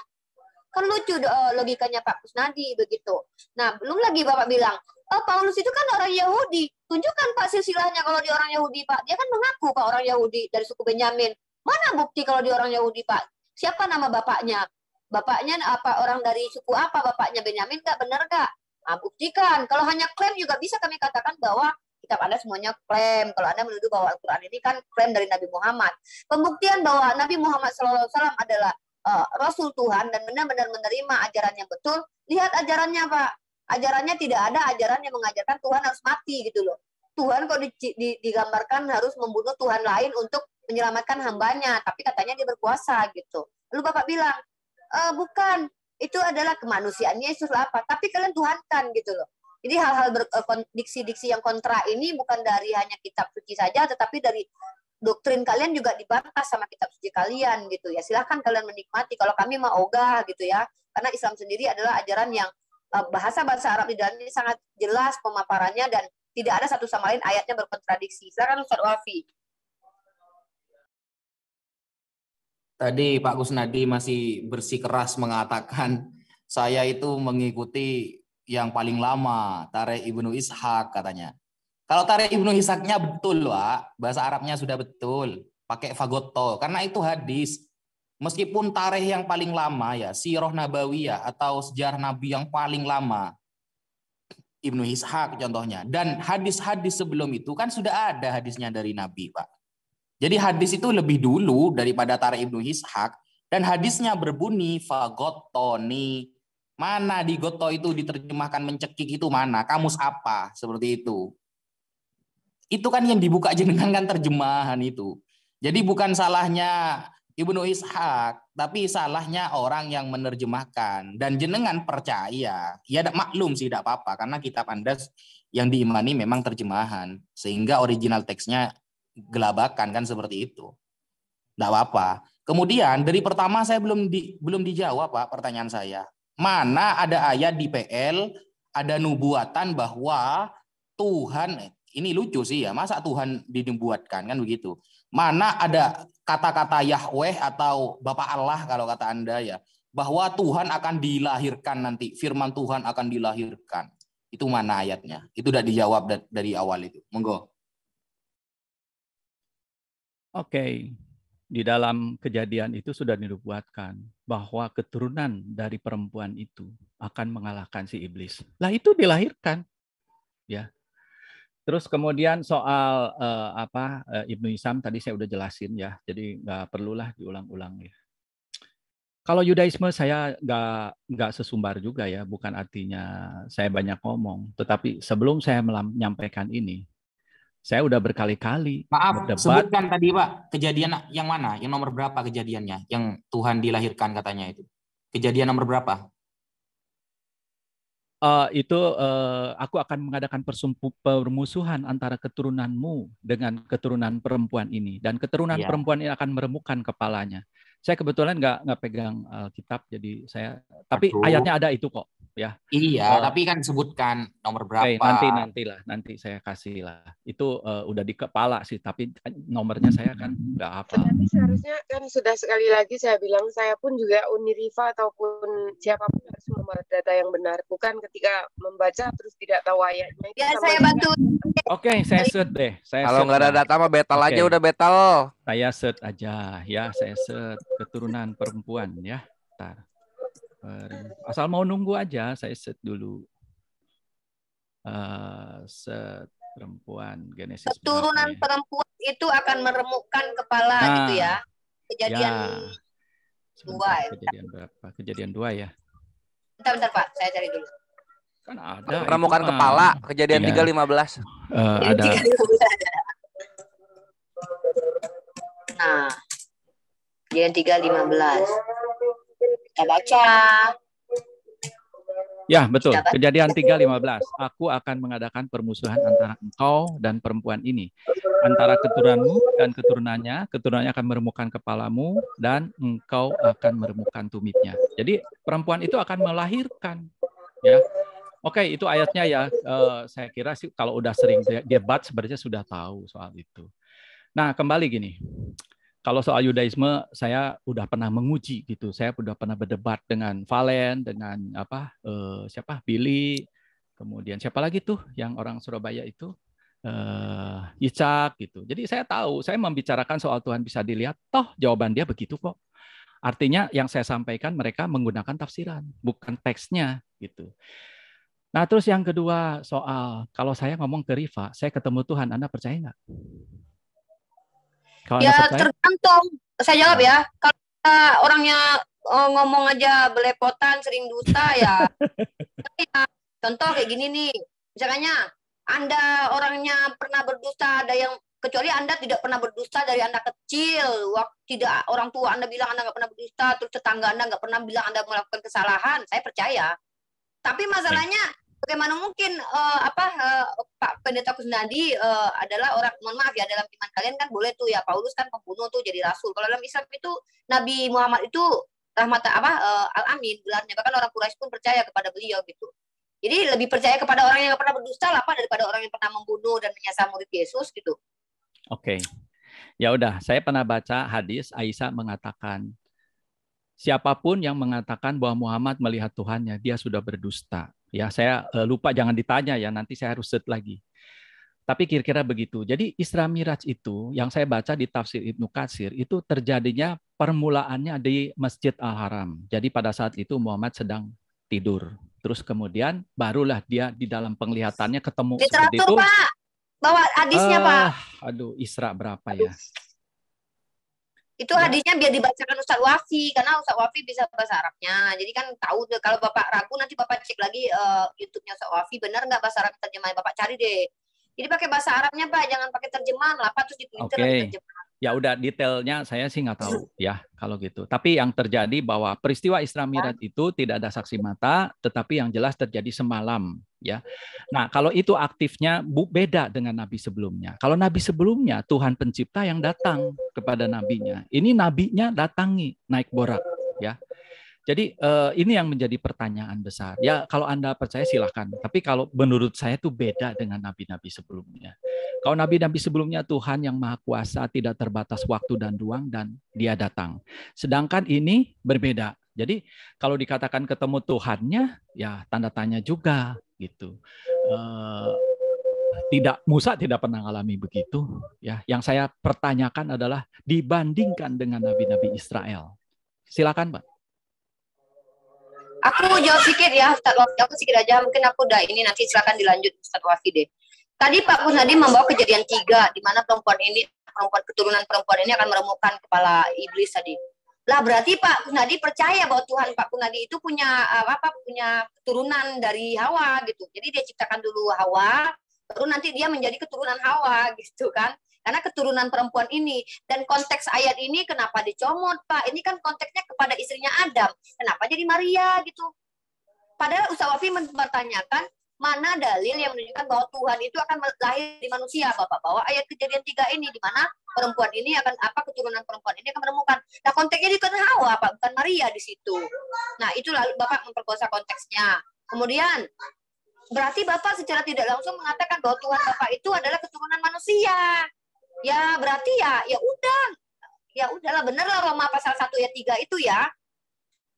Kan lucu eh, logikanya Pak Kusnadi begitu. Nah, belum lagi Bapak bilang uh, Paulus itu kan orang Yahudi. Tunjukkan Pak silsilahnya kalau di orang Yahudi, Pak. Dia kan mengaku Pak orang Yahudi dari suku Benyamin. Mana bukti kalau di orang Yahudi, Pak? Siapa nama bapaknya? Bapaknya apa orang dari suku apa bapaknya Benyamin enggak benar enggak? Nah, buktikan. Kalau hanya klaim juga bisa kami katakan bahwa kitab Anda semuanya klaim. Kalau Anda menuduh bahwa Al-Quran ini kan klaim dari Nabi Muhammad. Pembuktian bahwa Nabi Muhammad SAW adalah eh, Rasul Tuhan dan benar-benar menerima ajaran yang betul. Lihat ajarannya Pak. Ajarannya tidak ada ajaran yang mengajarkan Tuhan harus mati gitu loh. Tuhan kok di, di, digambarkan harus membunuh Tuhan lain untuk menyelamatkan hambanya, tapi katanya dia berkuasa gitu. Lalu Bapak bilang, e, bukan, itu adalah kemanusiaan Yesus lah apa, tapi kalian Tuhankan gitu loh. Jadi hal-hal e, diksi-diksi yang kontra ini bukan dari hanya kitab suci saja, tetapi dari doktrin kalian juga dibantah sama kitab suci kalian gitu ya. Silahkan kalian menikmati. Kalau kami mah ogah gitu ya, karena Islam sendiri adalah ajaran yang Eh, bahasa-bahasa Arab di dalamnya sangat jelas pemaparannya dan tidak ada satu sama lain ayatnya berkontradiksi. Silakan Ustaz Wafi. Tadi Pak Gusnadi masih bersikeras mengatakan saya itu mengikuti yang paling lama, Tarikh Ibnu ishak katanya. Kalau Tarikh Ibnu ishaknya betul, Pak, bahasa Arabnya sudah betul, pakai fagoto. Karena itu hadis. Meskipun tarikh yang paling lama ya, Sirah Nabawiyah atau sejarah Nabi yang paling lama, Ibnu Ishaq contohnya. Dan hadis-hadis sebelum itu kan sudah ada hadisnya dari Nabi, Pak. Jadi hadis itu lebih dulu daripada tarikh Ibnu Ishaq dan hadisnya berbunyi fagotoni. Mana di goto itu diterjemahkan mencekik itu mana? Kamus apa? Seperti itu. Itu kan yang dibuka jenengan kan terjemahan itu. Jadi bukan salahnya Ibnu Ishak, tapi salahnya orang yang menerjemahkan dan jenengan percaya. Ya tidak maklum sih tidak apa-apa karena kitab Anda yang diimani memang terjemahan sehingga original teksnya gelabakan kan seperti itu. Tidak apa-apa. Kemudian dari pertama saya belum di, belum dijawab Pak pertanyaan saya. Mana ada ayat di PL ada nubuatan bahwa Tuhan ini lucu sih ya, masa Tuhan dinubuatkan kan begitu. Mana ada kata-kata Yahweh atau Bapak Allah kalau kata Anda ya, bahwa Tuhan akan dilahirkan nanti, firman Tuhan akan dilahirkan. Itu mana ayatnya? Itu sudah dijawab dari awal itu. Monggo. Oke. Di dalam kejadian itu sudah dinubuatkan bahwa keturunan dari perempuan itu akan mengalahkan si iblis. Lah itu dilahirkan. Ya, Terus kemudian soal uh, apa uh, Ibnu Isam tadi saya udah jelasin ya, jadi nggak perlulah diulang-ulang ya. Kalau Yudaisme saya nggak nggak sesumbar juga ya, bukan artinya saya banyak ngomong, tetapi sebelum saya menyampaikan ini, saya udah berkali-kali Maaf, berdebat. sebutkan tadi Pak, kejadian yang mana? Yang nomor berapa kejadiannya? Yang Tuhan dilahirkan katanya itu. Kejadian nomor berapa? uh, itu uh, aku akan mengadakan permusuhan antara keturunanmu dengan keturunan perempuan ini dan keturunan yeah. perempuan ini akan meremukkan kepalanya saya kebetulan nggak nggak pegang eh, kitab jadi saya tapi Aduh. ayatnya ada itu kok, ya. Iya, uh, tapi kan sebutkan nomor berapa. Okay, nanti nantilah, nanti saya kasih lah. Itu uh, udah di kepala sih, tapi nomornya saya kan nggak apa. Tapi seharusnya kan sudah sekali lagi saya bilang saya pun juga Uniriva ataupun siapapun harus membuat data yang benar, bukan ketika membaca terus tidak tahu ayatnya. Itu ya saya bantu. Oke, okay, saya set deh. Saya Kalau nggak ada data mah betal okay. aja udah betal. Saya set aja, ya saya set keturunan perempuan ya. Bentar. Asal mau nunggu aja, saya set dulu. Uh, set perempuan genesis. Keturunan berapa, ya. perempuan itu akan meremukkan kepala nah, gitu ya. Kejadian ya. dua. Ya. Kejadian berapa? Kejadian dua ya. Bentar, bentar Pak, saya cari dulu. Kan ada. Remukan itu, kepala, uh, kejadian iya. tiga lima belas. Eh, ada. 315. Nah, Kejadian 3.15. Kita baca. Ya, betul. Kejadian 3.15. Aku akan mengadakan permusuhan antara engkau dan perempuan ini. Antara keturunanmu dan keturunannya. Keturunannya akan meremukkan kepalamu dan engkau akan meremukkan tumitnya. Jadi perempuan itu akan melahirkan. Ya, Oke, itu ayatnya ya. Eh, saya kira sih kalau udah sering debat sebenarnya sudah tahu soal itu. Nah, kembali gini kalau soal Yudaisme saya udah pernah menguji gitu. Saya sudah pernah berdebat dengan Valen, dengan apa uh, siapa Billy, kemudian siapa lagi tuh yang orang Surabaya itu uh, eh, Icak gitu. Jadi saya tahu, saya membicarakan soal Tuhan bisa dilihat, toh jawaban dia begitu kok. Artinya yang saya sampaikan mereka menggunakan tafsiran, bukan teksnya gitu. Nah terus yang kedua soal kalau saya ngomong ke Riva, saya ketemu Tuhan, Anda percaya nggak? Kalau ya tergantung. Saya jawab ya. Ah. Kalau orangnya oh, ngomong aja belepotan, sering dusta ya. ya. Contoh kayak gini nih. Misalnya Anda orangnya pernah berdusta, ada yang kecuali Anda tidak pernah berdusta dari Anda kecil, waktu tidak orang tua Anda bilang Anda nggak pernah berdusta, terus tetangga Anda nggak pernah bilang Anda melakukan kesalahan, saya percaya. Tapi masalahnya bagaimana mungkin uh, apa uh, Pak Pendeta Kusnadi uh, adalah orang mohon maaf ya dalam iman kalian kan boleh tuh ya Paulus kan pembunuh tuh jadi rasul. Kalau dalam Islam itu Nabi Muhammad itu rahmat apa uh, al amin gelarnya bahkan orang Quraisy pun percaya kepada beliau gitu. Jadi lebih percaya kepada orang yang pernah berdusta lah Pak daripada orang yang pernah membunuh dan menyasar murid Yesus gitu. Oke. Okay. Ya udah, saya pernah baca hadis Aisyah mengatakan Siapapun yang mengatakan bahwa Muhammad melihat Tuhannya, dia sudah berdusta Ya, saya eh, lupa jangan ditanya ya, nanti saya harus set lagi. Tapi kira-kira begitu. Jadi Isra Miraj itu yang saya baca di tafsir Ibnu Katsir itu terjadinya permulaannya di Masjid Al-Haram. Jadi pada saat itu Muhammad sedang tidur. Terus kemudian barulah dia di dalam penglihatannya ketemu Literatur, seperti itu. Pak. Bawa hadisnya, uh, Pak. Aduh, Isra berapa ya? Itu iya. hadisnya biar dibacakan Ustaz Wafi karena Ustaz Wafi bisa bahasa Arabnya. Jadi kan tahu kalau Bapak ragu nanti Bapak cek lagi uh, YouTube-nya Ustaz Wafi benar nggak bahasa Arab terjemahan Bapak cari deh. Jadi pakai bahasa Arabnya Pak, jangan pakai terjemahan lah, Pak terus di Twitter okay. terjemahan. Ya udah detailnya saya sih nggak tahu ya kalau gitu. Tapi yang terjadi bahwa peristiwa Isra Mi'raj itu tidak ada saksi mata, tetapi yang jelas terjadi semalam ya. Nah, kalau itu aktifnya beda dengan nabi sebelumnya. Kalau nabi sebelumnya Tuhan pencipta yang datang kepada nabinya. Ini nabinya datangi naik borak ya. Jadi eh, ini yang menjadi pertanyaan besar. Ya kalau Anda percaya silahkan. Tapi kalau menurut saya itu beda dengan nabi-nabi sebelumnya. Kalau nabi-nabi sebelumnya Tuhan yang maha kuasa tidak terbatas waktu dan ruang dan dia datang. Sedangkan ini berbeda. Jadi kalau dikatakan ketemu Tuhannya, ya tanda tanya juga gitu. Uh, tidak Musa tidak pernah alami begitu ya. Yang saya pertanyakan adalah dibandingkan dengan nabi-nabi Israel. Silakan, Pak. Aku jawab sedikit ya, Ustaz Wafi. Aku sedikit aja, mungkin aku udah ini nanti silakan dilanjut Ustaz Wafi deh. Tadi Pak Kusnadi membawa kejadian tiga, di mana perempuan ini, perempuan keturunan perempuan ini akan meremukkan kepala iblis tadi. Lah berarti Pak Kunadi percaya bahwa Tuhan Pak Kunadi itu punya apa punya keturunan dari Hawa gitu. Jadi dia ciptakan dulu Hawa, baru nanti dia menjadi keturunan Hawa gitu kan. Karena keturunan perempuan ini dan konteks ayat ini kenapa dicomot Pak? Ini kan konteksnya kepada istrinya Adam. Kenapa jadi Maria gitu? Padahal Ustaz Wafi mempertanyakan mana dalil yang menunjukkan bahwa Tuhan itu akan lahir di manusia, Bapak? Bahwa ayat kejadian tiga ini di mana perempuan ini akan apa keturunan perempuan ini akan menemukan. Nah, konteksnya di Hawa, Pak, bukan Maria di situ. Nah, itu lalu Bapak memperkosa konteksnya. Kemudian berarti Bapak secara tidak langsung mengatakan bahwa Tuhan Bapak itu adalah keturunan manusia. Ya, berarti ya ya udah. Ya udahlah bener lah Roma pasal 1 ayat 3 itu ya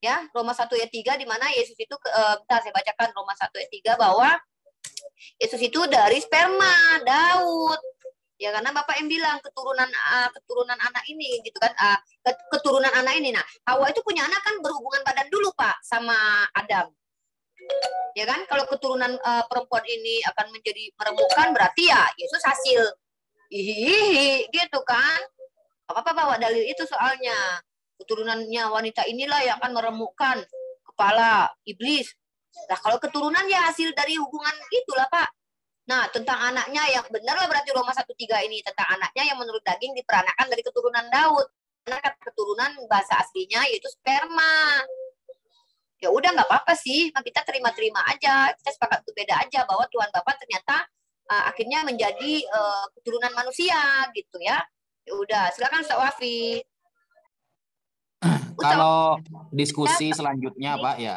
ya Roma 1 ayat 3 di mana Yesus itu uh, bentar saya bacakan Roma 1 ayat 3 bahwa Yesus itu dari sperma Daud ya karena bapak yang bilang keturunan uh, keturunan anak ini gitu kan uh, keturunan anak ini nah Hawa itu punya anak kan berhubungan badan dulu pak sama Adam ya kan kalau keturunan uh, perempuan ini akan menjadi meremukkan berarti ya Yesus hasil hihihi gitu kan apa apa bawa dalil itu soalnya keturunannya wanita inilah yang akan meremukkan kepala iblis. Nah, kalau keturunan ya hasil dari hubungan itulah, Pak. Nah, tentang anaknya yang benar lah berarti Roma 13 ini. Tentang anaknya yang menurut daging diperanakan dari keturunan Daud. Karena keturunan bahasa aslinya yaitu sperma. Ya udah nggak apa-apa sih, nah, kita terima-terima aja. Kita sepakat beda aja bahwa Tuhan Bapak ternyata uh, akhirnya menjadi uh, keturunan manusia gitu ya. Ya udah, silakan Ustaz Wafi. Kalau diskusi selanjutnya, iya. Pak, ya.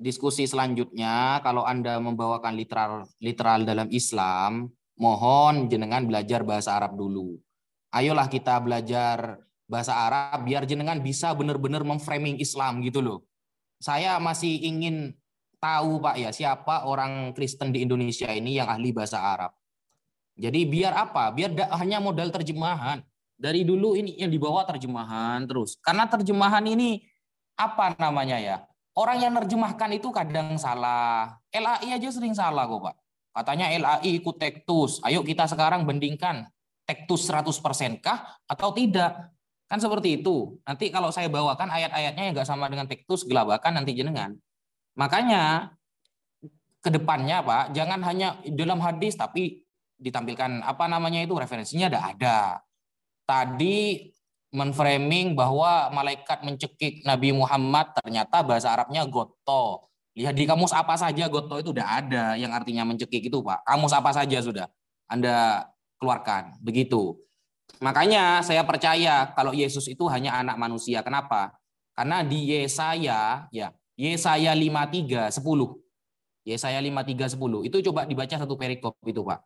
Diskusi selanjutnya, kalau Anda membawakan literal, literal dalam Islam, mohon jenengan belajar bahasa Arab dulu. Ayolah kita belajar bahasa Arab biar jenengan bisa benar-benar memframing Islam gitu loh. Saya masih ingin tahu Pak ya siapa orang Kristen di Indonesia ini yang ahli bahasa Arab. Jadi biar apa? Biar hanya modal terjemahan dari dulu ini yang dibawa terjemahan terus. Karena terjemahan ini apa namanya ya? Orang yang nerjemahkan itu kadang salah. LAI aja sering salah kok, Pak. Katanya LAI ikut tektus. Ayo kita sekarang bandingkan tektus 100% kah atau tidak? Kan seperti itu. Nanti kalau saya bawakan ayat-ayatnya yang nggak sama dengan tektus, gelabakan nanti jenengan. Makanya kedepannya Pak, jangan hanya dalam hadis tapi ditampilkan apa namanya itu referensinya ada ada tadi menframing bahwa malaikat mencekik Nabi Muhammad ternyata bahasa Arabnya goto. Lihat ya, di kamus apa saja goto itu udah ada yang artinya mencekik itu Pak. Kamus apa saja sudah Anda keluarkan. Begitu. Makanya saya percaya kalau Yesus itu hanya anak manusia. Kenapa? Karena di Yesaya ya, Yesaya 53 10. Yesaya 53 10 itu coba dibaca satu perikop itu Pak.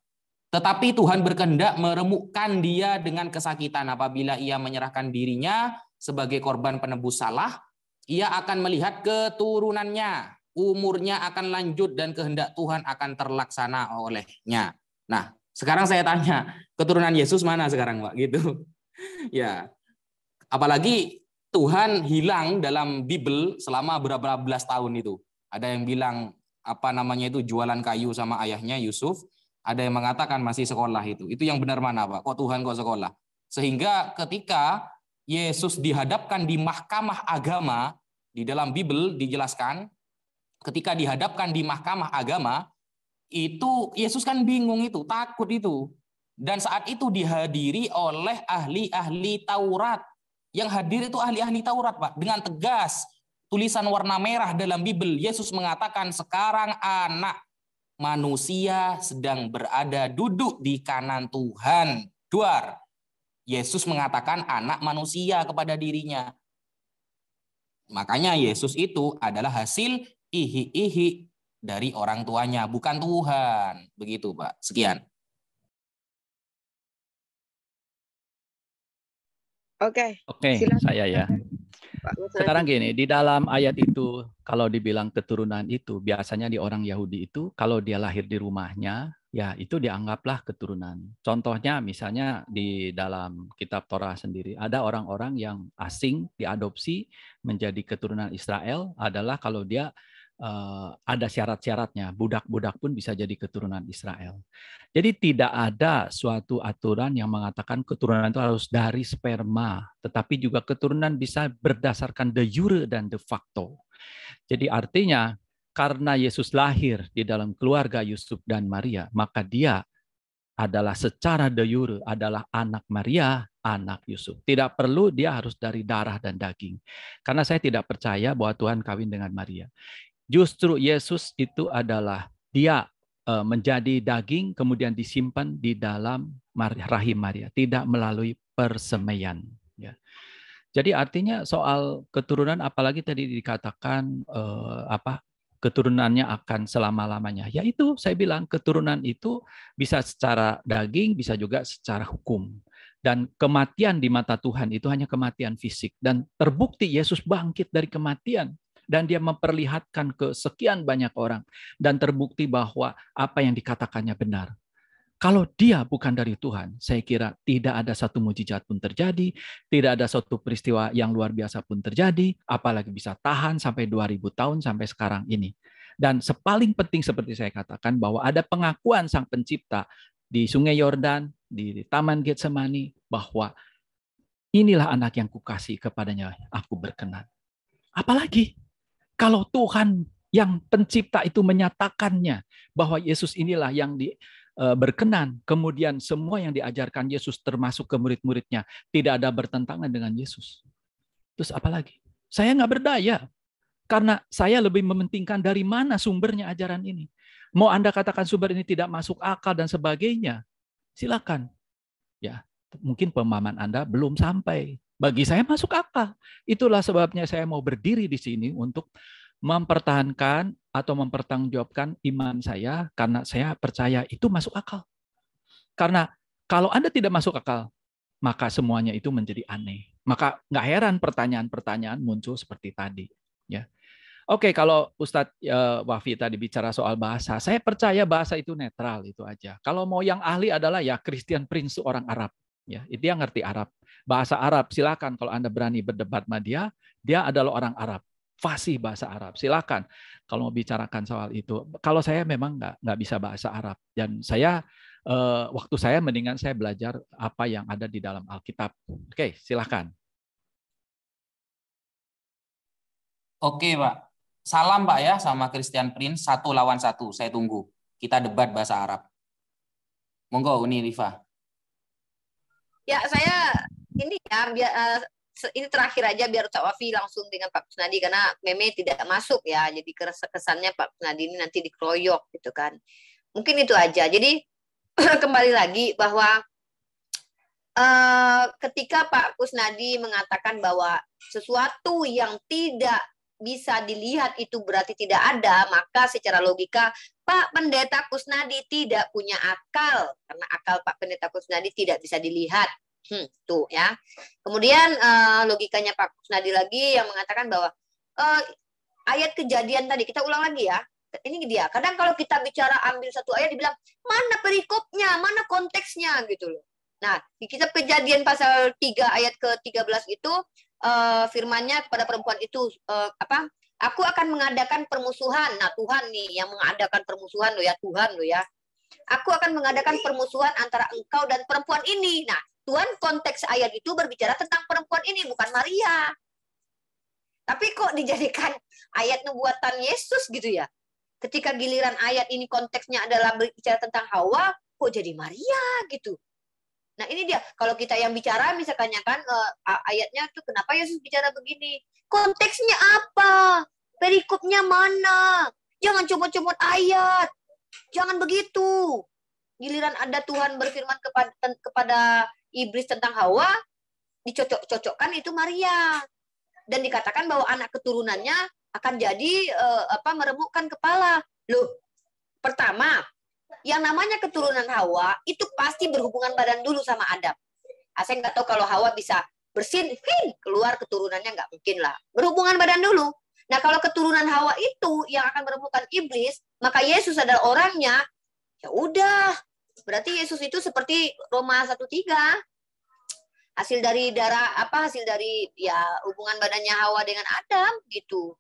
Tetapi Tuhan berkehendak meremukkan dia dengan kesakitan apabila ia menyerahkan dirinya sebagai korban penebus salah, ia akan melihat keturunannya, umurnya akan lanjut dan kehendak Tuhan akan terlaksana olehnya. Nah, sekarang saya tanya, keturunan Yesus mana sekarang, Pak? Gitu. ya. Apalagi Tuhan hilang dalam Bible selama berapa belas tahun itu. Ada yang bilang apa namanya itu jualan kayu sama ayahnya Yusuf, ada yang mengatakan masih sekolah itu. Itu yang benar mana, Pak? Kok Tuhan kok sekolah? Sehingga ketika Yesus dihadapkan di mahkamah agama, di dalam Bibel dijelaskan, ketika dihadapkan di mahkamah agama, itu Yesus kan bingung itu, takut itu. Dan saat itu dihadiri oleh ahli-ahli Taurat. Yang hadir itu ahli-ahli Taurat, Pak. Dengan tegas, tulisan warna merah dalam Bibel, Yesus mengatakan, sekarang anak manusia sedang berada duduk di kanan Tuhan. Duar. Yesus mengatakan anak manusia kepada dirinya. Makanya Yesus itu adalah hasil ihi-ihi dari orang tuanya, bukan Tuhan. Begitu, Pak. Sekian. Oke. Okay. okay, saya ya. Sekarang gitu. gini, di dalam ayat itu kalau dibilang keturunan itu biasanya di orang Yahudi itu kalau dia lahir di rumahnya ya itu dianggaplah keturunan. Contohnya misalnya di dalam kitab Torah sendiri ada orang-orang yang asing diadopsi menjadi keturunan Israel adalah kalau dia Eh, ada syarat-syaratnya. Budak-budak pun bisa jadi keturunan Israel. Jadi tidak ada suatu aturan yang mengatakan keturunan itu harus dari sperma, tetapi juga keturunan bisa berdasarkan de jure dan de facto. Jadi artinya karena Yesus lahir di dalam keluarga Yusuf dan Maria, maka dia adalah secara de jure adalah anak Maria, anak Yusuf. Tidak perlu dia harus dari darah dan daging. Karena saya tidak percaya bahwa Tuhan kawin dengan Maria. Justru Yesus itu adalah dia eh, menjadi daging kemudian disimpan di dalam rahim Maria, tidak melalui persemaian. Ya. Jadi artinya soal keturunan, apalagi tadi dikatakan eh, apa keturunannya akan selama-lamanya. yaitu saya bilang keturunan itu bisa secara daging, bisa juga secara hukum. Dan kematian di mata Tuhan itu hanya kematian fisik. Dan terbukti Yesus bangkit dari kematian dan dia memperlihatkan ke sekian banyak orang dan terbukti bahwa apa yang dikatakannya benar. Kalau dia bukan dari Tuhan, saya kira tidak ada satu mujizat pun terjadi, tidak ada satu peristiwa yang luar biasa pun terjadi, apalagi bisa tahan sampai 2000 tahun sampai sekarang ini. Dan sepaling penting seperti saya katakan bahwa ada pengakuan Sang Pencipta di Sungai Yordan, di Taman Getsemani bahwa inilah anak yang kukasih kepadanya aku berkenan. Apalagi kalau Tuhan yang pencipta itu menyatakannya bahwa Yesus inilah yang di, eh, berkenan, kemudian semua yang diajarkan Yesus termasuk ke murid-muridnya tidak ada bertentangan dengan Yesus. Terus apalagi? Saya nggak berdaya karena saya lebih mementingkan dari mana sumbernya ajaran ini. Mau Anda katakan sumber ini tidak masuk akal dan sebagainya, silakan. Ya, mungkin pemahaman Anda belum sampai. Bagi saya masuk akal. Itulah sebabnya saya mau berdiri di sini untuk mempertahankan atau mempertanggungjawabkan iman saya karena saya percaya itu masuk akal. Karena kalau Anda tidak masuk akal, maka semuanya itu menjadi aneh. Maka nggak heran pertanyaan-pertanyaan muncul seperti tadi. Ya. Oke, kalau Ustadz ya, Wafi tadi bicara soal bahasa, saya percaya bahasa itu netral itu aja. Kalau mau yang ahli adalah ya Christian Prince orang Arab. Ya, itu yang ngerti Arab. Bahasa Arab, silakan kalau Anda berani berdebat sama dia, dia adalah orang Arab. Fasih bahasa Arab, silakan kalau mau bicarakan soal itu. Kalau saya memang nggak nggak bisa bahasa Arab dan saya eh, waktu saya mendingan saya belajar apa yang ada di dalam Alkitab. Oke, silakan. Oke, Pak. Salam, Pak ya, sama Christian Prince. Satu lawan satu, saya tunggu. Kita debat bahasa Arab. Monggo, Uni Rifa. Ya, saya ini ya biar uh, ini terakhir aja biar Cak Wafi langsung dengan Pak Kusnadi karena meme tidak masuk ya. Jadi kesannya Pak Kusnadi ini nanti dikeroyok gitu kan. Mungkin itu aja. Jadi kembali lagi bahwa uh, ketika Pak Kusnadi mengatakan bahwa sesuatu yang tidak bisa dilihat itu berarti tidak ada, maka secara logika Pak Pendeta Kusnadi tidak punya akal karena akal Pak Pendeta Kusnadi tidak bisa dilihat. Hmm, tuh ya. Kemudian uh, logikanya Pak Kusnadi lagi yang mengatakan bahwa eh, ayat kejadian tadi kita ulang lagi ya. Ini dia. Kadang kalau kita bicara ambil satu ayat dibilang mana perikopnya, mana konteksnya gitu loh. Nah, di kitab kejadian pasal 3 ayat ke-13 itu uh, firmannya kepada perempuan itu uh, apa? Aku akan mengadakan permusuhan. Nah, Tuhan nih yang mengadakan permusuhan lo ya, Tuhan lo ya. Aku akan mengadakan permusuhan antara engkau dan perempuan ini. Nah, Tuhan konteks ayat itu berbicara tentang perempuan ini bukan Maria. Tapi kok dijadikan ayat nubuatan Yesus gitu ya? Ketika giliran ayat ini konteksnya adalah berbicara tentang Hawa, kok jadi Maria gitu? Nah ini dia kalau kita yang bicara misalkan kan uh, ayatnya tuh kenapa Yesus bicara begini? Konteksnya apa? Perikopnya mana? Jangan cuma-cuma ayat. Jangan begitu. Giliran ada Tuhan berfirman kepada kepada iblis tentang Hawa dicocok-cocokkan itu Maria dan dikatakan bahwa anak keturunannya akan jadi uh, apa meremukkan kepala. Loh, pertama yang namanya keturunan Hawa itu pasti berhubungan badan dulu sama Adam. Nah, saya nggak tahu kalau Hawa bisa bersin, hin, keluar keturunannya nggak mungkin lah. Berhubungan badan dulu. Nah kalau keturunan Hawa itu yang akan menemukan iblis, maka Yesus adalah orangnya. Ya udah, berarti Yesus itu seperti Roma 13 hasil dari darah apa hasil dari ya hubungan badannya Hawa dengan Adam gitu.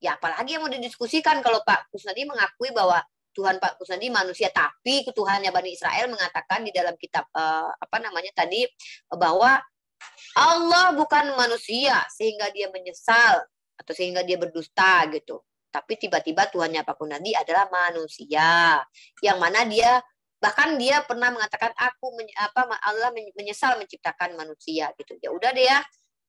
Ya apalagi yang mau didiskusikan kalau Pak Kusnadi mengakui bahwa Tuhan Pak Kusnadi manusia tapi Tuhannya Bani Israel mengatakan di dalam kitab uh, apa namanya tadi bahwa Allah bukan manusia sehingga dia menyesal atau sehingga dia berdusta gitu. Tapi tiba-tiba Tuhannya Pak Kusnadi adalah manusia yang mana dia bahkan dia pernah mengatakan aku apa Allah menyesal menciptakan manusia gitu. Ya udah deh ya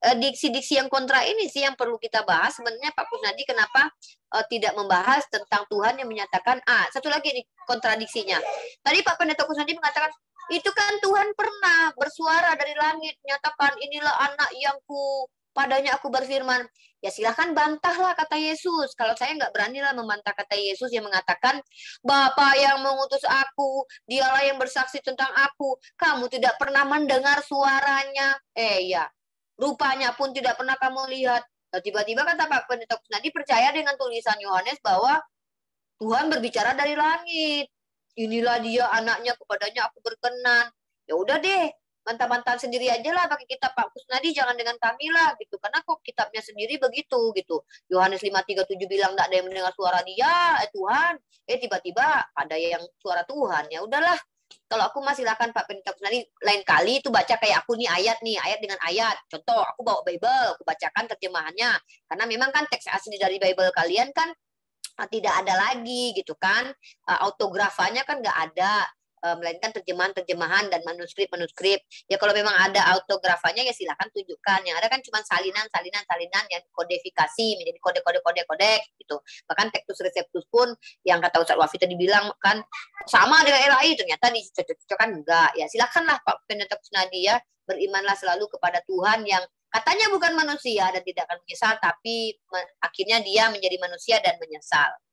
Eh, diksi-diksi yang kontra ini sih yang perlu kita bahas. Sebenarnya Pak Kusnadi kenapa uh, tidak membahas tentang Tuhan yang menyatakan ah satu lagi nih kontradiksinya. Tadi Pak Pendeta Kusnadi mengatakan itu kan Tuhan pernah bersuara dari langit nyatakan inilah anak yang ku padanya aku berfirman. Ya silahkan bantahlah kata Yesus. Kalau saya nggak lah membantah kata Yesus yang mengatakan, Bapa yang mengutus aku, dialah yang bersaksi tentang aku. Kamu tidak pernah mendengar suaranya. Eh ya, Rupanya pun tidak pernah kamu lihat. Nah, tiba-tiba nah, kata Pak Pendeta Kusnadi percaya dengan tulisan Yohanes bahwa Tuhan berbicara dari langit. Inilah dia anaknya, kepadanya aku berkenan. Ya udah deh, mantap-mantap sendiri aja lah pakai kitab Pak Kusnadi jangan dengan kami lah gitu karena kok kitabnya sendiri begitu gitu Yohanes 537 bilang tidak ada yang mendengar suara dia eh Tuhan eh tiba-tiba ada yang suara Tuhan ya udahlah kalau aku masih silakan Pak Pendeta nanti lain kali itu baca kayak aku nih ayat nih ayat dengan ayat contoh aku bawa Bible aku bacakan terjemahannya karena memang kan teks asli dari Bible kalian kan ah, tidak ada lagi gitu kan ah, autografanya kan nggak ada Eh, melainkan terjemahan-terjemahan dan manuskrip-manuskrip. Ya kalau memang ada autografanya ya silahkan tunjukkan. Yang ada kan cuma salinan-salinan salinan yang kodifikasi menjadi kode-kode kode-kode gitu. Bahkan tekstus reseptus pun yang kata Ustaz Wafi tadi bilang kan sama dengan RAI ternyata cocok cocokkan enggak. Ya silakanlah Pak Penetek Sunadi ya berimanlah selalu kepada Tuhan yang katanya bukan manusia dan tidak akan menyesal tapi akhirnya dia menjadi manusia dan menyesal.